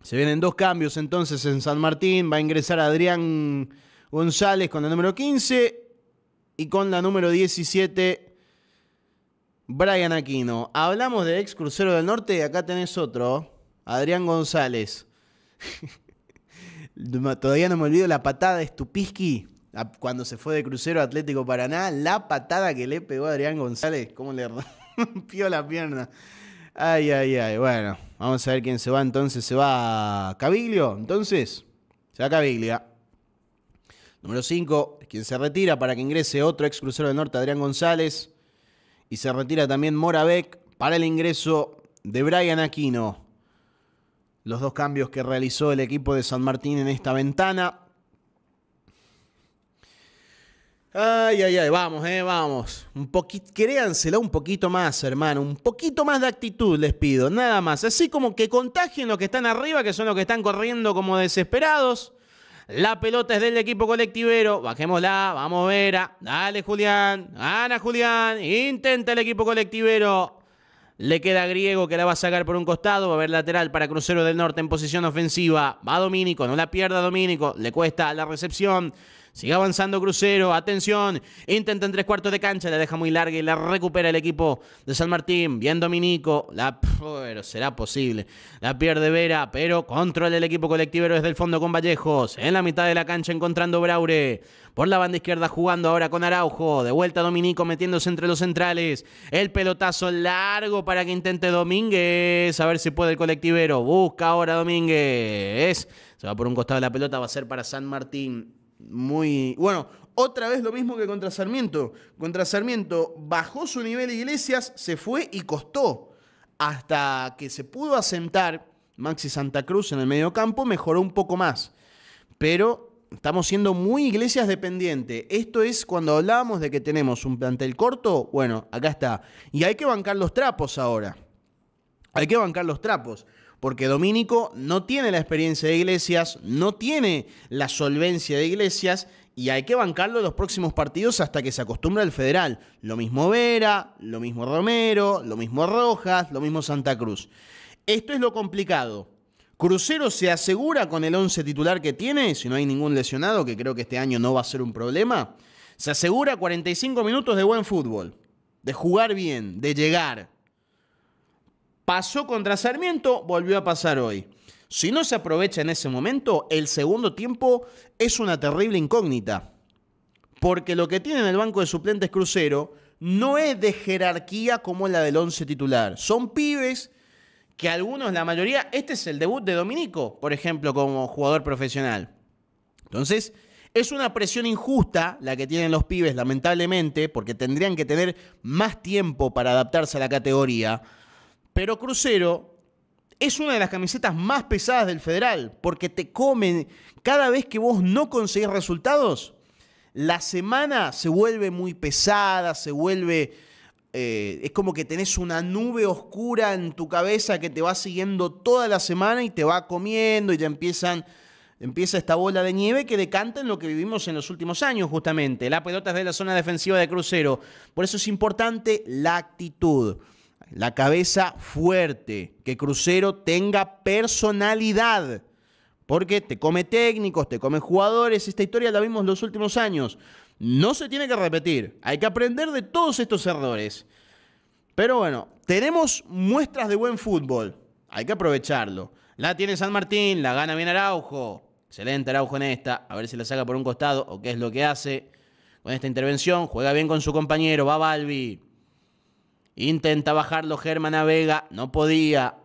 Se vienen dos cambios entonces en San Martín. Va a ingresar Adrián González con el número 15. Y con la número 17, Brian Aquino. Hablamos de ex Crucero del Norte y acá tenés otro. Adrián González. [LAUGHS] Todavía no me olvido la patada de Stupiski cuando se fue de crucero Atlético Paraná. La patada que le pegó a Adrián González. ¿Cómo le [LAUGHS] rompió la pierna? Ay, ay, ay. Bueno, vamos a ver quién se va entonces. ¿Se va Caviglio? Entonces, se va Caviglia. Número 5, quien se retira para que ingrese otro ex crucero del norte, Adrián González. Y se retira también Moravec para el ingreso de Brian Aquino los dos cambios que realizó el equipo de San Martín en esta ventana. Ay, ay, ay, vamos, eh, vamos. Un créansela un poquito más, hermano. Un poquito más de actitud les pido, nada más. Así como que contagien los que están arriba, que son los que están corriendo como desesperados. La pelota es del equipo colectivero. Bajémosla, vamos ver. Dale, Julián. Ana, Julián. Intenta el equipo colectivero. Le queda a Griego que la va a sacar por un costado. Va a haber lateral para Crucero del Norte en posición ofensiva. Va Domínico, no la pierda Domínico. Le cuesta la recepción. Sigue avanzando Crucero. Atención. Intenta en tres cuartos de cancha. La deja muy larga y la recupera el equipo de San Martín. Bien Dominico. La, pero será posible. La pierde Vera. Pero controla el equipo colectivero desde el fondo con Vallejos. En la mitad de la cancha encontrando Braure. Por la banda izquierda jugando ahora con Araujo. De vuelta Dominico metiéndose entre los centrales. El pelotazo largo para que intente Domínguez. A ver si puede el colectivero. Busca ahora Domínguez. Se va por un costado de la pelota. Va a ser para San Martín muy... Bueno, otra vez lo mismo que contra Sarmiento. Contra Sarmiento bajó su nivel de Iglesias, se fue y costó. Hasta que se pudo asentar Maxi Santa Cruz en el medio campo, mejoró un poco más. Pero estamos siendo muy Iglesias dependiente. Esto es cuando hablábamos de que tenemos un plantel corto. Bueno, acá está. Y hay que bancar los trapos ahora. Hay que bancar los trapos porque Domínico no tiene la experiencia de Iglesias, no tiene la solvencia de Iglesias y hay que bancarlo en los próximos partidos hasta que se acostumbra al federal. Lo mismo Vera, lo mismo Romero, lo mismo Rojas, lo mismo Santa Cruz. Esto es lo complicado. Crucero se asegura con el 11 titular que tiene, si no hay ningún lesionado, que creo que este año no va a ser un problema. Se asegura 45 minutos de buen fútbol, de jugar bien, de llegar, Pasó contra Sarmiento, volvió a pasar hoy. Si no se aprovecha en ese momento, el segundo tiempo es una terrible incógnita. Porque lo que tiene en el banco de suplentes Crucero no es de jerarquía como la del once titular. Son pibes que algunos, la mayoría, este es el debut de Dominico, por ejemplo, como jugador profesional. Entonces, es una presión injusta la que tienen los pibes, lamentablemente, porque tendrían que tener más tiempo para adaptarse a la categoría. Pero Crucero es una de las camisetas más pesadas del federal, porque te comen, cada vez que vos no conseguís resultados, la semana se vuelve muy pesada, se vuelve... Eh, es como que tenés una nube oscura en tu cabeza que te va siguiendo toda la semana y te va comiendo y ya empiezan empieza esta bola de nieve que decanta en lo que vivimos en los últimos años, justamente. La pelota es de la zona defensiva de crucero. Por eso es importante la actitud la cabeza fuerte, que Crucero tenga personalidad. Porque te come técnicos, te come jugadores, esta historia la vimos los últimos años. No se tiene que repetir, hay que aprender de todos estos errores. Pero bueno, tenemos muestras de buen fútbol, hay que aprovecharlo. La tiene San Martín, la gana bien Araujo. Excelente Araujo en esta, a ver si la saca por un costado o qué es lo que hace con esta intervención. Juega bien con su compañero, va Balbi. Intenta bajarlo Germán a Vega, no podía.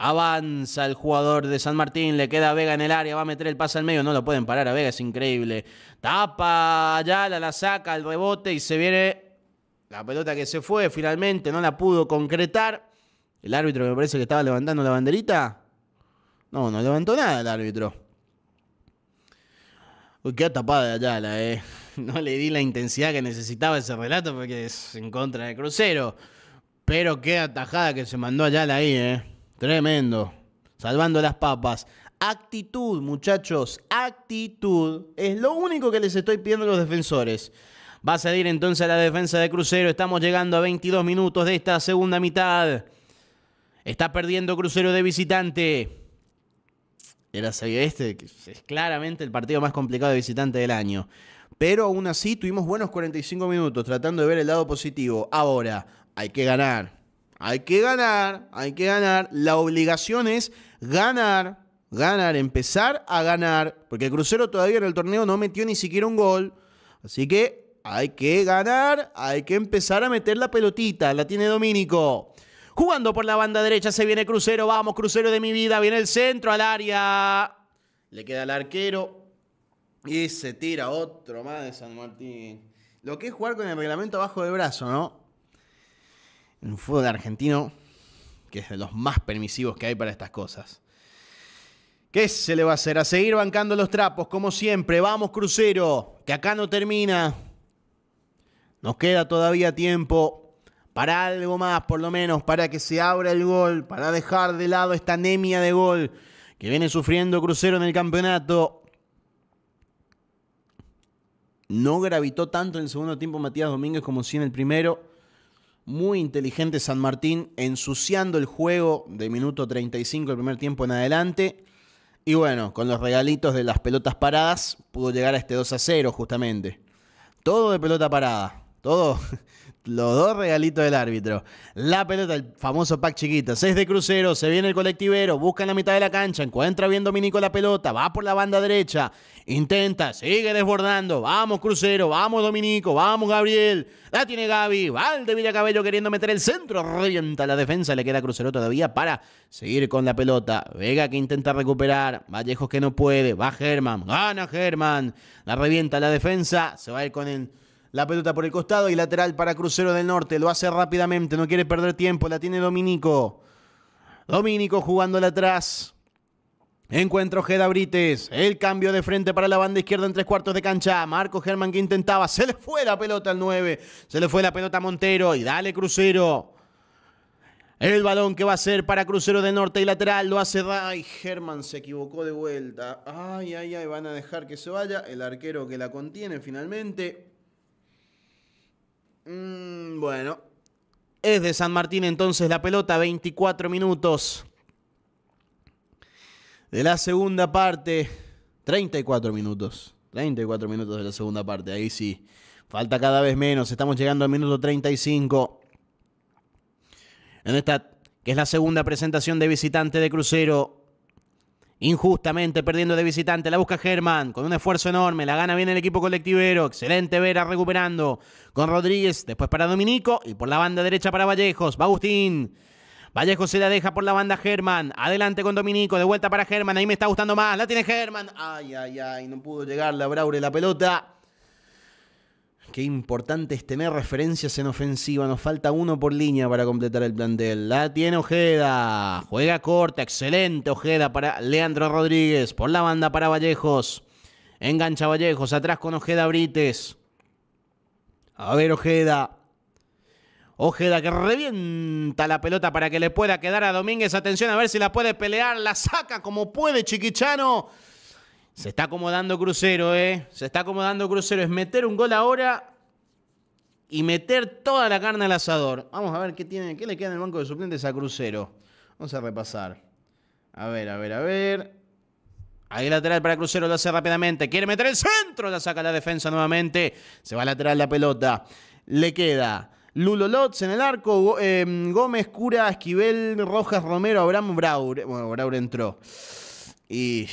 Avanza el jugador de San Martín, le queda Vega en el área, va a meter el pase al medio, no lo pueden parar a Vega, es increíble. Tapa Ayala, la saca, el rebote y se viene la pelota que se fue, finalmente no la pudo concretar. El árbitro me parece que estaba levantando la banderita. No, no levantó nada el árbitro. Uy, qué tapada Ayala, eh. [LAUGHS] No le di la intensidad que necesitaba ese relato porque es en contra de Crucero. Pero qué atajada que se mandó la ahí, ¿eh? Tremendo. Salvando las papas. Actitud, muchachos. Actitud. Es lo único que les estoy pidiendo a los defensores. Va a salir entonces a la defensa de Crucero. Estamos llegando a 22 minutos de esta segunda mitad. Está perdiendo Crucero de visitante. Era este que es claramente el partido más complicado de visitante del año. Pero aún así tuvimos buenos 45 minutos tratando de ver el lado positivo. Ahora, hay que ganar. Hay que ganar, hay que ganar. La obligación es ganar, ganar, empezar a ganar. Porque el Crucero todavía en el torneo no metió ni siquiera un gol. Así que hay que ganar, hay que empezar a meter la pelotita. La tiene Domínico. Jugando por la banda derecha se viene Crucero. Vamos, Crucero de mi vida. Viene el centro al área. Le queda al arquero. Y se tira otro más de San Martín. Lo que es jugar con el reglamento abajo del brazo, ¿no? en un fútbol argentino, que es de los más permisivos que hay para estas cosas. ¿Qué se le va a hacer? A seguir bancando los trapos, como siempre. Vamos, crucero, que acá no termina. Nos queda todavía tiempo para algo más, por lo menos, para que se abra el gol, para dejar de lado esta anemia de gol que viene sufriendo Crucero en el campeonato. No gravitó tanto en el segundo tiempo Matías Domínguez como sí si en el primero muy inteligente San Martín, ensuciando el juego de minuto 35 el primer tiempo en adelante. Y bueno, con los regalitos de las pelotas paradas, pudo llegar a este 2 a 0 justamente. Todo de pelota parada, todo los dos regalitos del árbitro. La pelota, el famoso pack chiquito. Es de crucero, se viene el colectivero, busca en la mitad de la cancha, encuentra bien Dominico la pelota, va por la banda derecha, intenta, sigue desbordando. Vamos, crucero, vamos, Dominico, vamos, Gabriel. La tiene Gaby, de Villacabello queriendo meter el centro, revienta la defensa, le queda crucero todavía para seguir con la pelota. Vega que intenta recuperar, Vallejos que no puede, va Germán, gana Germán, la revienta la defensa, se va a ir con el. La pelota por el costado y lateral para Crucero del Norte. Lo hace rápidamente, no quiere perder tiempo. La tiene Dominico. Dominico jugándola atrás. Encuentro Geda Brites. El cambio de frente para la banda izquierda en tres cuartos de cancha. Marco Germán que intentaba. Se le fue la pelota al 9. Se le fue la pelota a Montero. Y dale Crucero. El balón que va a ser para Crucero del Norte y lateral lo hace. Ay, Germán se equivocó de vuelta. Ay, ay, ay, van a dejar que se vaya. El arquero que la contiene finalmente. Mm, bueno. Es de San Martín entonces la pelota, 24 minutos. De la segunda parte, 34 minutos. 34 minutos de la segunda parte, ahí sí. Falta cada vez menos, estamos llegando al minuto 35. En esta, que es la segunda presentación de visitante de crucero, injustamente perdiendo de visitante. La busca Germán con un esfuerzo enorme. La gana bien el equipo colectivero. Excelente Vera recuperando con Rodríguez. Después para Dominico y por la banda derecha para Vallejos. Va Agustín. Vallejos se la deja por la banda Germán. Adelante con Dominico. De vuelta para Germán. Ahí me está gustando más. La tiene Germán. Ay, ay, ay. No pudo llegar la Braure la pelota. Qué importante es tener referencias en ofensiva. Nos falta uno por línea para completar el plantel. La tiene Ojeda. Juega corta. Excelente Ojeda para Leandro Rodríguez. Por la banda para Vallejos. Engancha Vallejos. Atrás con Ojeda Brites. A ver Ojeda. Ojeda que revienta la pelota para que le pueda quedar a Domínguez. Atención a ver si la puede pelear. La saca como puede Chiquichano. Se está acomodando Crucero, ¿eh? Se está acomodando Crucero. Es meter un gol ahora y meter toda la carne al asador. Vamos a ver qué, tiene, qué le queda en el banco de suplentes a Crucero. Vamos a repasar. A ver, a ver, a ver. Ahí lateral para Crucero, lo hace rápidamente. Quiere meter el centro, la saca la defensa nuevamente. Se va lateral la pelota. Le queda Lulo Lotz en el arco. Em, Gómez, Cura, Esquivel, Rojas, Romero, Abraham, Braure. Bueno, Braure entró. Y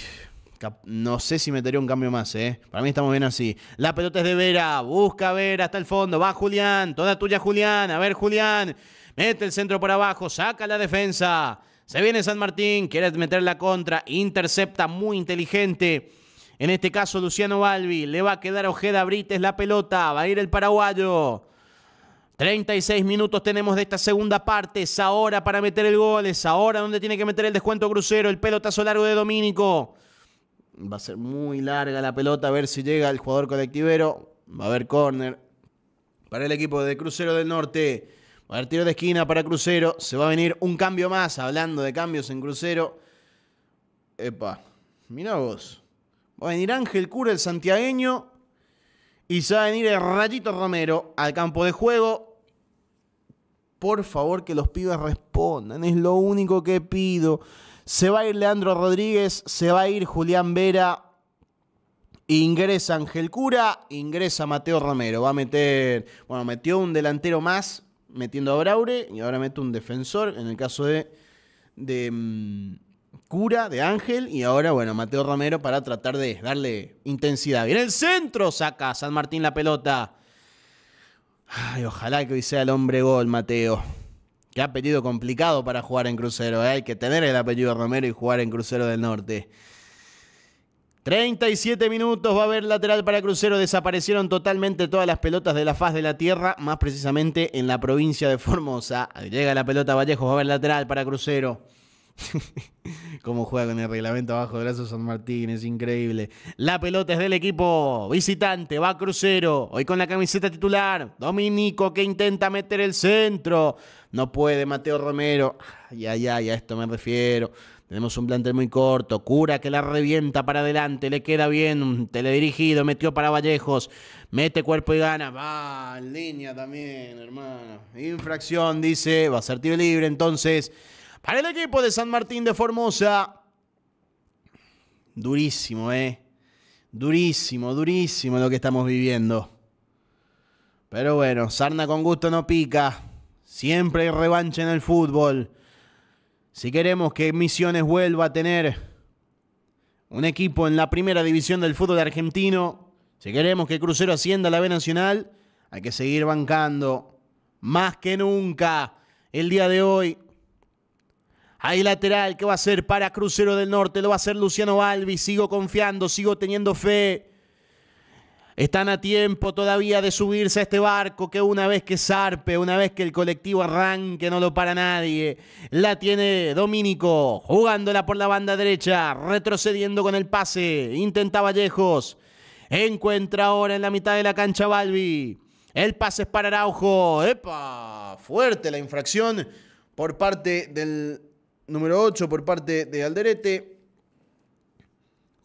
no sé si metería un cambio más, ¿eh? Para mí estamos bien así. La pelota es de Vera. Busca Vera hasta el fondo. Va Julián. Toda tuya, Julián. A ver, Julián. Mete el centro por abajo. Saca la defensa. Se viene San Martín. Quiere meter la contra. Intercepta muy inteligente. En este caso, Luciano Balbi. Le va a quedar Ojeda Brites la pelota. Va a ir el paraguayo. 36 minutos tenemos de esta segunda parte. Es ahora para meter el gol. Es ahora donde tiene que meter el descuento crucero. El pelotazo largo de Domínico. Va a ser muy larga la pelota, a ver si llega el jugador colectivero. Va a haber córner para el equipo de Crucero del Norte. Va a haber tiro de esquina para Crucero. Se va a venir un cambio más, hablando de cambios en Crucero. Epa, mirá vos. Va a venir Ángel Cura, el santiagueño. Y se va a venir el Rayito Romero al campo de juego. Por favor, que los pibes respondan. Es lo único que pido. Se va a ir Leandro Rodríguez, se va a ir Julián Vera, ingresa Ángel Cura, ingresa Mateo Romero. Va a meter, bueno, metió un delantero más metiendo a Braure y ahora mete un defensor en el caso de, de mm, Cura, de Ángel y ahora, bueno, Mateo Romero para tratar de darle intensidad. Y el centro saca San Martín la pelota. Ay, ojalá que hoy sea el hombre gol, Mateo. Qué apellido complicado para jugar en crucero. ¿eh? Hay que tener el apellido Romero y jugar en crucero del norte. 37 minutos va a haber lateral para Crucero. Desaparecieron totalmente todas las pelotas de la faz de la tierra, más precisamente en la provincia de Formosa. Llega la pelota Vallejo, va a haber lateral para Crucero. [LAUGHS] Cómo juega con el reglamento abajo de brazos San Martín, es increíble. La pelota es del equipo visitante, va Crucero, hoy con la camiseta titular. Dominico que intenta meter el centro. No puede Mateo Romero. Ya, ya, ya a esto me refiero. Tenemos un plantel muy corto. Cura que la revienta para adelante. Le queda bien. Teledirigido. Metió para Vallejos. Mete cuerpo y gana. Va en línea también, hermano. Infracción, dice. Va a ser tiro libre entonces. Para el equipo de San Martín de Formosa, durísimo, ¿eh? Durísimo, durísimo lo que estamos viviendo. Pero bueno, sarna con gusto no pica. Siempre hay revancha en el fútbol. Si queremos que Misiones vuelva a tener un equipo en la primera división del fútbol argentino, si queremos que Crucero ascienda a la B Nacional, hay que seguir bancando. Más que nunca, el día de hoy, Ahí lateral, ¿qué va a hacer para Crucero del Norte? Lo va a hacer Luciano Balbi. Sigo confiando, sigo teniendo fe. Están a tiempo todavía de subirse a este barco que una vez que zarpe, una vez que el colectivo arranque, no lo para nadie. La tiene Domínico, jugándola por la banda derecha, retrocediendo con el pase. Intenta Vallejos. Encuentra ahora en la mitad de la cancha Balbi. El pase es para Araujo. ¡Epa! Fuerte la infracción por parte del número 8 por parte de Alderete.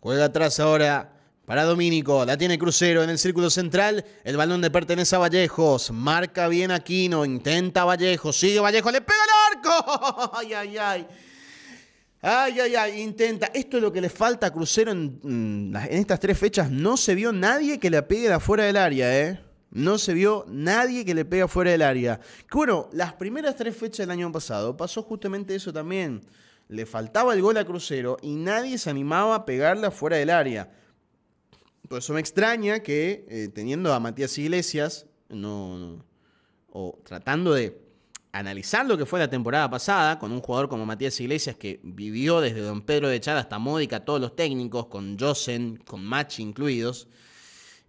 Juega atrás ahora para Domínico. La tiene Crucero en el círculo central. El balón le pertenece a Vallejos. Marca bien Aquino. Intenta Vallejos. Sigue Vallejos. Le pega el arco. [LAUGHS] Ay, ay, ay. Ay, ay, ay, intenta. Esto es lo que le falta a Crucero en, estas tres fechas. No se vio nadie que le pegue de afuera del área, ¿eh? No se vio nadie que le pega fuera del área. Que bueno, las primeras tres fechas del año pasado pasó justamente eso también. Le faltaba el gol a Crucero y nadie se animaba a pegarla fuera del área. Por eso me extraña que eh, teniendo a Matías Iglesias, no, o tratando de analizar lo que fue la temporada pasada, con un jugador como Matías Iglesias que vivió desde Don Pedro de Echada hasta Módica todos los técnicos, con Josen, con Machi incluidos,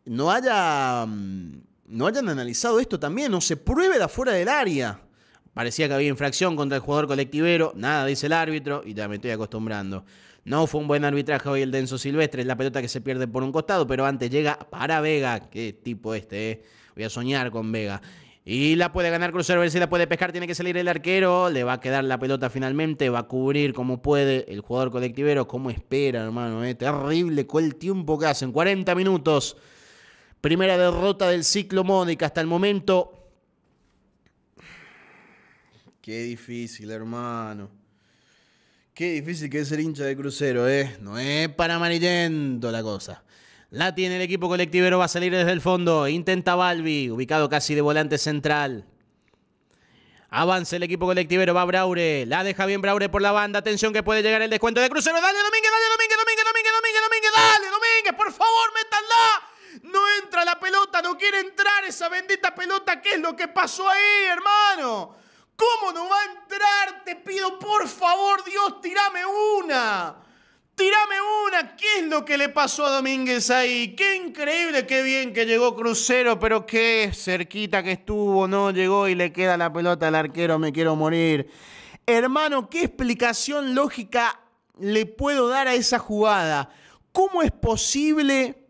no haya mm, no hayan analizado esto también, no se pruebe de afuera del área. Parecía que había infracción contra el jugador colectivero, nada, dice el árbitro, y ya me estoy acostumbrando. No fue un buen arbitraje hoy el Denso Silvestre, es la pelota que se pierde por un costado, pero antes llega para Vega, qué tipo este, eh? voy a soñar con Vega. Y la puede ganar Crucero, a ver si la puede pescar, tiene que salir el arquero, le va a quedar la pelota finalmente, va a cubrir como puede el jugador colectivero, Cómo espera hermano, eh. terrible, con el tiempo que hacen, 40 minutos Primera derrota del ciclo Mónica hasta el momento. Qué difícil, hermano. Qué difícil que es el hincha de crucero, ¿eh? No es para amarillento la cosa. La tiene el equipo colectivero, va a salir desde el fondo. Intenta Balbi, ubicado casi de volante central. Avance el equipo colectivero, va Braure. La deja bien Braure por la banda. Atención que puede llegar el descuento de crucero. Dale, Domínguez, dale, Domínguez, Domínguez, Domínguez, Domínguez, Domínguez. Dale, Domínguez, por favor, metanla. No entra la pelota, no quiere entrar esa bendita pelota. ¿Qué es lo que pasó ahí, hermano? ¿Cómo no va a entrar? Te pido, por favor, Dios, tirame una. tírame una, ¿qué es lo que le pasó a Domínguez ahí? Qué increíble, qué bien que llegó Crucero, pero qué cerquita que estuvo, no llegó y le queda la pelota al arquero, me quiero morir. Hermano, ¿qué explicación lógica le puedo dar a esa jugada? ¿Cómo es posible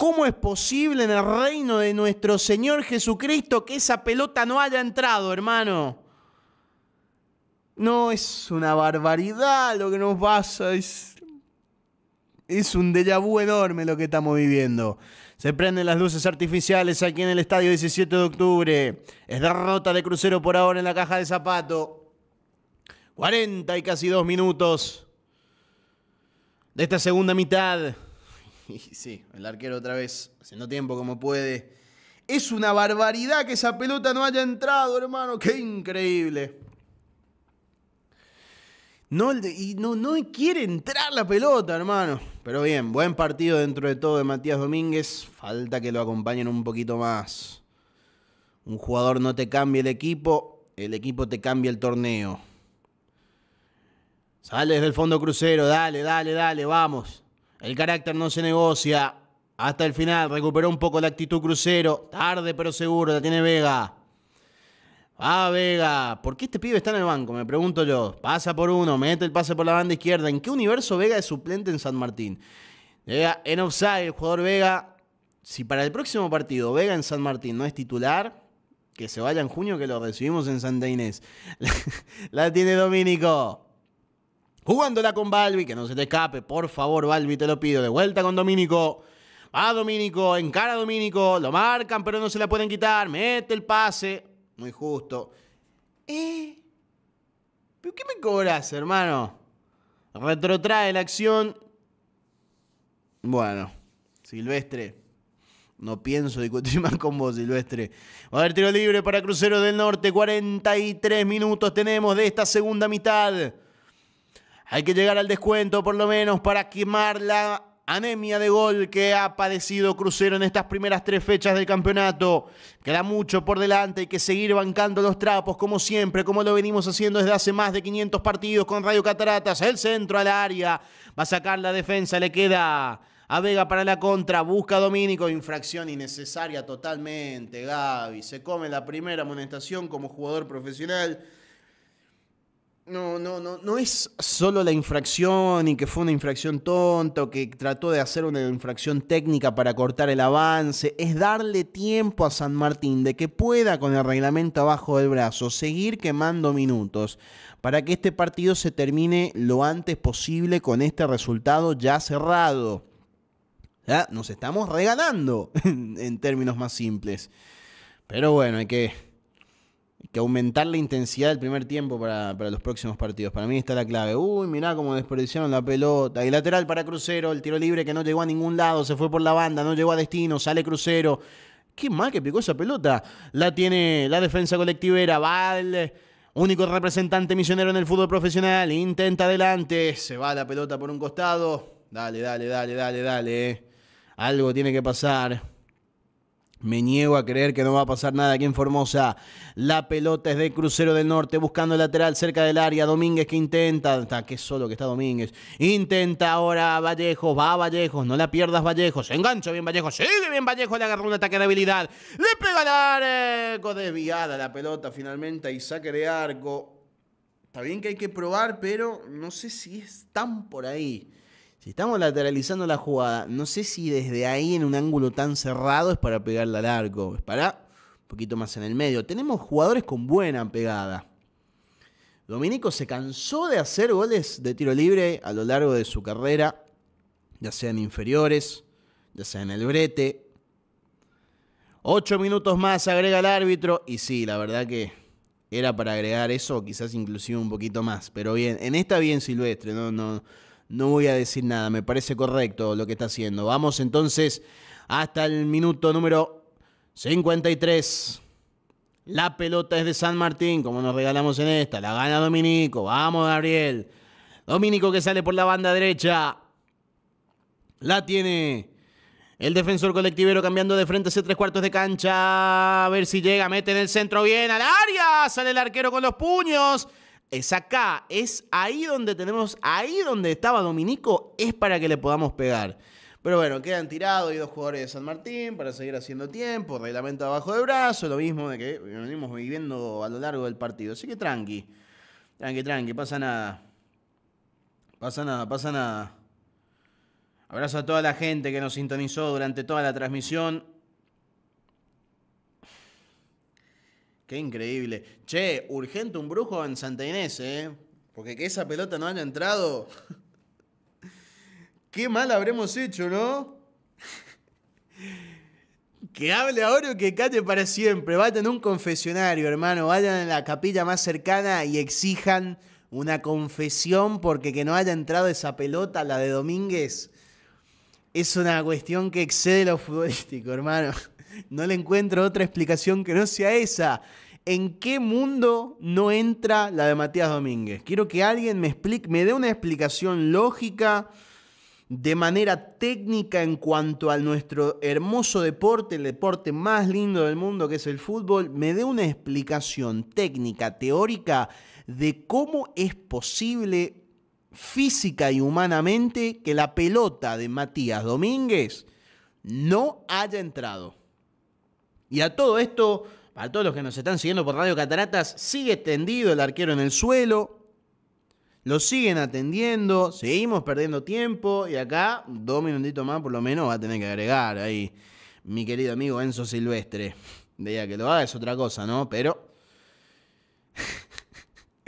¿Cómo es posible en el reino de nuestro Señor Jesucristo que esa pelota no haya entrado, hermano? No, es una barbaridad lo que nos pasa. Es, un déjà vu enorme lo que estamos viviendo. Se prenden las luces artificiales aquí en el estadio 17 de octubre. Es derrota de crucero por ahora en la caja de zapato. 40 y casi dos minutos de esta segunda mitad. [LAUGHS] Y sí, el arquero otra vez, haciendo tiempo como puede. Es una barbaridad que esa pelota no haya entrado, hermano. Qué increíble. No, y no, no quiere entrar la pelota, hermano. Pero bien, buen partido dentro de todo de Matías Domínguez. Falta que lo acompañen un poquito más. Un jugador no te cambia el equipo, el equipo te cambia el torneo. Sales del fondo crucero, dale, dale, dale, vamos. El carácter no se negocia. Hasta el final recuperó un poco la actitud crucero. Tarde pero seguro, la tiene Vega. Ah, Vega, ¿por qué este pibe está en el banco? Me pregunto yo. Pasa por uno, mete el pase por la banda izquierda. ¿En qué universo Vega es suplente en San Martín? en offside el jugador Vega. Si para el próximo partido Vega en San Martín no es titular, que se vaya en junio que lo recibimos en Santa Inés. la, [LAUGHS] la tiene Domínico jugándola con Balbi, que no se te escape, por favor, Balbi, te lo pido, de vuelta con Domínico. Va Domínico, encara a Domínico, lo marcan, pero no se la pueden quitar, mete el pase, muy justo. Eh, ¿pero qué me cobras, hermano? Retrotrae la acción. Bueno, Silvestre. No pienso discutir [LAUGHS] más con vos, Silvestre. Va a haber tiro libre para Crucero del Norte. 43 minutos tenemos de esta segunda mitad. Hay que llegar al descuento por lo menos para quemar la anemia de gol que ha padecido Crucero en estas primeras tres fechas del campeonato. Queda mucho por delante, hay que seguir bancando los trapos como siempre, como lo venimos haciendo desde hace más de 500 partidos con Radio Cataratas. El centro al área, va a sacar la defensa, le queda a Vega para la contra, busca a Domínico, infracción innecesaria totalmente, Gaby. Se come la primera amonestación como jugador profesional no, no, no, no es solo la infracción y que fue una infracción tonta o que trató de hacer una infracción técnica para cortar el avance, es darle tiempo a San Martín de que pueda con el reglamento abajo del brazo seguir quemando minutos para que este partido se termine lo antes posible con este resultado ya cerrado. ¿Ya? Nos estamos regalando [LAUGHS] en términos más simples. Pero bueno, hay que que aumentar la intensidad del primer tiempo para, los próximos partidos. Para mí está la clave. Uy, mirá cómo desperdiciaron la pelota. Y lateral para Crucero, el tiro libre que no llegó a ningún lado, se fue por la banda, no llegó a destino, sale Crucero. Qué mal que picó esa pelota. La tiene la defensa colectivera, va único representante misionero en el fútbol profesional. Intenta adelante, se va la pelota por un costado. Dale, dale, dale, dale, dale. Eh. Algo tiene que pasar. Me niego a creer que no va a pasar nada aquí en Formosa. La pelota es de Crucero del Norte, buscando el lateral cerca del área. Domínguez que intenta. Está, que solo que está Domínguez. Intenta ahora Vallejo, Va Vallejo, No la pierdas, Vallejos. Engancha bien Vallejo, Sigue bien Vallejo, Le agarró un ataque de habilidad. Le pega al arco. Desviada la pelota finalmente. Y saque de arco. Está bien que hay que probar, pero no sé si es tan por ahí. Si estamos lateralizando la jugada, no sé si desde ahí en un ángulo tan cerrado es para pegarla al arco. Es para un poquito más en el medio. Tenemos jugadores con buena pegada. Dominico se cansó de hacer goles de tiro libre a lo largo de su carrera, ya sean inferiores, ya sea en el brete. Ocho minutos más agrega el árbitro y sí, la verdad que era para agregar eso, quizás inclusive un poquito más. Pero bien, en esta bien silvestre, no, no no voy a decir nada, me parece correcto lo que está haciendo. Vamos entonces hasta el minuto número 53. La pelota es de San Martín, como nos regalamos en esta. La gana Dominico. Vamos, Gabriel. Dominico que sale por la banda derecha. La tiene el defensor colectivero cambiando de frente hacia tres cuartos de cancha. A ver si llega. Mete en el centro bien al área. Sale el arquero con los puños es acá, es ahí donde tenemos, ahí donde estaba Dominico, es para que le podamos pegar. Pero bueno, quedan tirados y dos jugadores de San Martín para seguir haciendo tiempo, reglamento abajo de brazo, lo mismo de que venimos viviendo a lo largo del partido. Así que tranqui, tranqui, tranqui, pasa nada. Pasa nada, pasa nada. Abrazo a toda la gente que nos sintonizó durante toda la transmisión. Qué increíble. Che, urgente un brujo en Santa Inés, ¿eh? Porque que esa pelota no haya entrado. [LAUGHS] Qué mal habremos hecho, ¿no? [LAUGHS] que hable ahora o que cate para siempre. Vayan a un confesionario, hermano. Vayan a la capilla más cercana y exijan una confesión porque que no haya entrado esa pelota, la de Domínguez, es una cuestión que excede lo futbolístico, hermano. No le encuentro otra explicación que no sea esa. ¿En qué mundo no entra la de Matías Domínguez? Quiero que alguien me explique, me dé una explicación lógica de manera técnica en cuanto a nuestro hermoso deporte, el deporte más lindo del mundo que es el fútbol, me dé una explicación técnica, teórica, de cómo es posible física y humanamente que la pelota de Matías Domínguez no haya entrado. Y a todo esto, a todos los que nos están siguiendo por Radio Cataratas, sigue tendido el arquero en el suelo. Lo siguen atendiendo, seguimos perdiendo tiempo y acá dos minutitos más por lo menos va a tener que agregar ahí mi querido amigo Enzo Silvestre. De que lo haga es otra cosa, ¿no? Pero... [LAUGHS]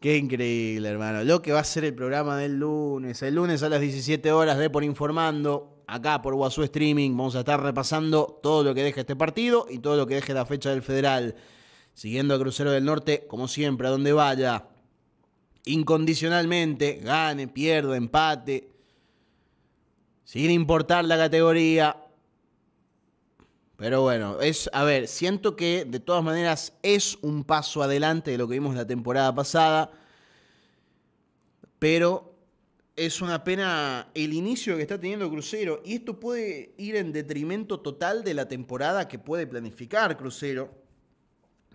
Qué increíble, hermano. Lo que va a ser el programa del lunes. El lunes a las 17 horas de Por Informando acá por Guazú Streaming. Vamos a estar repasando todo lo que deja este partido y todo lo que deje la fecha del Federal. Siguiendo a Crucero del Norte, como siempre, a donde vaya, incondicionalmente, gane, pierda, empate, sin importar la categoría. Pero bueno, es, a ver, siento que de todas maneras es un paso adelante de lo que vimos la temporada pasada, pero es una pena el inicio que está teniendo Crucero y esto puede ir en detrimento total de la temporada que puede planificar Crucero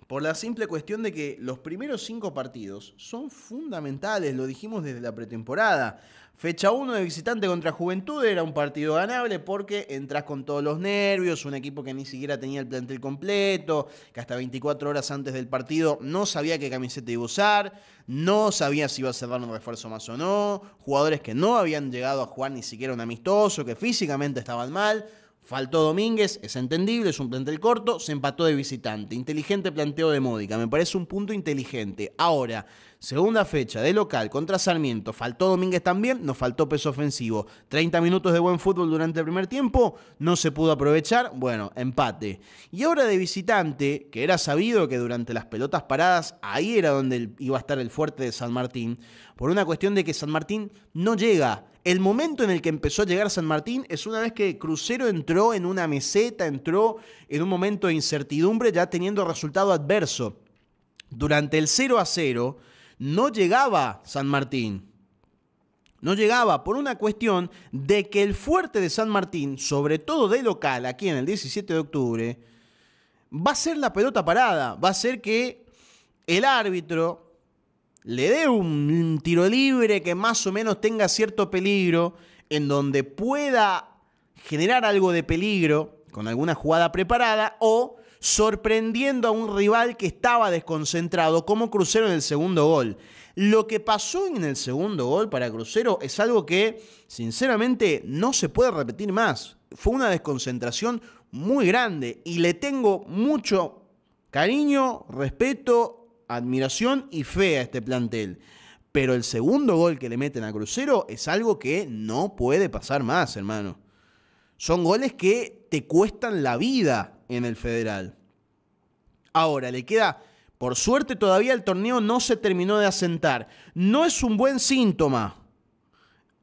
por la simple cuestión de que los primeros cinco partidos son fundamentales, lo dijimos desde la pretemporada. Fecha 1 de visitante contra Juventud era un partido ganable porque entras con todos los nervios, un equipo que ni siquiera tenía el plantel completo, que hasta 24 horas antes del partido no sabía qué camiseta iba a usar, no sabía si iba a cerrar un refuerzo más o no, jugadores que no habían llegado a jugar ni siquiera un amistoso, que físicamente estaban mal. Faltó Domínguez, es entendible, es un plantel corto, se empató de visitante. Inteligente planteo de Módica, me parece un punto inteligente. Ahora, Segunda fecha de local contra Sarmiento. Faltó Domínguez también, nos faltó peso ofensivo. 30 minutos de buen fútbol durante el primer tiempo, no se pudo aprovechar. Bueno, empate. Y ahora de visitante, que era sabido que durante las pelotas paradas ahí era donde iba a estar el fuerte de San Martín, por una cuestión de que San Martín no llega. El momento en el que empezó a llegar San Martín es una vez que Crucero entró en una meseta, entró en un momento de incertidumbre ya teniendo resultado adverso. Durante el 0 a 0, no llegaba San Martín. No llegaba por una cuestión de que el fuerte de San Martín, sobre todo de local, aquí en el 17 de octubre, va a ser la pelota parada, va a ser que el árbitro le dé un tiro libre que más o menos tenga cierto peligro, en donde pueda generar algo de peligro con alguna jugada preparada o sorprendiendo a un rival que estaba desconcentrado como Crucero en el segundo gol. Lo que pasó en el segundo gol para Crucero es algo que sinceramente no se puede repetir más. Fue una desconcentración muy grande y le tengo mucho cariño, respeto, admiración y fe a este plantel. Pero el segundo gol que le meten a Crucero es algo que no puede pasar más, hermano. Son goles que te cuestan la vida en el federal. Ahora, le queda, por suerte todavía el torneo no se terminó de asentar. No es un buen síntoma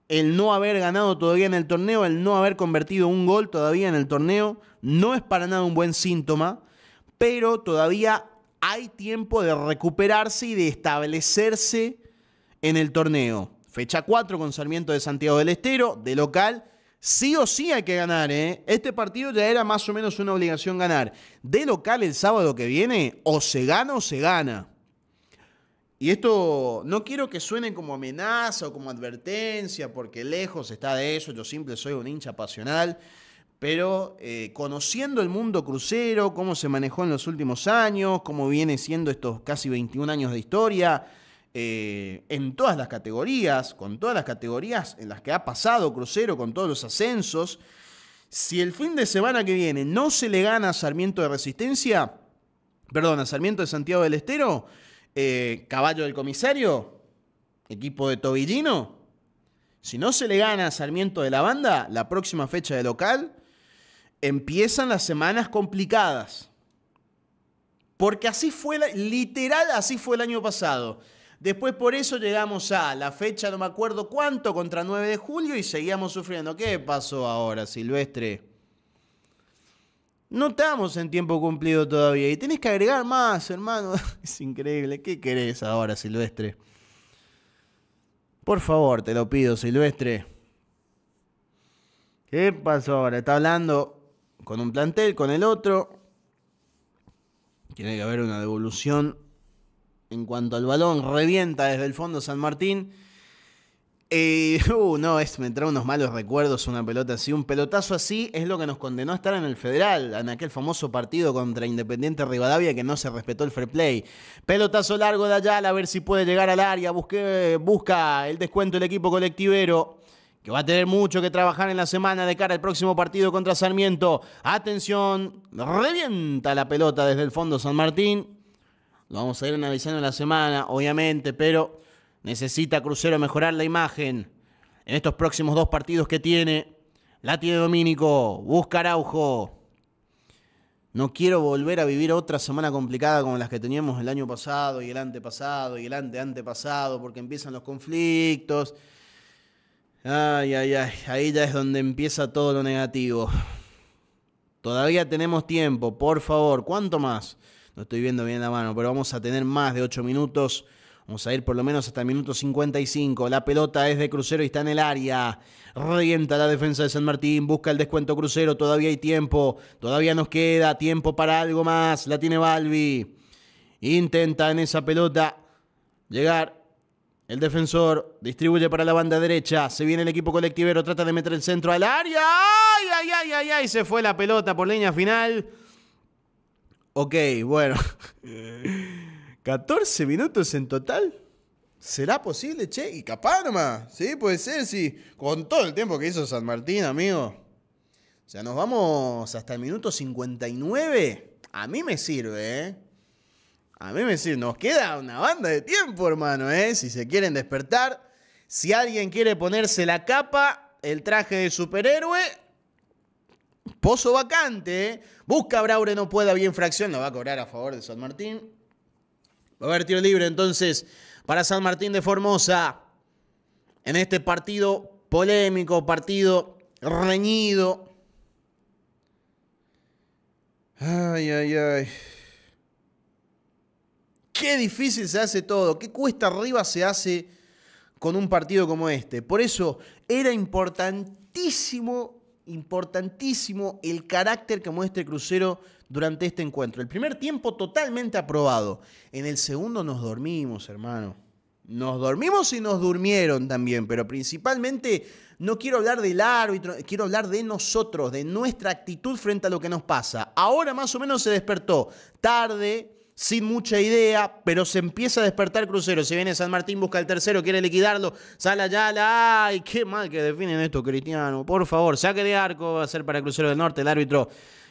el no haber ganado todavía en el torneo, el no haber convertido un gol todavía en el torneo. No es para nada un buen síntoma, pero todavía hay tiempo de recuperarse y de establecerse en el torneo. Fecha 4 con Sarmiento de Santiago del Estero, de local, Sí o sí hay que ganar, ¿eh? Este partido ya era más o menos una obligación ganar. De local el sábado que viene, o se gana o se gana. Y esto no quiero que suene como amenaza o como advertencia, porque lejos está de eso, yo simple soy un hincha pasional, pero eh, conociendo el mundo crucero, cómo se manejó en los últimos años, cómo viene siendo estos casi 21 años de historia, eh, en todas las categorías, con todas las categorías en las que ha pasado Crucero, con todos los ascensos. Si el fin de semana que viene no se le gana a Sarmiento de Resistencia, perdón, a Sarmiento de Santiago del Estero, eh, Caballo del Comisario, equipo de Tobillino, si no se le gana a Sarmiento de la Banda, la próxima fecha de local, empiezan las semanas complicadas. Porque así fue, literal, así fue el año pasado. Después por eso llegamos a la fecha, no me acuerdo cuánto, contra 9 de julio y seguíamos sufriendo. ¿Qué pasó ahora, Silvestre? No estamos en tiempo cumplido todavía y tenés que agregar más, hermano. [LAUGHS] Es increíble. ¿Qué querés ahora, Silvestre? Por favor, te lo pido, Silvestre. ¿Qué pasó ahora? Está hablando con un plantel, con el otro. Tiene que haber una devolución en cuanto al balón. Revienta desde el fondo San Martín. Eh, [LAUGHS] uh, no, es, me trae unos malos recuerdos una pelota así. Un pelotazo así es lo que nos condenó a estar en el Federal, en aquel famoso partido contra Independiente Rivadavia que no se respetó el fair play. Pelotazo largo de Ayala, a ver si puede llegar al área. busca el descuento el equipo colectivero que va a tener mucho que trabajar en la semana de cara al próximo partido contra Sarmiento. Atención, revienta la pelota desde el fondo San Martín. Lo vamos a ir analizando en la semana, obviamente, pero necesita Crucero mejorar la imagen en estos próximos dos partidos que tiene. La tiene Domínico, busca Araujo. No quiero volver a vivir otra semana complicada como las que teníamos el año pasado y el antepasado y el ante antepasado, porque empiezan los conflictos. Ay, ay, ay, ahí ya es donde empieza todo lo negativo. Todavía tenemos tiempo, por favor, ¿cuánto más? no estoy viendo bien la mano, pero vamos a tener más de 8 minutos. Vamos a ir por lo menos hasta el minuto 55. La pelota es de Crucero y está en el área. Revienta la defensa de San Martín. Busca el descuento Crucero. Todavía hay tiempo. Todavía nos queda tiempo para algo más. La tiene Balbi. Intenta en esa pelota llegar. El defensor distribuye para la banda derecha. Se viene el equipo colectivero. Trata de meter el centro al área. ¡Ay, ay, ay, ay! ay! Se fue la pelota por línea final. Ok, bueno. 14 [LAUGHS] minutos en total. ¿Será posible, che? Y capaz nomás. Sí, puede ser, sí. Con todo el tiempo que hizo San Martín, amigo. O sea, nos vamos hasta el minuto 59. A mí me sirve, ¿eh? A mí me sirve. Nos queda una banda de tiempo, hermano, ¿eh? Si se quieren despertar. Si alguien quiere ponerse la capa, el traje de superhéroe Pozo vacante. Busca a Braure, no pueda, bien fracción. lo va a cobrar a favor de San Martín. Va a haber tiro libre entonces para San Martín de Formosa. En este partido polémico, partido reñido. Ay, ay, ay. Qué difícil se hace todo, qué cuesta arriba se hace con un partido como este. Por eso era importantísimo importantísimo el carácter que muestre Crucero durante este encuentro. El primer tiempo totalmente aprobado. En el segundo nos dormimos, hermano. Nos dormimos y nos durmieron también, pero principalmente no quiero hablar del árbitro, quiero hablar de nosotros, de nuestra actitud frente a lo que nos pasa. Ahora más o menos se despertó tarde, sin mucha idea, pero se empieza a despertar Crucero. Si viene San Martín, busca el tercero, quiere liquidarlo. Sala Yala. ¡Ay, qué mal que definen esto, Cristiano! Por favor, saque de arco. Va a ser para Crucero del Norte. El árbitro,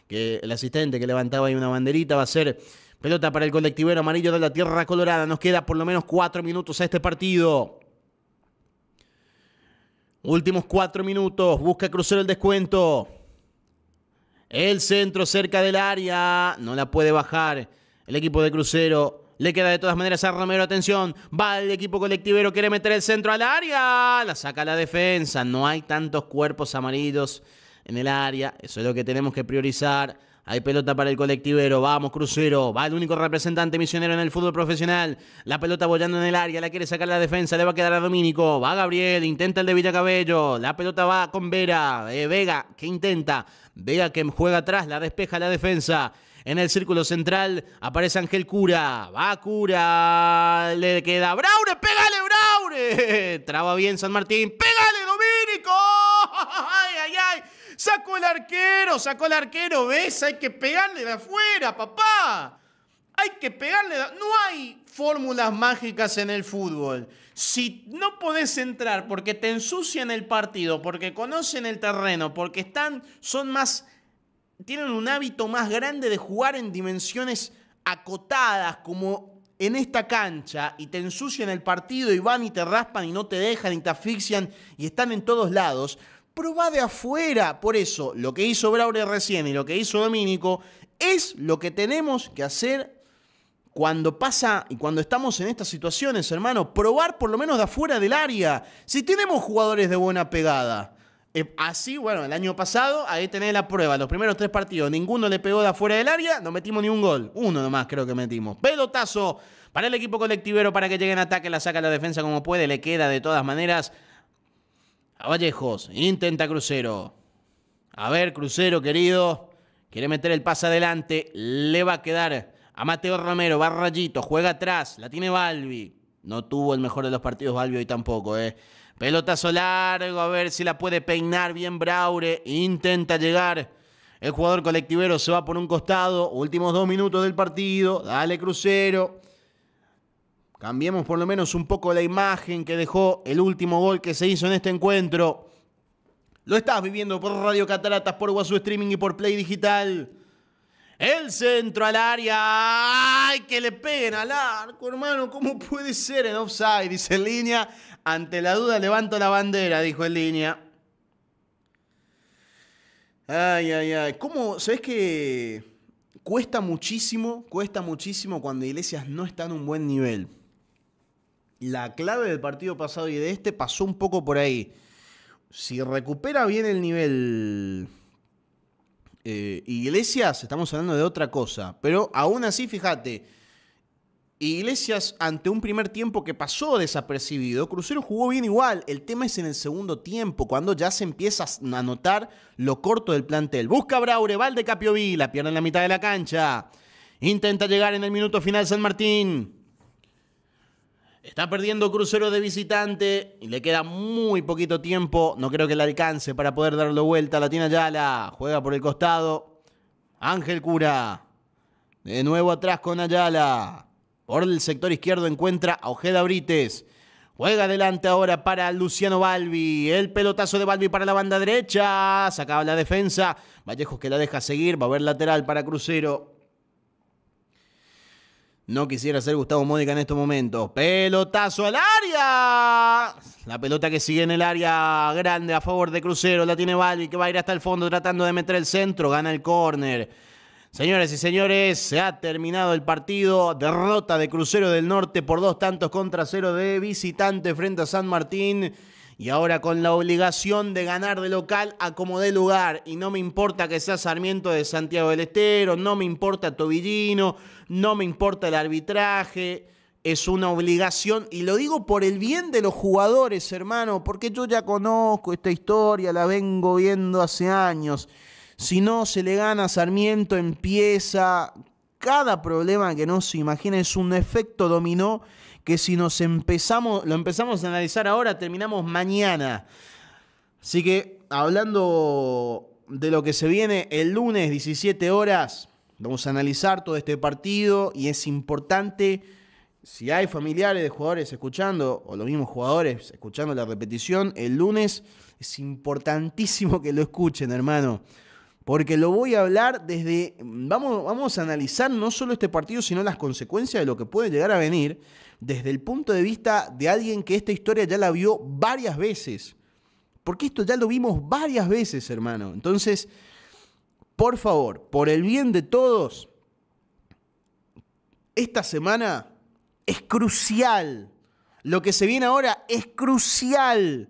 que, el asistente que levantaba ahí una banderita, va a ser pelota para el colectivero amarillo de la Tierra Colorada. Nos queda por lo menos cuatro minutos a este partido. Últimos cuatro minutos. Busca Crucero el descuento. El centro cerca del área. No la puede bajar. El equipo de Crucero le queda de todas maneras a Romero, atención. Va el equipo colectivero, quiere meter el centro al área. La saca la defensa. No hay tantos cuerpos amarillos en el área. Eso es lo que tenemos que priorizar. Hay pelota para el colectivero. Vamos, Crucero. Va el único representante misionero en el fútbol profesional. La pelota bollando en el área. La quiere sacar la defensa. Le va a quedar a Domínico. Va Gabriel. Intenta el de Villacabello. La pelota va con Vera. Eh, Vega que intenta. Vega que juega atrás. La despeja la defensa. En el círculo central aparece Ángel Cura. Va Cura. Le queda Braure. Pégale, Braure. [LAUGHS] Traba bien San Martín. Pégale, Domínico. [LAUGHS] Ay, ay, ay. Sacó el arquero. Sacó el arquero. ¿Ves? Hay que pegarle de afuera, papá. Hay que pegarle. No hay fórmulas mágicas en el fútbol. Si no podés entrar porque te ensucian el partido, porque conocen el terreno, porque están, son más tienen un hábito más grande de jugar en dimensiones acotadas, como en esta cancha, y te ensucian el partido y van y te raspan y no te dejan y te asfixian y están en todos lados. Proba de afuera. Por eso, lo que hizo Braure recién y lo que hizo Domínico es lo que tenemos que hacer cuando pasa y cuando estamos en estas situaciones, hermano. Probar por lo menos de afuera del área. Si tenemos jugadores de buena pegada. Eh, así, bueno, el año pasado, ahí tenés la prueba. Los primeros tres partidos, ninguno le pegó de afuera del área, no metimos ni un gol. Uno nomás creo que metimos. Pelotazo para el equipo colectivero para que llegue en ataque, la saca la defensa como puede, le queda de todas maneras a Vallejos. Intenta Crucero. A ver, Crucero, querido. Quiere meter el pase adelante. Le va a quedar a Mateo Romero. Va rayito, juega atrás. La tiene Balbi. No tuvo el mejor de los partidos Balbi hoy tampoco, eh. Pelotazo largo, a ver si la puede peinar bien Braure. Intenta llegar. El jugador colectivero se va por un costado. Últimos dos minutos del partido. Dale crucero. Cambiemos por lo menos un poco la imagen que dejó el último gol que se hizo en este encuentro. Lo estás viviendo por Radio Cataratas, por Guasu Streaming y por Play Digital. El centro al área. ¡Ay, que le peguen al arco, hermano! ¿Cómo puede ser en offside? Dice en línea. Ante la duda levanto la bandera, dijo el línea. Ay, ay, ay. ¿Cómo? ¿Sabes que Cuesta muchísimo, cuesta muchísimo cuando Iglesias no está en un buen nivel. La clave del partido pasado y de este pasó un poco por ahí. Si recupera bien el nivel eh, iglesias, estamos hablando de otra cosa. Pero aún así, fíjate, Iglesias ante un primer tiempo que pasó desapercibido, Crucero jugó bien igual. El tema es en el segundo tiempo, cuando ya se empieza a notar lo corto del plantel. Busca Braure, de Capiovi, la pierna en la mitad de la cancha. Intenta llegar en el minuto final San Martín. Está perdiendo crucero de visitante y le queda muy poquito tiempo. No creo que le alcance para poder darle vuelta. La tiene Ayala. Juega por el costado. Ángel Cura. De nuevo atrás con Ayala. Por el sector izquierdo encuentra a Ojeda Brites. Juega adelante ahora para Luciano Balbi. El pelotazo de Balbi para la banda derecha. Sacaba la defensa. Vallejos que la deja seguir. Va a haber lateral para Crucero no quisiera ser Gustavo Mónica en estos momentos. Pelotazo al área. La pelota que sigue en el área grande a favor de Crucero. La tiene Balbi que va a ir hasta el fondo tratando de meter el centro. Gana el córner. Señoras y señores, se ha terminado el partido. Derrota de Crucero del Norte por dos tantos contra cero de visitante frente a San Martín y ahora con la obligación de ganar de local a como de lugar. Y no me importa que sea Sarmiento de Santiago del Estero, no me importa Tobillino, no me importa el arbitraje. Es una obligación, y lo digo por el bien de los jugadores, hermano, porque yo ya conozco esta historia, la vengo viendo hace años. Si no se le gana a Sarmiento, empieza cada problema que no se imagina, es un efecto dominó que si nos empezamos, lo empezamos a analizar ahora, terminamos mañana. Así que hablando de lo que se viene el lunes 17 horas, vamos a analizar todo este partido y es importante si hay familiares de jugadores escuchando, o los mismos jugadores escuchando la repetición, el lunes es importantísimo que lo escuchen, hermano. Porque lo voy a hablar desde. Vamos, vamos a analizar no solo este partido, sino las consecuencias de lo que puede llegar a venir desde el punto de vista de alguien que esta historia ya la vio varias veces. Porque esto ya lo vimos varias veces, hermano. Entonces, por favor, por el bien de todos, esta semana es crucial. Lo que se viene ahora es crucial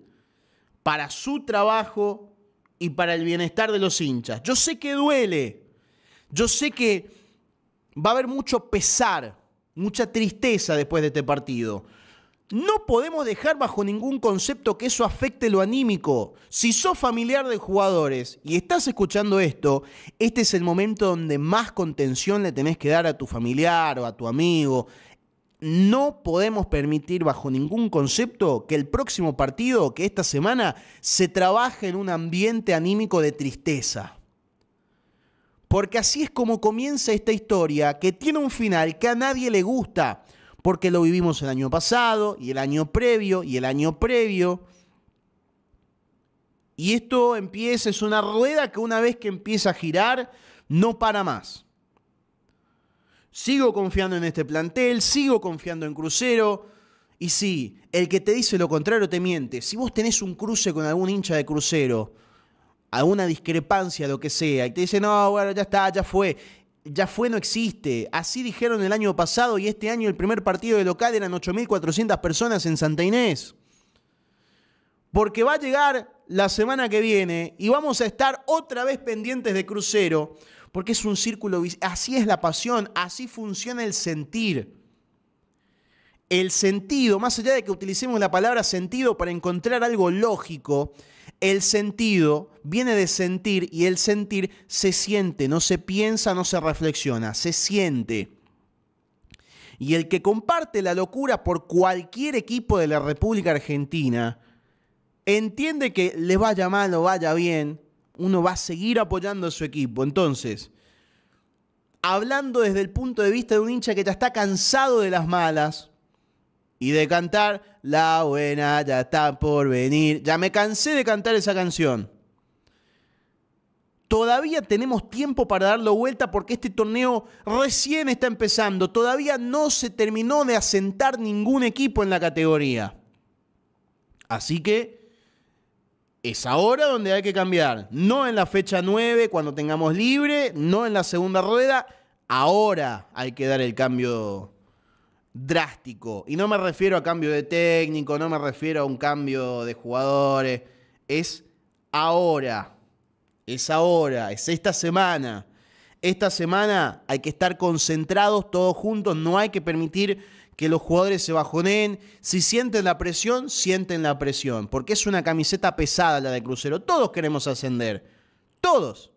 para su trabajo y para el bienestar de los hinchas. Yo sé que duele, yo sé que va a haber mucho pesar, mucha tristeza después de este partido. No podemos dejar bajo ningún concepto que eso afecte lo anímico. Si sos familiar de jugadores y estás escuchando esto, este es el momento donde más contención le tenés que dar a tu familiar o a tu amigo. No podemos permitir bajo ningún concepto que el próximo partido, que esta semana, se trabaje en un ambiente anímico de tristeza porque así es como comienza esta historia que tiene un final que a nadie le gusta, porque lo vivimos el año pasado y el año previo y el año previo. Y esto empieza, es una rueda que una vez que empieza a girar, no para más. Sigo confiando en este plantel, sigo confiando en Crucero. Y sí, el que te dice lo contrario te miente. Si vos tenés un cruce con algún hincha de Crucero, a una discrepancia, lo que sea, y te dicen, no, bueno, ya está, ya fue. Ya fue, no existe. Así dijeron el año pasado y este año el primer partido de local eran 8.400 personas en Santa Inés. Porque va a llegar la semana que viene y vamos a estar otra vez pendientes de crucero, porque es un círculo, así es la pasión, así funciona el sentir el sentido, más allá de que utilicemos la palabra sentido para encontrar algo lógico, el sentido viene de sentir y el sentir se siente, no se piensa, no se reflexiona, se siente. Y el que comparte la locura por cualquier equipo de la República Argentina, entiende que le vaya mal o vaya bien, uno va a seguir apoyando a su equipo. Entonces, hablando desde el punto de vista de un hincha que ya está cansado de las malas y de cantar La buena ya está por venir, ya me cansé de cantar esa canción. Todavía tenemos tiempo para darlo vuelta porque este torneo recién está empezando. Todavía no se terminó de asentar ningún equipo en la categoría. Así que es ahora donde hay que cambiar. No en la fecha 9 cuando tengamos libre, no en la segunda rueda. Ahora hay que dar el cambio drástico. Y no me refiero a cambio de técnico, no me refiero a un cambio de jugadores. Es ahora es ahora, es esta semana. Esta semana hay que estar concentrados todos juntos, no hay que permitir que los jugadores se bajoneen. Si sienten la presión, sienten la presión, porque es una camiseta pesada la de Crucero. Todos queremos ascender, todos.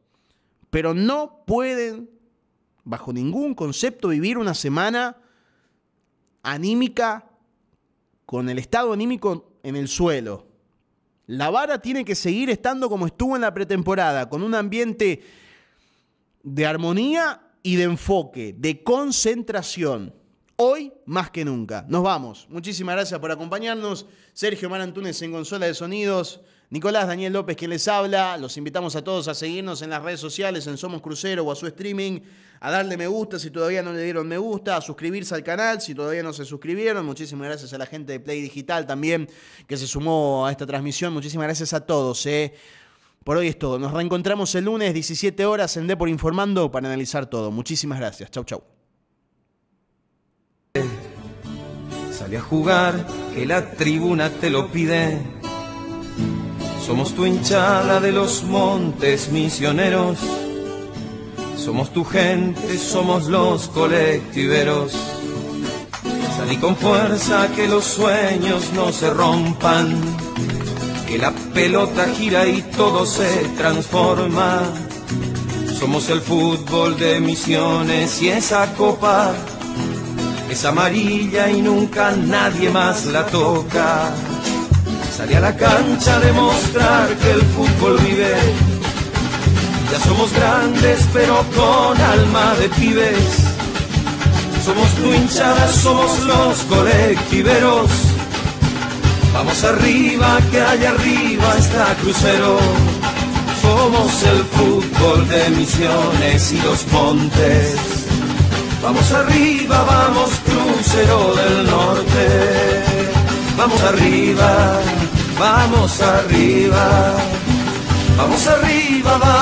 Pero no pueden, bajo ningún concepto, vivir una semana anímica con el estado anímico en el suelo. La vara tiene que seguir estando como estuvo en la pretemporada, con un ambiente de armonía y de enfoque, de concentración. Hoy más que nunca. Nos vamos. Muchísimas gracias por acompañarnos. Sergio Marantúnez en Consola de Sonidos. Nicolás Daniel López, quien les habla. Los invitamos a todos a seguirnos en las redes sociales, en Somos Crucero o a su streaming a darle me gusta si todavía no le dieron me gusta, a suscribirse al canal si todavía no se suscribieron. Muchísimas gracias a la gente de Play Digital también que se sumó a esta transmisión. Muchísimas gracias a todos. Eh. Por hoy es todo. Nos reencontramos el lunes 17 horas en Por Informando para analizar todo. Muchísimas gracias. Chau, chau. Sale a jugar, que la tribuna te lo pide. Somos tu hinchada de los montes misioneros. Somos tu gente, somos los colectiveros. Salí con fuerza, que los sueños no se rompan, que la pelota gira y todo se transforma. Somos el fútbol de misiones y esa copa es amarilla y nunca nadie más la toca. Salí a la cancha a demostrar que el fútbol vive somos grandes, pero con alma de pibes. Somos tu hinchada, somos los colectiveros. Vamos arriba, que allá arriba está crucero. Somos el fútbol de Misiones y los Montes. Vamos arriba, vamos crucero del norte. Vamos arriba, vamos arriba. Vamos arriba, vamos.